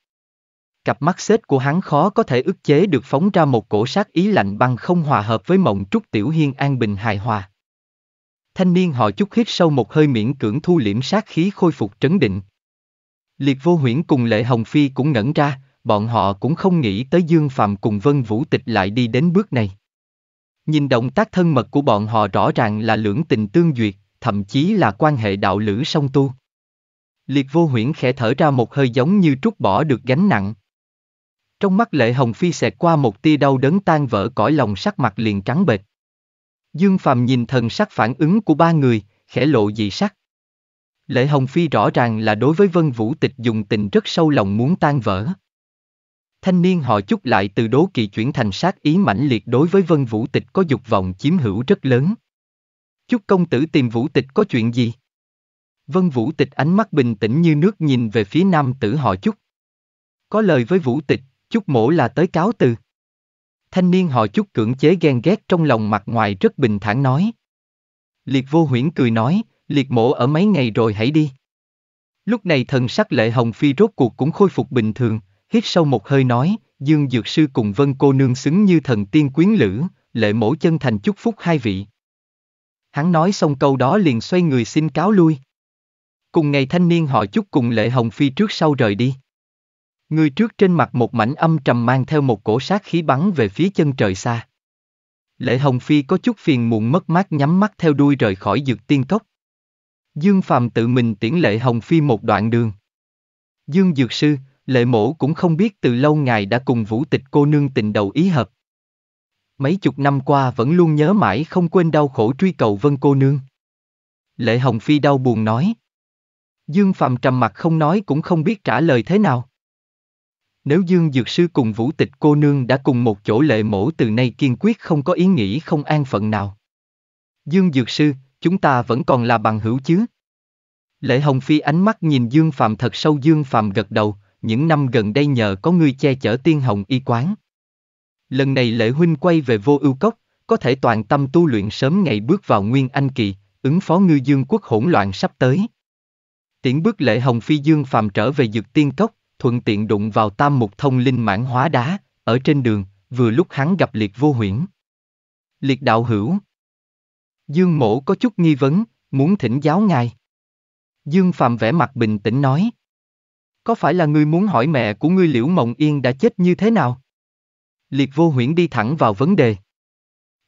Cặp mắt xếp của hắn khó có thể ức chế được phóng ra một cổ sát ý lạnh băng không hòa hợp với mộng trúc tiểu hiên an bình hài hòa. Thanh niên họ chút hít sâu một hơi miễn cưỡng thu liễm sát khí khôi phục trấn định. Liệt vô huyễn cùng lệ hồng phi cũng ngẩn ra, bọn họ cũng không nghĩ tới Dương Phạm cùng Vân Vũ Tịch lại đi đến bước này. Nhìn động tác thân mật của bọn họ rõ ràng là lưỡng tình tương duyệt, thậm chí là quan hệ đạo lữ song tu. Liệt vô huyễn khẽ thở ra một hơi giống như trút bỏ được gánh nặng, trong mắt lệ hồng phi xẹt qua một tia đau đớn tan vỡ cõi lòng sắc mặt liền trắng bệch. Dương Phàm nhìn thần sắc phản ứng của ba người, khẽ lộ dị sắc. Lệ Hồng Phi rõ ràng là đối với Vân Vũ Tịch dùng tình rất sâu lòng muốn tan vỡ. Thanh niên họ chút lại từ đố kỵ chuyển thành sát ý mãnh liệt đối với Vân Vũ Tịch có dục vọng chiếm hữu rất lớn. Chúc công tử tìm Vũ Tịch có chuyện gì? Vân Vũ Tịch ánh mắt bình tĩnh như nước nhìn về phía nam tử họ chút. Có lời với Vũ Tịch, Chúc mổ là tới cáo từ. Thanh niên họ chúc cưỡng chế ghen ghét trong lòng mặt ngoài rất bình thản nói. Liệt vô huyễn cười nói, liệt mổ ở mấy ngày rồi hãy đi. Lúc này thần sắc lệ hồng phi rốt cuộc cũng khôi phục bình thường, hít sâu một hơi nói, dương dược sư cùng vân cô nương xứng như thần tiên quyến lữ, lệ mổ chân thành chúc phúc hai vị. Hắn nói xong câu đó liền xoay người xin cáo lui. Cùng ngày thanh niên họ chúc cùng lệ hồng phi trước sau rời đi. Người trước trên mặt một mảnh âm trầm mang theo một cổ sát khí bắn về phía chân trời xa. Lệ Hồng Phi có chút phiền muộn mất mát nhắm mắt theo đuôi rời khỏi dược tiên cốc. Dương Phàm tự mình tiễn Lệ Hồng Phi một đoạn đường. Dương Dược Sư, Lệ Mổ cũng không biết từ lâu ngài đã cùng vũ tịch cô nương tình đầu ý hợp. Mấy chục năm qua vẫn luôn nhớ mãi không quên đau khổ truy cầu vân cô nương. Lệ Hồng Phi đau buồn nói. Dương Phạm trầm mặt không nói cũng không biết trả lời thế nào. Nếu Dương Dược Sư cùng Vũ Tịch cô nương đã cùng một chỗ lệ mổ từ nay kiên quyết không có ý nghĩ không an phận nào. Dương Dược Sư, chúng ta vẫn còn là bằng hữu chứ? Lệ Hồng Phi ánh mắt nhìn Dương Phạm thật sâu Dương Phạm gật đầu, những năm gần đây nhờ có người che chở tiên hồng y quán. Lần này Lệ Huynh quay về vô ưu cốc, có thể toàn tâm tu luyện sớm ngày bước vào Nguyên Anh Kỳ, ứng phó ngư dương quốc hỗn loạn sắp tới. Tiễn bước Lệ Hồng Phi Dương Phạm trở về dược tiên cốc, thuận tiện đụng vào tam mục thông linh mãn hóa đá, ở trên đường, vừa lúc hắn gặp liệt vô huyễn. Liệt đạo hữu. Dương mổ có chút nghi vấn, muốn thỉnh giáo ngài. Dương Phạm vẻ mặt bình tĩnh nói. Có phải là ngươi muốn hỏi mẹ của ngươi Liễu Mộng Yên đã chết như thế nào? Liệt vô huyễn đi thẳng vào vấn đề.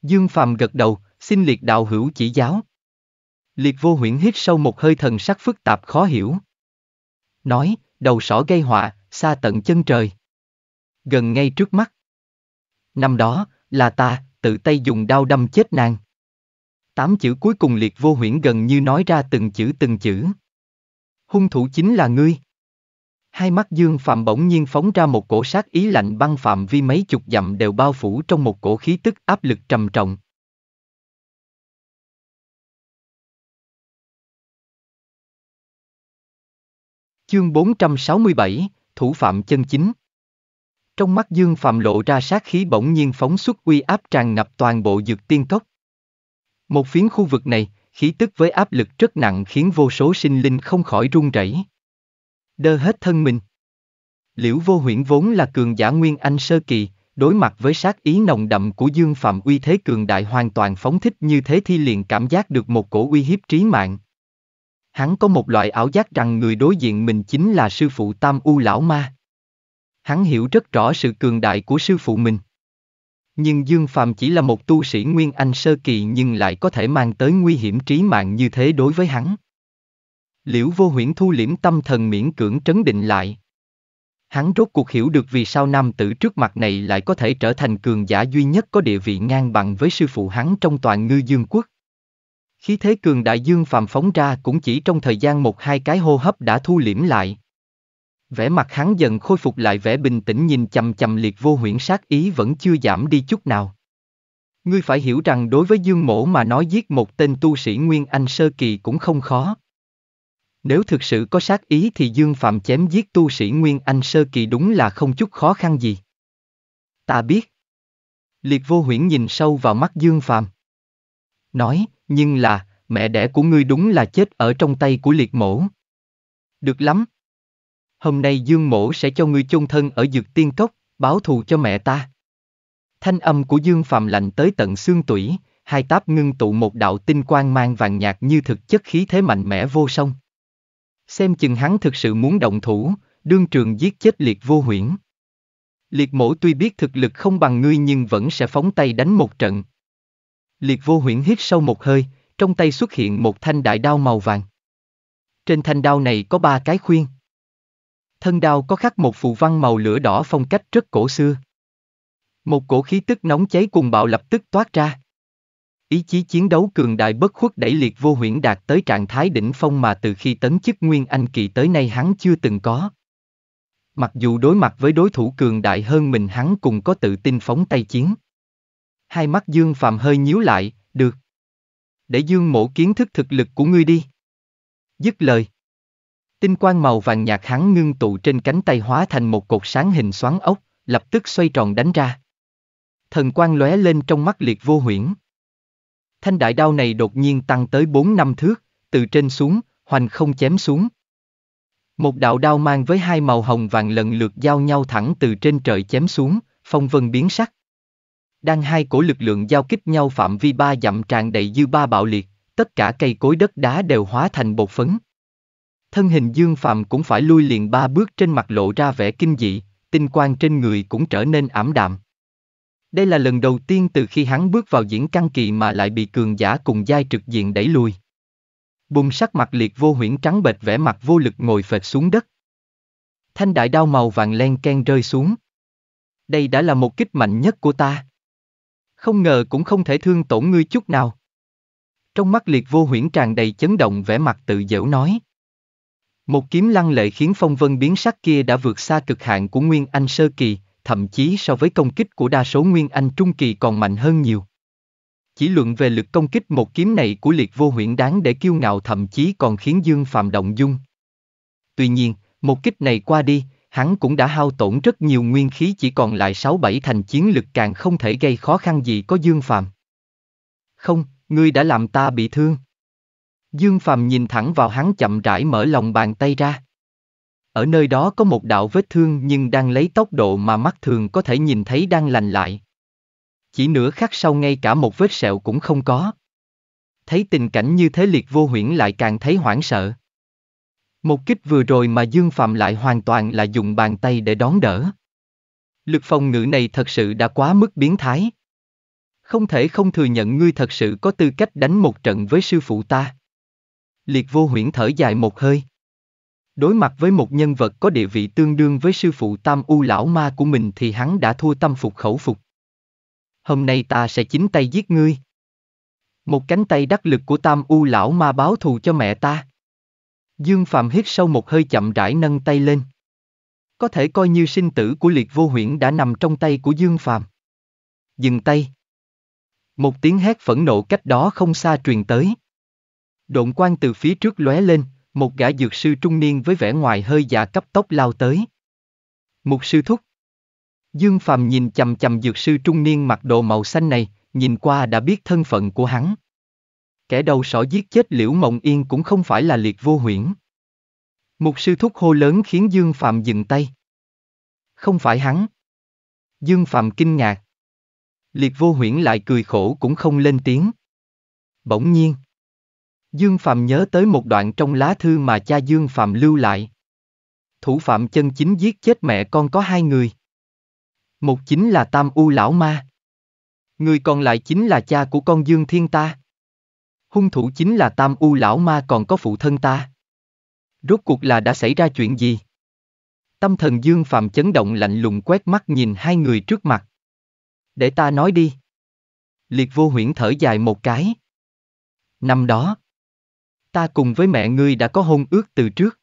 Dương Phạm gật đầu, xin liệt đạo hữu chỉ giáo. Liệt vô huyễn hít sâu một hơi thần sắc phức tạp khó hiểu. Nói, đầu sỏ gây họa, xa tận chân trời. Gần ngay trước mắt. Năm đó, là ta, tự tay dùng đao đâm chết nàng. Tám chữ cuối cùng liệt vô huyễn gần như nói ra từng chữ từng chữ. Hung thủ chính là ngươi. Hai mắt Dương Phạm bỗng nhiên phóng ra một cổ sát ý lạnh băng phạm vi mấy chục dặm đều bao phủ trong một cổ khí tức áp lực trầm trọng, Chương 467, Thủ phạm chân chính Trong mắt Dương Phạm lộ ra sát khí bỗng nhiên phóng xuất uy áp tràn ngập toàn bộ dược tiên cốc. Một phiến khu vực này, khí tức với áp lực rất nặng khiến vô số sinh linh không khỏi run rẩy. Đơ hết thân mình. Liễu vô huyễn vốn là cường giả nguyên anh sơ kỳ, đối mặt với sát ý nồng đậm của Dương Phạm uy thế cường đại hoàn toàn phóng thích như thế thi liền cảm giác được một cổ uy hiếp trí mạng, hắn có một loại ảo giác rằng người đối diện mình chính là sư phụ Tam U Lão Ma. Hắn hiểu rất rõ sự cường đại của sư phụ mình. Nhưng Dương Phạm chỉ là một tu sĩ Nguyên Anh Sơ Kỳ nhưng lại có thể mang tới nguy hiểm trí mạng như thế đối với hắn. Liễu vô huyễn thu liễm tâm thần miễn cưỡng trấn định lại. Hắn rốt cuộc hiểu được vì sao nam tử trước mặt này lại có thể trở thành cường giả duy nhất có địa vị ngang bằng với sư phụ hắn trong toàn ngư dương quốc. Khí thế cường đại dương phàm phóng ra cũng chỉ trong thời gian một hai cái hô hấp đã thu liễm lại. Vẻ mặt hắn dần khôi phục lại vẻ bình tĩnh nhìn chầm chầm liệt vô huyễn sát ý vẫn chưa giảm đi chút nào. Ngươi phải hiểu rằng đối với Dương Mổ mà nói giết một tên tu sĩ Nguyên Anh Sơ Kỳ cũng không khó. Nếu thực sự có sát ý thì Dương Phạm chém giết tu sĩ Nguyên Anh Sơ Kỳ đúng là không chút khó khăn gì. Ta biết. Liệt vô huyễn nhìn sâu vào mắt Dương Phạm. Nói, nhưng là, mẹ đẻ của ngươi đúng là chết ở trong tay của liệt mổ. Được lắm. Hôm nay Dương mổ sẽ cho ngươi chôn thân ở dược tiên cốc, báo thù cho mẹ ta. Thanh âm của Dương phàm lạnh tới tận xương tủy, hai táp ngưng tụ một đạo tinh quang mang vàng nhạt như thực chất khí thế mạnh mẽ vô song. Xem chừng hắn thực sự muốn động thủ, đương trường giết chết liệt vô huyễn. Liệt mổ tuy biết thực lực không bằng ngươi nhưng vẫn sẽ phóng tay đánh một trận, Liệt vô huyễn hít sâu một hơi, trong tay xuất hiện một thanh đại đao màu vàng. Trên thanh đao này có ba cái khuyên. Thân đao có khắc một phù văn màu lửa đỏ phong cách rất cổ xưa. Một cổ khí tức nóng cháy cùng bạo lập tức toát ra. Ý chí chiến đấu cường đại bất khuất đẩy liệt vô huyễn đạt tới trạng thái đỉnh phong mà từ khi tấn chức Nguyên Anh kỳ tới nay hắn chưa từng có. Mặc dù đối mặt với đối thủ cường đại hơn mình hắn cùng có tự tin phóng tay chiến hai mắt Dương Phạm hơi nhíu lại, được. Để Dương mổ kiến thức thực lực của ngươi đi. Dứt lời. Tinh quang màu vàng nhạt hắn ngưng tụ trên cánh tay hóa thành một cột sáng hình xoắn ốc, lập tức xoay tròn đánh ra. Thần quang lóe lên trong mắt liệt vô huyễn. Thanh đại đao này đột nhiên tăng tới 4 năm thước, từ trên xuống, hoành không chém xuống. Một đạo đao mang với hai màu hồng vàng lần lượt giao nhau thẳng từ trên trời chém xuống, phong vân biến sắc đang hai cổ lực lượng giao kích nhau phạm vi ba dặm tràn đầy dư ba bạo liệt, tất cả cây cối đất đá đều hóa thành bột phấn. Thân hình Dương Phạm cũng phải lui liền ba bước trên mặt lộ ra vẻ kinh dị, tinh quang trên người cũng trở nên ảm đạm. Đây là lần đầu tiên từ khi hắn bước vào diễn căn kỳ mà lại bị cường giả cùng giai trực diện đẩy lui. Bùng sắc mặt liệt vô huyễn trắng bệch vẻ mặt vô lực ngồi phệt xuống đất. Thanh đại đao màu vàng len ken rơi xuống. Đây đã là một kích mạnh nhất của ta không ngờ cũng không thể thương tổn ngươi chút nào. Trong mắt liệt vô huyễn tràn đầy chấn động vẻ mặt tự dễu nói. Một kiếm lăng lệ khiến phong vân biến sắc kia đã vượt xa cực hạn của Nguyên Anh Sơ Kỳ, thậm chí so với công kích của đa số Nguyên Anh Trung Kỳ còn mạnh hơn nhiều. Chỉ luận về lực công kích một kiếm này của liệt vô huyễn đáng để kiêu ngạo thậm chí còn khiến Dương Phạm động dung. Tuy nhiên, một kích này qua đi, hắn cũng đã hao tổn rất nhiều nguyên khí chỉ còn lại sáu bảy thành chiến lực càng không thể gây khó khăn gì có Dương Phàm. Không, ngươi đã làm ta bị thương. Dương Phàm nhìn thẳng vào hắn chậm rãi mở lòng bàn tay ra. Ở nơi đó có một đạo vết thương nhưng đang lấy tốc độ mà mắt thường có thể nhìn thấy đang lành lại. Chỉ nửa khắc sau ngay cả một vết sẹo cũng không có. Thấy tình cảnh như thế liệt vô huyễn lại càng thấy hoảng sợ. Một kích vừa rồi mà Dương Phạm lại hoàn toàn là dùng bàn tay để đón đỡ. Lực phòng ngữ này thật sự đã quá mức biến thái. Không thể không thừa nhận ngươi thật sự có tư cách đánh một trận với sư phụ ta. Liệt vô huyễn thở dài một hơi. Đối mặt với một nhân vật có địa vị tương đương với sư phụ tam u lão ma của mình thì hắn đã thua tâm phục khẩu phục. Hôm nay ta sẽ chính tay giết ngươi. Một cánh tay đắc lực của tam u lão ma báo thù cho mẹ ta. Dương Phạm hít sâu một hơi chậm rãi nâng tay lên. Có thể coi như sinh tử của liệt vô huyễn đã nằm trong tay của Dương Phạm. Dừng tay. Một tiếng hét phẫn nộ cách đó không xa truyền tới. Độn quang từ phía trước lóe lên, một gã dược sư trung niên với vẻ ngoài hơi già cấp tốc lao tới. Mục sư thúc. Dương Phạm nhìn chầm chầm dược sư trung niên mặc đồ màu xanh này, nhìn qua đã biết thân phận của hắn. Kẻ đầu sỏ giết chết Liễu Mộng Yên cũng không phải là liệt vô huyễn. Một sư thúc hô lớn khiến Dương Phạm dừng tay. Không phải hắn. Dương Phạm kinh ngạc. Liệt vô huyễn lại cười khổ cũng không lên tiếng. Bỗng nhiên. Dương Phạm nhớ tới một đoạn trong lá thư mà cha Dương Phạm lưu lại. Thủ phạm chân chính giết chết mẹ con có hai người. Một chính là Tam U Lão Ma. Người còn lại chính là cha của con Dương Thiên ta hung thủ chính là Tam U lão ma còn có phụ thân ta. Rốt cuộc là đã xảy ra chuyện gì? Tâm thần Dương Phạm chấn động lạnh lùng quét mắt nhìn hai người trước mặt. Để ta nói đi. Liệt vô huyễn thở dài một cái. Năm đó, ta cùng với mẹ ngươi đã có hôn ước từ trước.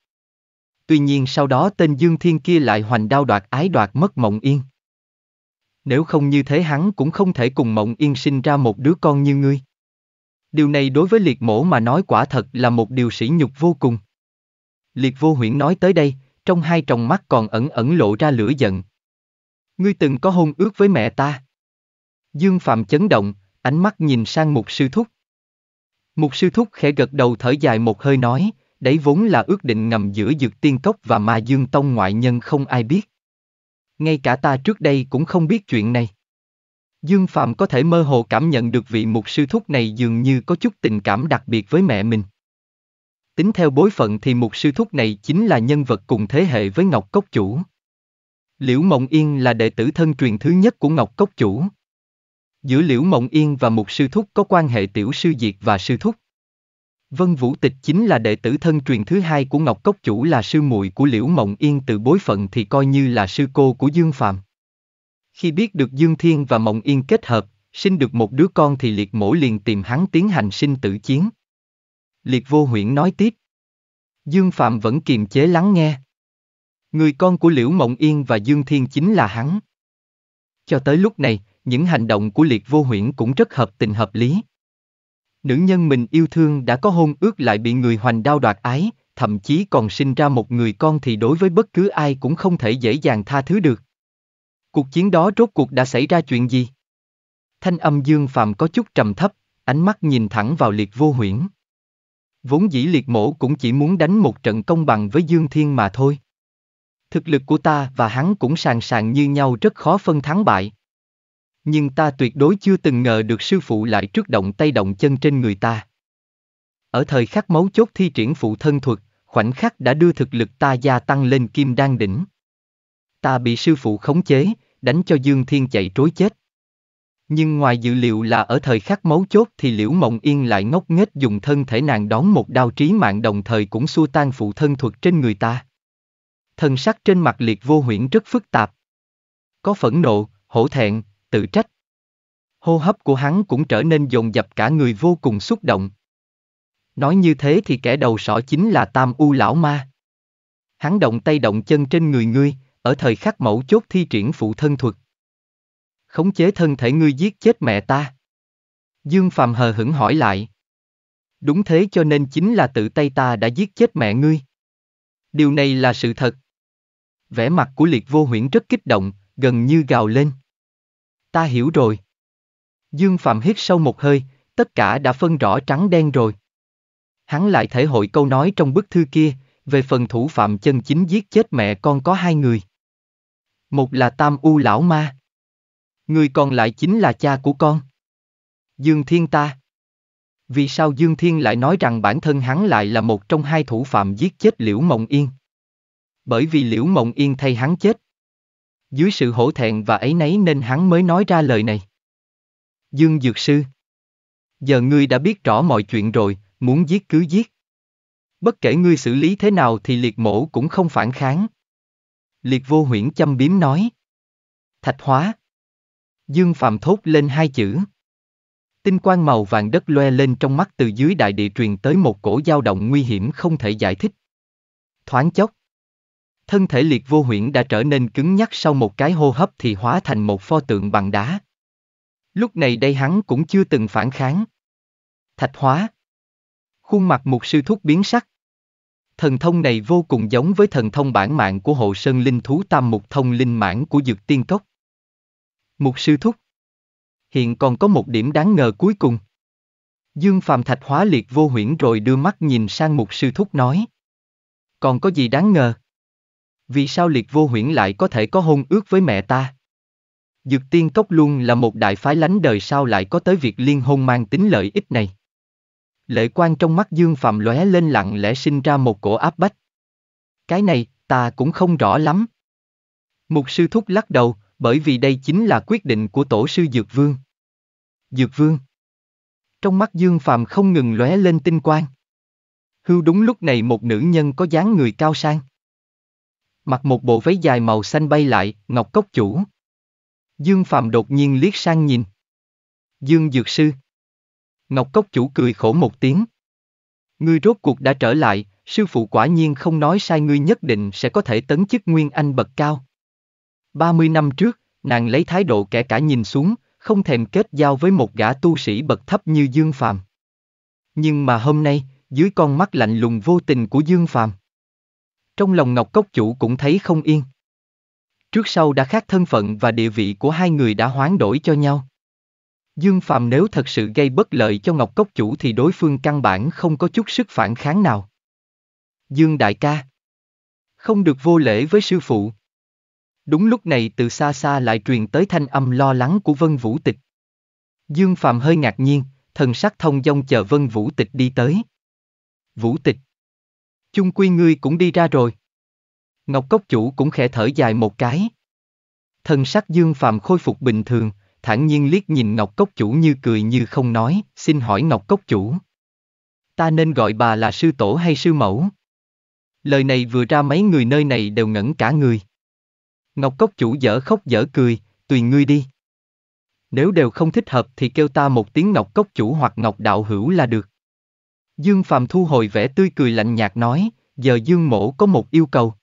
Tuy nhiên sau đó tên Dương Thiên kia lại hoành đao đoạt ái đoạt mất Mộng Yên. Nếu không như thế hắn cũng không thể cùng Mộng Yên sinh ra một đứa con như ngươi. Điều này đối với liệt mổ mà nói quả thật là một điều sỉ nhục vô cùng. Liệt vô huyễn nói tới đây, trong hai tròng mắt còn ẩn ẩn lộ ra lửa giận. Ngươi từng có hôn ước với mẹ ta. Dương Phạm chấn động, ánh mắt nhìn sang mục sư thúc. Mục sư thúc khẽ gật đầu thở dài một hơi nói, đấy vốn là ước định ngầm giữa dược tiên cốc và ma dương tông ngoại nhân không ai biết. Ngay cả ta trước đây cũng không biết chuyện này. Dương Phạm có thể mơ hồ cảm nhận được vị mục sư thúc này dường như có chút tình cảm đặc biệt với mẹ mình. Tính theo bối phận thì mục sư thúc này chính là nhân vật cùng thế hệ với Ngọc Cốc Chủ. Liễu Mộng Yên là đệ tử thân truyền thứ nhất của Ngọc Cốc Chủ. Giữa Liễu Mộng Yên và mục sư thúc có quan hệ tiểu sư diệt và sư thúc. Vân Vũ Tịch chính là đệ tử thân truyền thứ hai của Ngọc Cốc Chủ là sư muội của Liễu Mộng Yên từ bối phận thì coi như là sư cô của Dương Phạm. Khi biết được Dương Thiên và Mộng Yên kết hợp, sinh được một đứa con thì liệt mổ liền tìm hắn tiến hành sinh tử chiến. Liệt vô huyễn nói tiếp. Dương Phạm vẫn kiềm chế lắng nghe. Người con của Liễu Mộng Yên và Dương Thiên chính là hắn. Cho tới lúc này, những hành động của liệt vô huyễn cũng rất hợp tình hợp lý. Nữ nhân mình yêu thương đã có hôn ước lại bị người hoành đao đoạt ái, thậm chí còn sinh ra một người con thì đối với bất cứ ai cũng không thể dễ dàng tha thứ được. Cuộc chiến đó rốt cuộc đã xảy ra chuyện gì? Thanh âm Dương Phạm có chút trầm thấp, ánh mắt nhìn thẳng vào liệt vô huyễn. Vốn dĩ liệt mổ cũng chỉ muốn đánh một trận công bằng với Dương Thiên mà thôi. Thực lực của ta và hắn cũng sàng sàng như nhau rất khó phân thắng bại. Nhưng ta tuyệt đối chưa từng ngờ được sư phụ lại trước động tay động chân trên người ta. Ở thời khắc mấu chốt thi triển phụ thân thuật, khoảnh khắc đã đưa thực lực ta gia tăng lên kim đan đỉnh. Ta bị sư phụ khống chế, đánh cho Dương Thiên chạy trối chết. Nhưng ngoài dự liệu là ở thời khắc mấu chốt thì Liễu Mộng Yên lại ngốc nghếch dùng thân thể nàng đón một đao trí mạng đồng thời cũng xua tan phụ thân thuật trên người ta. Thần sắc trên mặt liệt vô huyễn rất phức tạp. Có phẫn nộ, hổ thẹn, tự trách. Hô hấp của hắn cũng trở nên dồn dập cả người vô cùng xúc động. Nói như thế thì kẻ đầu sỏ chính là Tam U Lão Ma. Hắn động tay động chân trên người ngươi, ở thời khắc mẫu chốt thi triển phụ thân thuật. Khống chế thân thể ngươi giết chết mẹ ta. Dương phạm hờ hững hỏi lại. Đúng thế cho nên chính là tự tay ta đã giết chết mẹ ngươi. Điều này là sự thật. Vẻ mặt của liệt vô huyễn rất kích động, gần như gào lên. Ta hiểu rồi. Dương Phạm hít sâu một hơi, tất cả đã phân rõ trắng đen rồi. Hắn lại thể hội câu nói trong bức thư kia, về phần thủ phạm chân chính giết chết mẹ con có hai người. Một là Tam U lão ma. Người còn lại chính là cha của con. Dương Thiên ta. Vì sao Dương Thiên lại nói rằng bản thân hắn lại là một trong hai thủ phạm giết chết Liễu Mộng Yên? Bởi vì Liễu Mộng Yên thay hắn chết. Dưới sự hổ thẹn và ấy nấy nên hắn mới nói ra lời này. Dương Dược Sư Giờ ngươi đã biết rõ mọi chuyện rồi, muốn giết cứ giết. Bất kể ngươi xử lý thế nào thì liệt mổ cũng không phản kháng. Liệt vô huyễn châm biếm nói. Thạch hóa. Dương Phạm thốt lên hai chữ. Tinh quang màu vàng đất loe lên trong mắt từ dưới đại địa truyền tới một cổ dao động nguy hiểm không thể giải thích. Thoáng chốc. Thân thể liệt vô huyễn đã trở nên cứng nhắc sau một cái hô hấp thì hóa thành một pho tượng bằng đá. Lúc này đây hắn cũng chưa từng phản kháng. Thạch hóa. Khuôn mặt một sư thúc biến sắc. Thần thông này vô cùng giống với thần thông bản mạng của hộ sơn linh thú tam mục thông linh mãn của dược tiên cốc. Mục sư thúc. Hiện còn có một điểm đáng ngờ cuối cùng. Dương Phạm Thạch hóa liệt vô huyễn rồi đưa mắt nhìn sang mục sư thúc nói. Còn có gì đáng ngờ? Vì sao liệt vô huyễn lại có thể có hôn ước với mẹ ta? Dược tiên cốc luôn là một đại phái lánh đời sao lại có tới việc liên hôn mang tính lợi ích này. Lệ quan trong mắt Dương Phạm lóe lên lặng lẽ sinh ra một cổ áp bách. Cái này, ta cũng không rõ lắm. Mục sư thúc lắc đầu, bởi vì đây chính là quyết định của tổ sư Dược Vương. Dược Vương. Trong mắt Dương Phạm không ngừng lóe lên tinh quang. Hưu đúng lúc này một nữ nhân có dáng người cao sang. Mặc một bộ váy dài màu xanh bay lại, ngọc cốc chủ. Dương Phạm đột nhiên liếc sang nhìn. Dương Dược Sư, Ngọc Cốc chủ cười khổ một tiếng. Ngươi rốt cuộc đã trở lại, sư phụ quả nhiên không nói sai ngươi nhất định sẽ có thể tấn chức Nguyên Anh bậc cao. 30 năm trước, nàng lấy thái độ kẻ cả nhìn xuống, không thèm kết giao với một gã tu sĩ bậc thấp như Dương Phàm. Nhưng mà hôm nay, dưới con mắt lạnh lùng vô tình của Dương Phàm, trong lòng Ngọc Cốc chủ cũng thấy không yên. Trước sau đã khác thân phận và địa vị của hai người đã hoán đổi cho nhau. Dương Phạm nếu thật sự gây bất lợi cho Ngọc Cốc Chủ thì đối phương căn bản không có chút sức phản kháng nào. Dương Đại ca. Không được vô lễ với sư phụ. Đúng lúc này từ xa xa lại truyền tới thanh âm lo lắng của Vân Vũ Tịch. Dương Phạm hơi ngạc nhiên, thần sắc thông dong chờ Vân Vũ Tịch đi tới. Vũ Tịch. Chung quy ngươi cũng đi ra rồi. Ngọc Cốc Chủ cũng khẽ thở dài một cái. Thần sắc Dương Phạm khôi phục bình thường, thản nhiên liếc nhìn Ngọc Cốc Chủ như cười như không nói, xin hỏi Ngọc Cốc Chủ. Ta nên gọi bà là sư tổ hay sư mẫu? Lời này vừa ra mấy người nơi này đều ngẩn cả người. Ngọc Cốc Chủ dở khóc dở cười, tùy ngươi đi. Nếu đều không thích hợp thì kêu ta một tiếng Ngọc Cốc Chủ hoặc Ngọc Đạo Hữu là được. Dương Phàm thu hồi vẻ tươi cười lạnh nhạt nói, giờ Dương Mổ có một yêu cầu.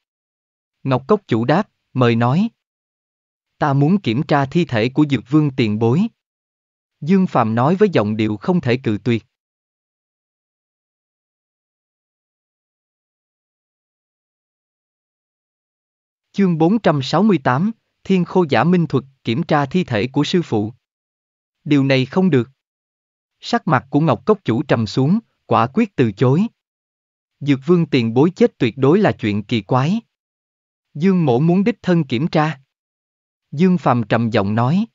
Ngọc Cốc Chủ đáp, mời nói. Ta muốn kiểm tra thi thể của Dược Vương tiền bối. Dương Phạm nói với giọng điệu không thể cự tuyệt. Chương 468, Thiên Khô Giả Minh Thuật kiểm tra thi thể của sư phụ. Điều này không được. Sắc mặt của Ngọc Cốc Chủ trầm xuống, quả quyết từ chối. Dược vương tiền bối chết tuyệt đối là chuyện kỳ quái. Dương mổ muốn đích thân kiểm tra. Dương Phàm trầm giọng nói.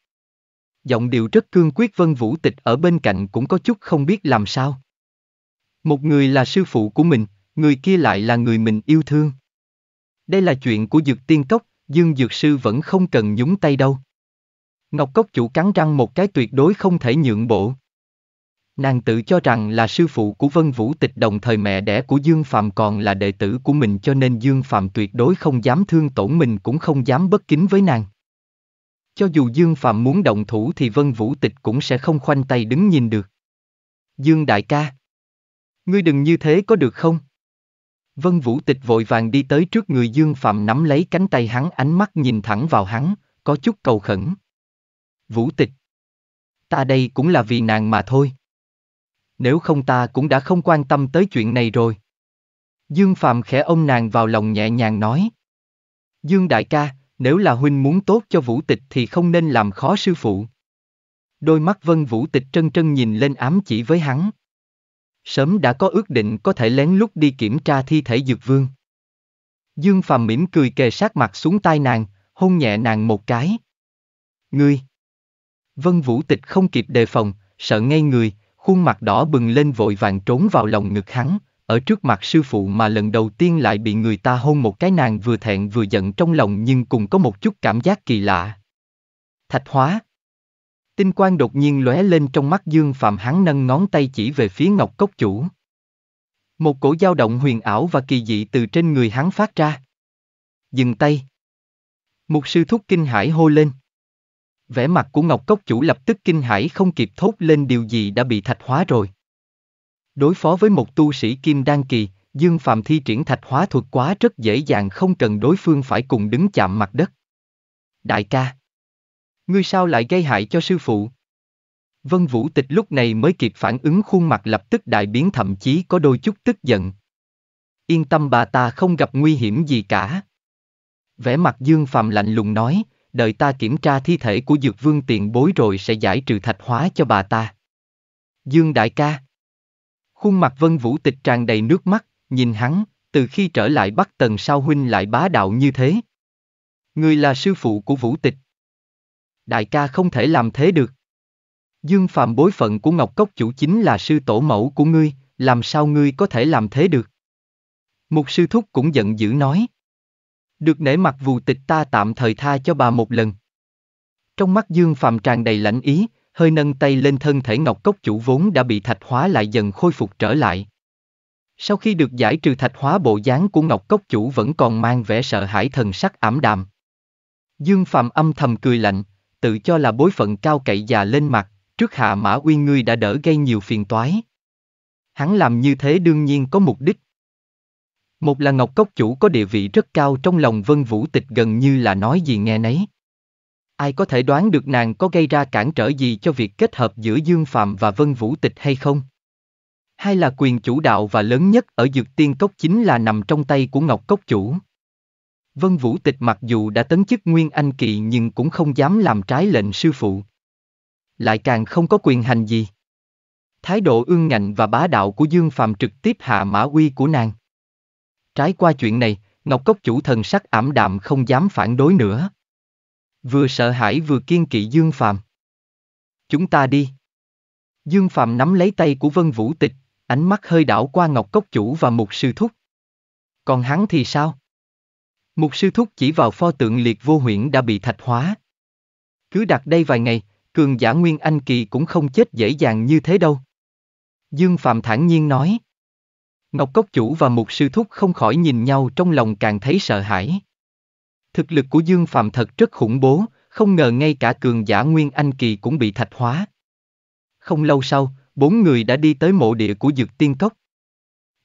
Giọng điệu rất cương quyết Vân Vũ Tịch ở bên cạnh cũng có chút không biết làm sao. Một người là sư phụ của mình, người kia lại là người mình yêu thương. Đây là chuyện của dược tiên cốc, dương dược sư vẫn không cần nhúng tay đâu. Ngọc Cốc chủ cắn răng một cái tuyệt đối không thể nhượng bộ. Nàng tự cho rằng là sư phụ của Vân Vũ Tịch đồng thời mẹ đẻ của Dương Phạm còn là đệ tử của mình cho nên Dương Phạm tuyệt đối không dám thương tổn mình cũng không dám bất kính với nàng. Cho dù Dương Phạm muốn động thủ thì Vân Vũ Tịch cũng sẽ không khoanh tay đứng nhìn được. Dương đại ca. Ngươi đừng như thế có được không? Vân Vũ Tịch vội vàng đi tới trước người Dương Phạm nắm lấy cánh tay hắn ánh mắt nhìn thẳng vào hắn, có chút cầu khẩn. Vũ Tịch. Ta đây cũng là vì nàng mà thôi. Nếu không ta cũng đã không quan tâm tới chuyện này rồi. Dương Phạm khẽ ôm nàng vào lòng nhẹ nhàng nói. Dương đại ca, nếu là huynh muốn tốt cho vũ tịch thì không nên làm khó sư phụ. Đôi mắt vân vũ tịch trân trân nhìn lên ám chỉ với hắn. Sớm đã có ước định có thể lén lút đi kiểm tra thi thể dược vương. Dương Phàm mỉm cười kề sát mặt xuống tai nàng, hôn nhẹ nàng một cái. Ngươi! Vân Vũ Tịch không kịp đề phòng, sợ ngay người, khuôn mặt đỏ bừng lên vội vàng trốn vào lòng ngực hắn, ở trước mặt sư phụ mà lần đầu tiên lại bị người ta hôn một cái nàng vừa thẹn vừa giận trong lòng nhưng cùng có một chút cảm giác kỳ lạ. Thạch hóa Tinh quang đột nhiên lóe lên trong mắt Dương Phạm hắn nâng ngón tay chỉ về phía Ngọc Cốc Chủ. Một cổ dao động huyền ảo và kỳ dị từ trên người hắn phát ra. Dừng tay. Mục sư thúc kinh hải hô lên. Vẻ mặt của Ngọc Cốc Chủ lập tức kinh hải không kịp thốt lên điều gì đã bị thạch hóa rồi. Đối phó với một tu sĩ kim đan kỳ, Dương Phạm thi triển thạch hóa thuật quá rất dễ dàng không cần đối phương phải cùng đứng chạm mặt đất. Đại ca! Ngươi sao lại gây hại cho sư phụ? Vân Vũ Tịch lúc này mới kịp phản ứng khuôn mặt lập tức đại biến thậm chí có đôi chút tức giận. Yên tâm bà ta không gặp nguy hiểm gì cả. Vẻ mặt Dương Phạm lạnh lùng nói, đợi ta kiểm tra thi thể của Dược Vương tiền bối rồi sẽ giải trừ thạch hóa cho bà ta. Dương đại ca. Khuôn mặt Vân Vũ Tịch tràn đầy nước mắt, nhìn hắn, từ khi trở lại Bắc Tần sao huynh lại bá đạo như thế. Người là sư phụ của Vũ Tịch. Đại ca không thể làm thế được. Dương Phạm bối phận của Ngọc Cốc chủ chính là sư tổ mẫu của ngươi, làm sao ngươi có thể làm thế được? Một sư thúc cũng giận dữ nói. Được nể mặt vù tịch ta tạm thời tha cho bà một lần. Trong mắt Dương Phạm tràn đầy lãnh ý, hơi nâng tay lên thân thể ngọc cốc chủ vốn đã bị thạch hóa lại dần khôi phục trở lại. Sau khi được giải trừ thạch hóa bộ dáng của ngọc cốc chủ vẫn còn mang vẻ sợ hãi thần sắc ảm đạm. Dương Phạm âm thầm cười lạnh, tự cho là bối phận cao cậy già lên mặt, trước hạ mã uy ngươi đã đỡ gây nhiều phiền toái. Hắn làm như thế đương nhiên có mục đích. Một là Ngọc Cốc Chủ có địa vị rất cao trong lòng Vân Vũ Tịch gần như là nói gì nghe nấy. Ai có thể đoán được nàng có gây ra cản trở gì cho việc kết hợp giữa Dương Phạm và Vân Vũ Tịch hay không? Hay là quyền chủ đạo và lớn nhất ở dược tiên cốc chính là nằm trong tay của Ngọc Cốc Chủ? Vân Vũ Tịch mặc dù đã tấn chức Nguyên Anh Kỳ nhưng cũng không dám làm trái lệnh sư phụ. Lại càng không có quyền hành gì. Thái độ ương ngạnh và bá đạo của Dương Phạm trực tiếp hạ mã uy của nàng. Trái qua chuyện này, Ngọc Cốc chủ thần sắc ảm đạm không dám phản đối nữa. Vừa sợ hãi vừa kiên kỵ Dương Phạm. Chúng ta đi. Dương Phạm nắm lấy tay của Vân Vũ Tịch, ánh mắt hơi đảo qua Ngọc Cốc Chủ và Mục Sư Thúc. Còn hắn thì sao? Mục Sư Thúc chỉ vào pho tượng liệt vô huyễn đã bị thạch hóa. Cứ đặt đây vài ngày, cường giả Nguyên Anh Kỳ cũng không chết dễ dàng như thế đâu. Dương Phạm thản nhiên nói. Ngọc Cốc Chủ và Mục Sư Thúc không khỏi nhìn nhau trong lòng càng thấy sợ hãi. Thực lực của Dương Phạm thật rất khủng bố, không ngờ ngay cả cường giả Nguyên Anh Kỳ cũng bị thạch hóa. Không lâu sau, bốn người đã đi tới mộ địa của Dược Tiên Cốc.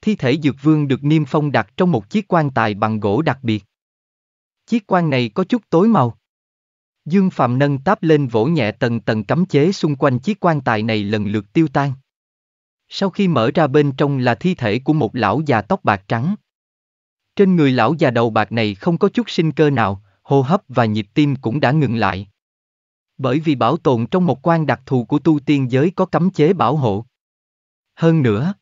Thi thể Dược Vương được niêm phong đặt trong một chiếc quan tài bằng gỗ đặc biệt. Chiếc quan này có chút tối màu. Dương Phạm nâng táp lên vỗ nhẹ tầng tầng cấm chế xung quanh chiếc quan tài này lần lượt tiêu tan. Sau khi mở ra bên trong là thi thể của một lão già tóc bạc trắng. Trên người lão già đầu bạc này không có chút sinh cơ nào, hô hấp và nhịp tim cũng đã ngừng lại. Bởi vì bảo tồn trong một quan đặc thù của tu tiên giới có cấm chế bảo hộ. Hơn nữa,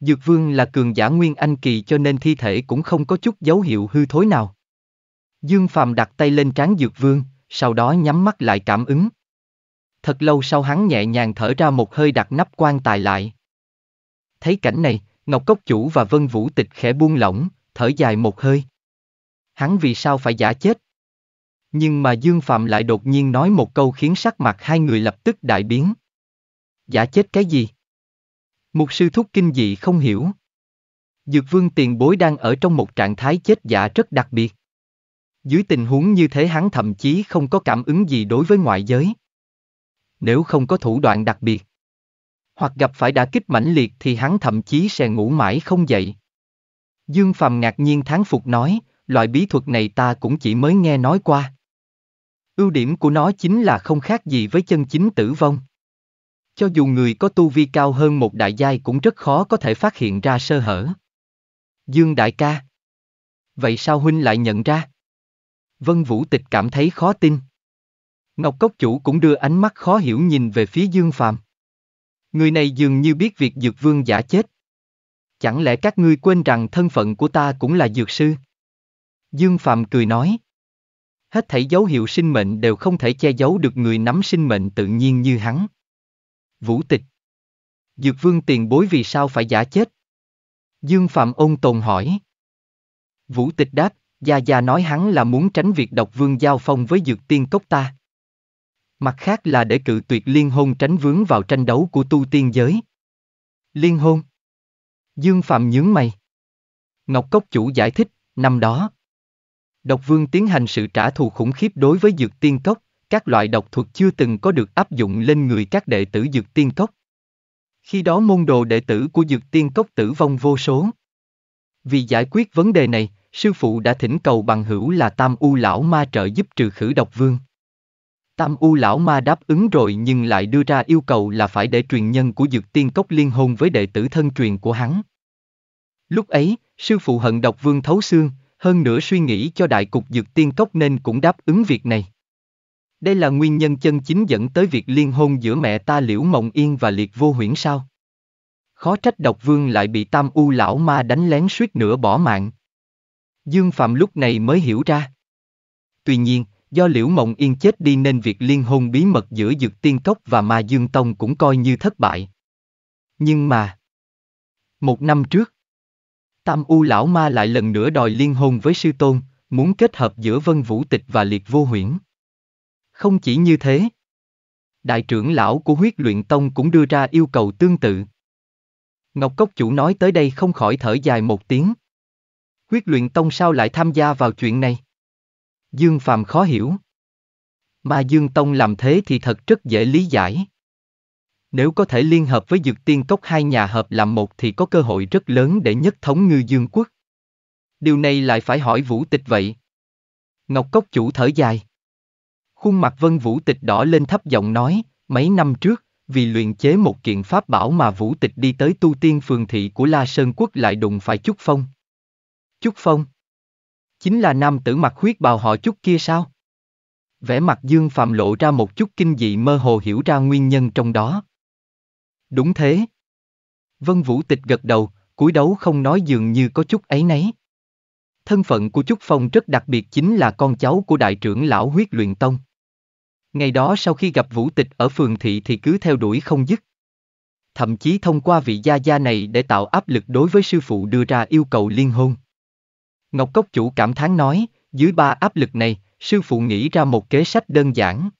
Dược Vương là cường giả nguyên anh kỳ cho nên thi thể cũng không có chút dấu hiệu hư thối nào. Dương Phàm đặt tay lên trán Dược Vương, sau đó nhắm mắt lại cảm ứng. Thật lâu sau hắn nhẹ nhàng thở ra một hơi đặt nắp quan tài lại. Thấy cảnh này, Ngọc Cốc Chủ và Vân Vũ Tịch khẽ buông lỏng, thở dài một hơi. Hắn vì sao phải giả chết? Nhưng mà Dương Phạm lại đột nhiên nói một câu khiến sắc mặt hai người lập tức đại biến. Giả chết cái gì? Mục sư thúc kinh dị không hiểu. Dược vương tiền bối đang ở trong một trạng thái chết giả rất đặc biệt. Dưới tình huống như thế hắn thậm chí không có cảm ứng gì đối với ngoại giới. Nếu không có thủ đoạn đặc biệt, hoặc gặp phải đả kích mãnh liệt thì hắn thậm chí sẽ ngủ mãi không dậy. Dương Phạm ngạc nhiên tháng phục nói, loại bí thuật này ta cũng chỉ mới nghe nói qua. Ưu điểm của nó chính là không khác gì với chân chính tử vong. Cho dù người có tu vi cao hơn một đại giai cũng rất khó có thể phát hiện ra sơ hở. Dương đại ca. Vậy sao huynh lại nhận ra? Vân Vũ Tịch cảm thấy khó tin. Ngọc Cốc Chủ cũng đưa ánh mắt khó hiểu nhìn về phía Dương Phàm. Người này dường như biết việc Dược Vương giả chết. Chẳng lẽ các ngươi quên rằng thân phận của ta cũng là dược sư? Dương Phạm cười nói. Hết thảy dấu hiệu sinh mệnh đều không thể che giấu được người nắm sinh mệnh tự nhiên như hắn. Vũ tịch. Dược vương tiền bối vì sao phải giả chết? Dương Phạm ôn tồn hỏi. Vũ tịch đáp, Gia Gia nói hắn là muốn tránh việc độc vương giao phong với dược tiên cốc ta. Mặt khác là để cự tuyệt liên hôn tránh vướng vào tranh đấu của tu tiên giới. Liên hôn Dương Phạm nhướng mày. Ngọc Cốc Chủ giải thích, năm đó. Độc vương tiến hành sự trả thù khủng khiếp đối với dược tiên cốc, các loại độc thuật chưa từng có được áp dụng lên người các đệ tử dược tiên cốc. Khi đó môn đồ đệ tử của dược tiên cốc tử vong vô số. Vì giải quyết vấn đề này, sư phụ đã thỉnh cầu bằng hữu là Tam U Lão Ma trợ giúp trừ khử độc vương. Tam U Lão Ma đáp ứng rồi nhưng lại đưa ra yêu cầu là phải để truyền nhân của dược tiên cốc liên hôn với đệ tử thân truyền của hắn. Lúc ấy, sư phụ hận độc vương thấu xương, hơn nữa suy nghĩ cho đại cục dược tiên cốc nên cũng đáp ứng việc này. Đây là nguyên nhân chân chính dẫn tới việc liên hôn giữa mẹ ta Liễu Mộng Yên và Liệt Vô Huyễn sao? Khó trách độc vương lại bị tam u lão ma đánh lén suýt nữa bỏ mạng. Dương Phạm lúc này mới hiểu ra. Tuy nhiên, do Liễu Mộng Yên chết đi nên việc liên hôn bí mật giữa Dược Tiên Cốc và Ma Dương Tông cũng coi như thất bại. Nhưng mà... Một năm trước, Tam U lão ma lại lần nữa đòi liên hôn với sư tôn, muốn kết hợp giữa Vân Vũ Tịch và Liệt Vô Huyễn. Không chỉ như thế, đại trưởng lão của huyết luyện tông cũng đưa ra yêu cầu tương tự. Ngọc Cốc chủ nói tới đây không khỏi thở dài một tiếng. Huyết luyện tông sao lại tham gia vào chuyện này? Dương Phàm khó hiểu. Mà Dương Tông làm thế thì thật rất dễ lý giải. Nếu có thể liên hợp với dược tiên cốc hai nhà hợp làm một thì có cơ hội rất lớn để nhất thống ngư dương quốc. Điều này lại phải hỏi vũ tịch vậy. Ngọc Cốc chủ thở dài. Khuôn mặt vân vũ tịch đỏ lên thấp giọng nói, mấy năm trước, vì luyện chế một kiện pháp bảo mà vũ tịch đi tới tu tiên phường thị của La Sơn Quốc lại đụng phải chút Phong. Trúc Phong? Chính là nam tử mặt huyết bào họ chút kia sao? Vẻ mặt Dương Phạm lộ ra một chút kinh dị mơ hồ hiểu ra nguyên nhân trong đó. Đúng thế. Vân Vũ Tịch gật đầu, cúi đấu không nói dường như có chút ấy nấy. Thân phận của Trúc Phong rất đặc biệt chính là con cháu của đại trưởng lão huyết luyện tông. Ngày đó sau khi gặp Vũ Tịch ở phường thị thì cứ theo đuổi không dứt. Thậm chí thông qua vị gia gia này để tạo áp lực đối với sư phụ đưa ra yêu cầu liên hôn. Ngọc Cốc Chủ cảm thán nói, dưới ba áp lực này, sư phụ nghĩ ra một kế sách đơn giản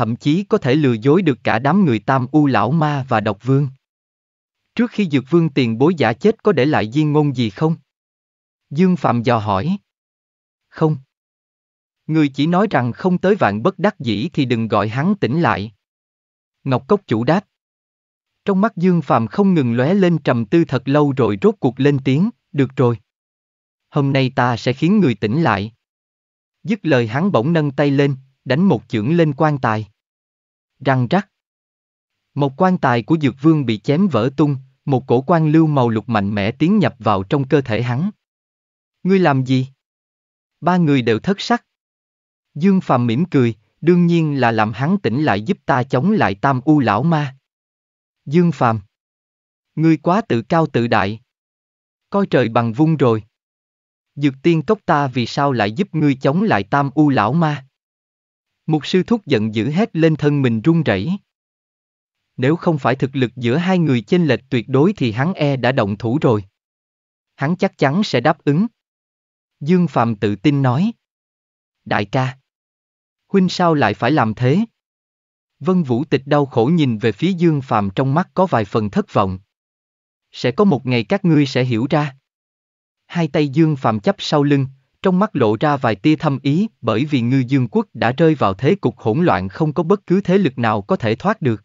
thậm chí có thể lừa dối được cả đám người tam u lão ma và độc vương. Trước khi dược vương tiền bối giả chết có để lại viên ngôn gì không? Dương Phạm dò hỏi. Không. Người chỉ nói rằng không tới vạn bất đắc dĩ thì đừng gọi hắn tỉnh lại. Ngọc Cốc chủ đáp. Trong mắt Dương Phạm không ngừng lóe lên trầm tư thật lâu rồi rốt cuộc lên tiếng, được rồi. Hôm nay ta sẽ khiến người tỉnh lại. Dứt lời hắn bỗng nâng tay lên, đánh một chưởng lên quan tài. Răng rắc. Một quan tài của Dược Vương bị chém vỡ tung, một cổ quan lưu màu lục mạnh mẽ tiến nhập vào trong cơ thể hắn. Ngươi làm gì? Ba người đều thất sắc. Dương Phàm mỉm cười, đương nhiên là làm hắn tỉnh lại giúp ta chống lại tam u lão ma. Dương Phàm Ngươi quá tự cao tự đại. Coi trời bằng vung rồi. Dược tiên cốc ta vì sao lại giúp ngươi chống lại tam u lão ma? Mục sư thúc giận dữ hét lên thân mình run rẩy. Nếu không phải thực lực giữa hai người chênh lệch tuyệt đối thì hắn e đã động thủ rồi. Hắn chắc chắn sẽ đáp ứng. Dương Phạm tự tin nói. Đại ca. Huynh sao lại phải làm thế? Vân Vũ Tịch đau khổ nhìn về phía Dương Phạm trong mắt có vài phần thất vọng. Sẽ có một ngày các ngươi sẽ hiểu ra. Hai tay Dương Phạm chấp sau lưng, trong mắt lộ ra vài tia thâm ý bởi vì ngư dương quốc đã rơi vào thế cục hỗn loạn không có bất cứ thế lực nào có thể thoát được.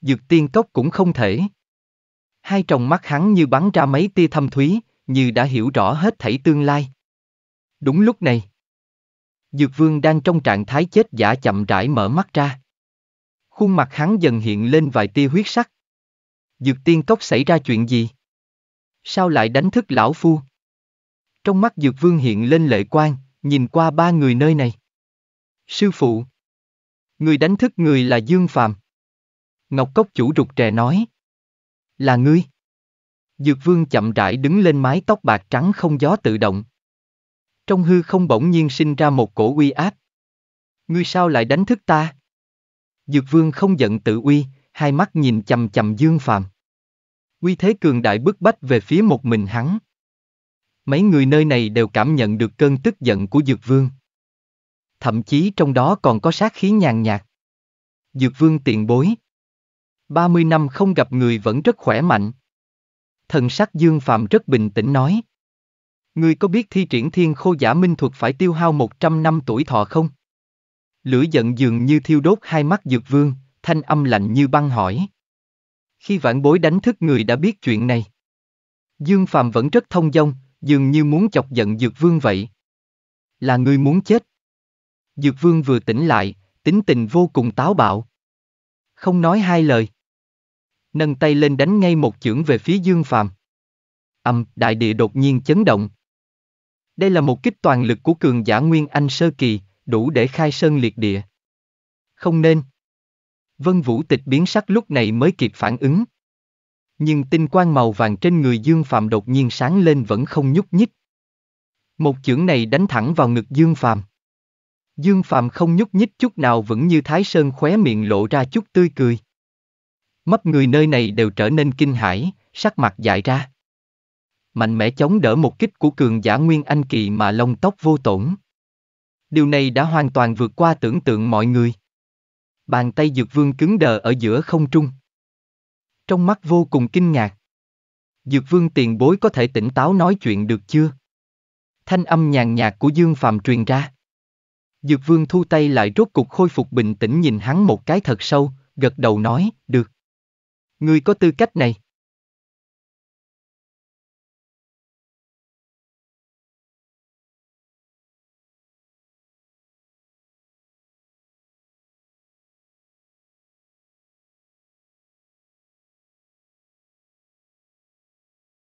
Dược tiên cốc cũng không thể. Hai tròng mắt hắn như bắn ra mấy tia thâm thúy, như đã hiểu rõ hết thảy tương lai. Đúng lúc này, Dược vương đang trong trạng thái chết giả chậm rãi mở mắt ra. Khuôn mặt hắn dần hiện lên vài tia huyết sắc. Dược tiên cốc xảy ra chuyện gì? Sao lại đánh thức lão phu? Trong mắt Dược Vương hiện lên lệ quan, nhìn qua ba người nơi này. Sư phụ. Người đánh thức người là Dương Phạm. Ngọc Cốc chủ rụt trè nói. Là ngươi. Dược Vương chậm rãi đứng lên mái tóc bạc trắng không gió tự động. Trong hư không bỗng nhiên sinh ra một cổ uy áp. Ngươi sao lại đánh thức ta? Dược Vương không giận tự uy, hai mắt nhìn chầm chầm Dương Phạm. Uy thế cường đại bức bách về phía một mình hắn. Mấy người nơi này đều cảm nhận được cơn tức giận của Dược Vương. Thậm chí trong đó còn có sát khí nhàn nhạt. Dược Vương tiện bối. 30 năm không gặp người vẫn rất khỏe mạnh. Thần sắc Dương Phạm rất bình tĩnh nói. Ngươi có biết thi triển thiên khô giả minh thuật phải tiêu hao 100 năm tuổi thọ không? Lửa giận dường như thiêu đốt hai mắt Dược Vương, thanh âm lạnh như băng hỏi. Khi vãn bối đánh thức người đã biết chuyện này. Dương Phạm vẫn rất thông dong, dường như muốn chọc giận Dược Vương vậy. Là ngươi muốn chết. Dược Vương vừa tỉnh lại, tính tình vô cùng táo bạo. Không nói hai lời. Nâng tay lên đánh ngay một chưởng về phía Dương Phàm. Âm, đại địa đột nhiên chấn động. Đây là một kích toàn lực của cường giả Nguyên Anh Sơ Kỳ, đủ để khai sơn liệt địa. Không nên. Vân Vũ Tịch biến sắc lúc này mới kịp phản ứng nhưng tinh quang màu vàng trên người Dương Phạm đột nhiên sáng lên vẫn không nhúc nhích. Một chưởng này đánh thẳng vào ngực Dương Phạm. Dương Phạm không nhúc nhích chút nào vẫn như Thái Sơn khóe miệng lộ ra chút tươi cười. Mấp người nơi này đều trở nên kinh hãi, sắc mặt dại ra. Mạnh mẽ chống đỡ một kích của cường giả Nguyên Anh Kỳ mà lông tóc vô tổn. Điều này đã hoàn toàn vượt qua tưởng tượng mọi người. Bàn tay dược vương cứng đờ ở giữa không trung trong mắt vô cùng kinh ngạc. Dược vương tiền bối có thể tỉnh táo nói chuyện được chưa? Thanh âm nhàn nhạt của Dương Phạm truyền ra. Dược vương thu tay lại rốt cục khôi phục bình tĩnh nhìn hắn một cái thật sâu, gật đầu nói, được. Ngươi có tư cách này.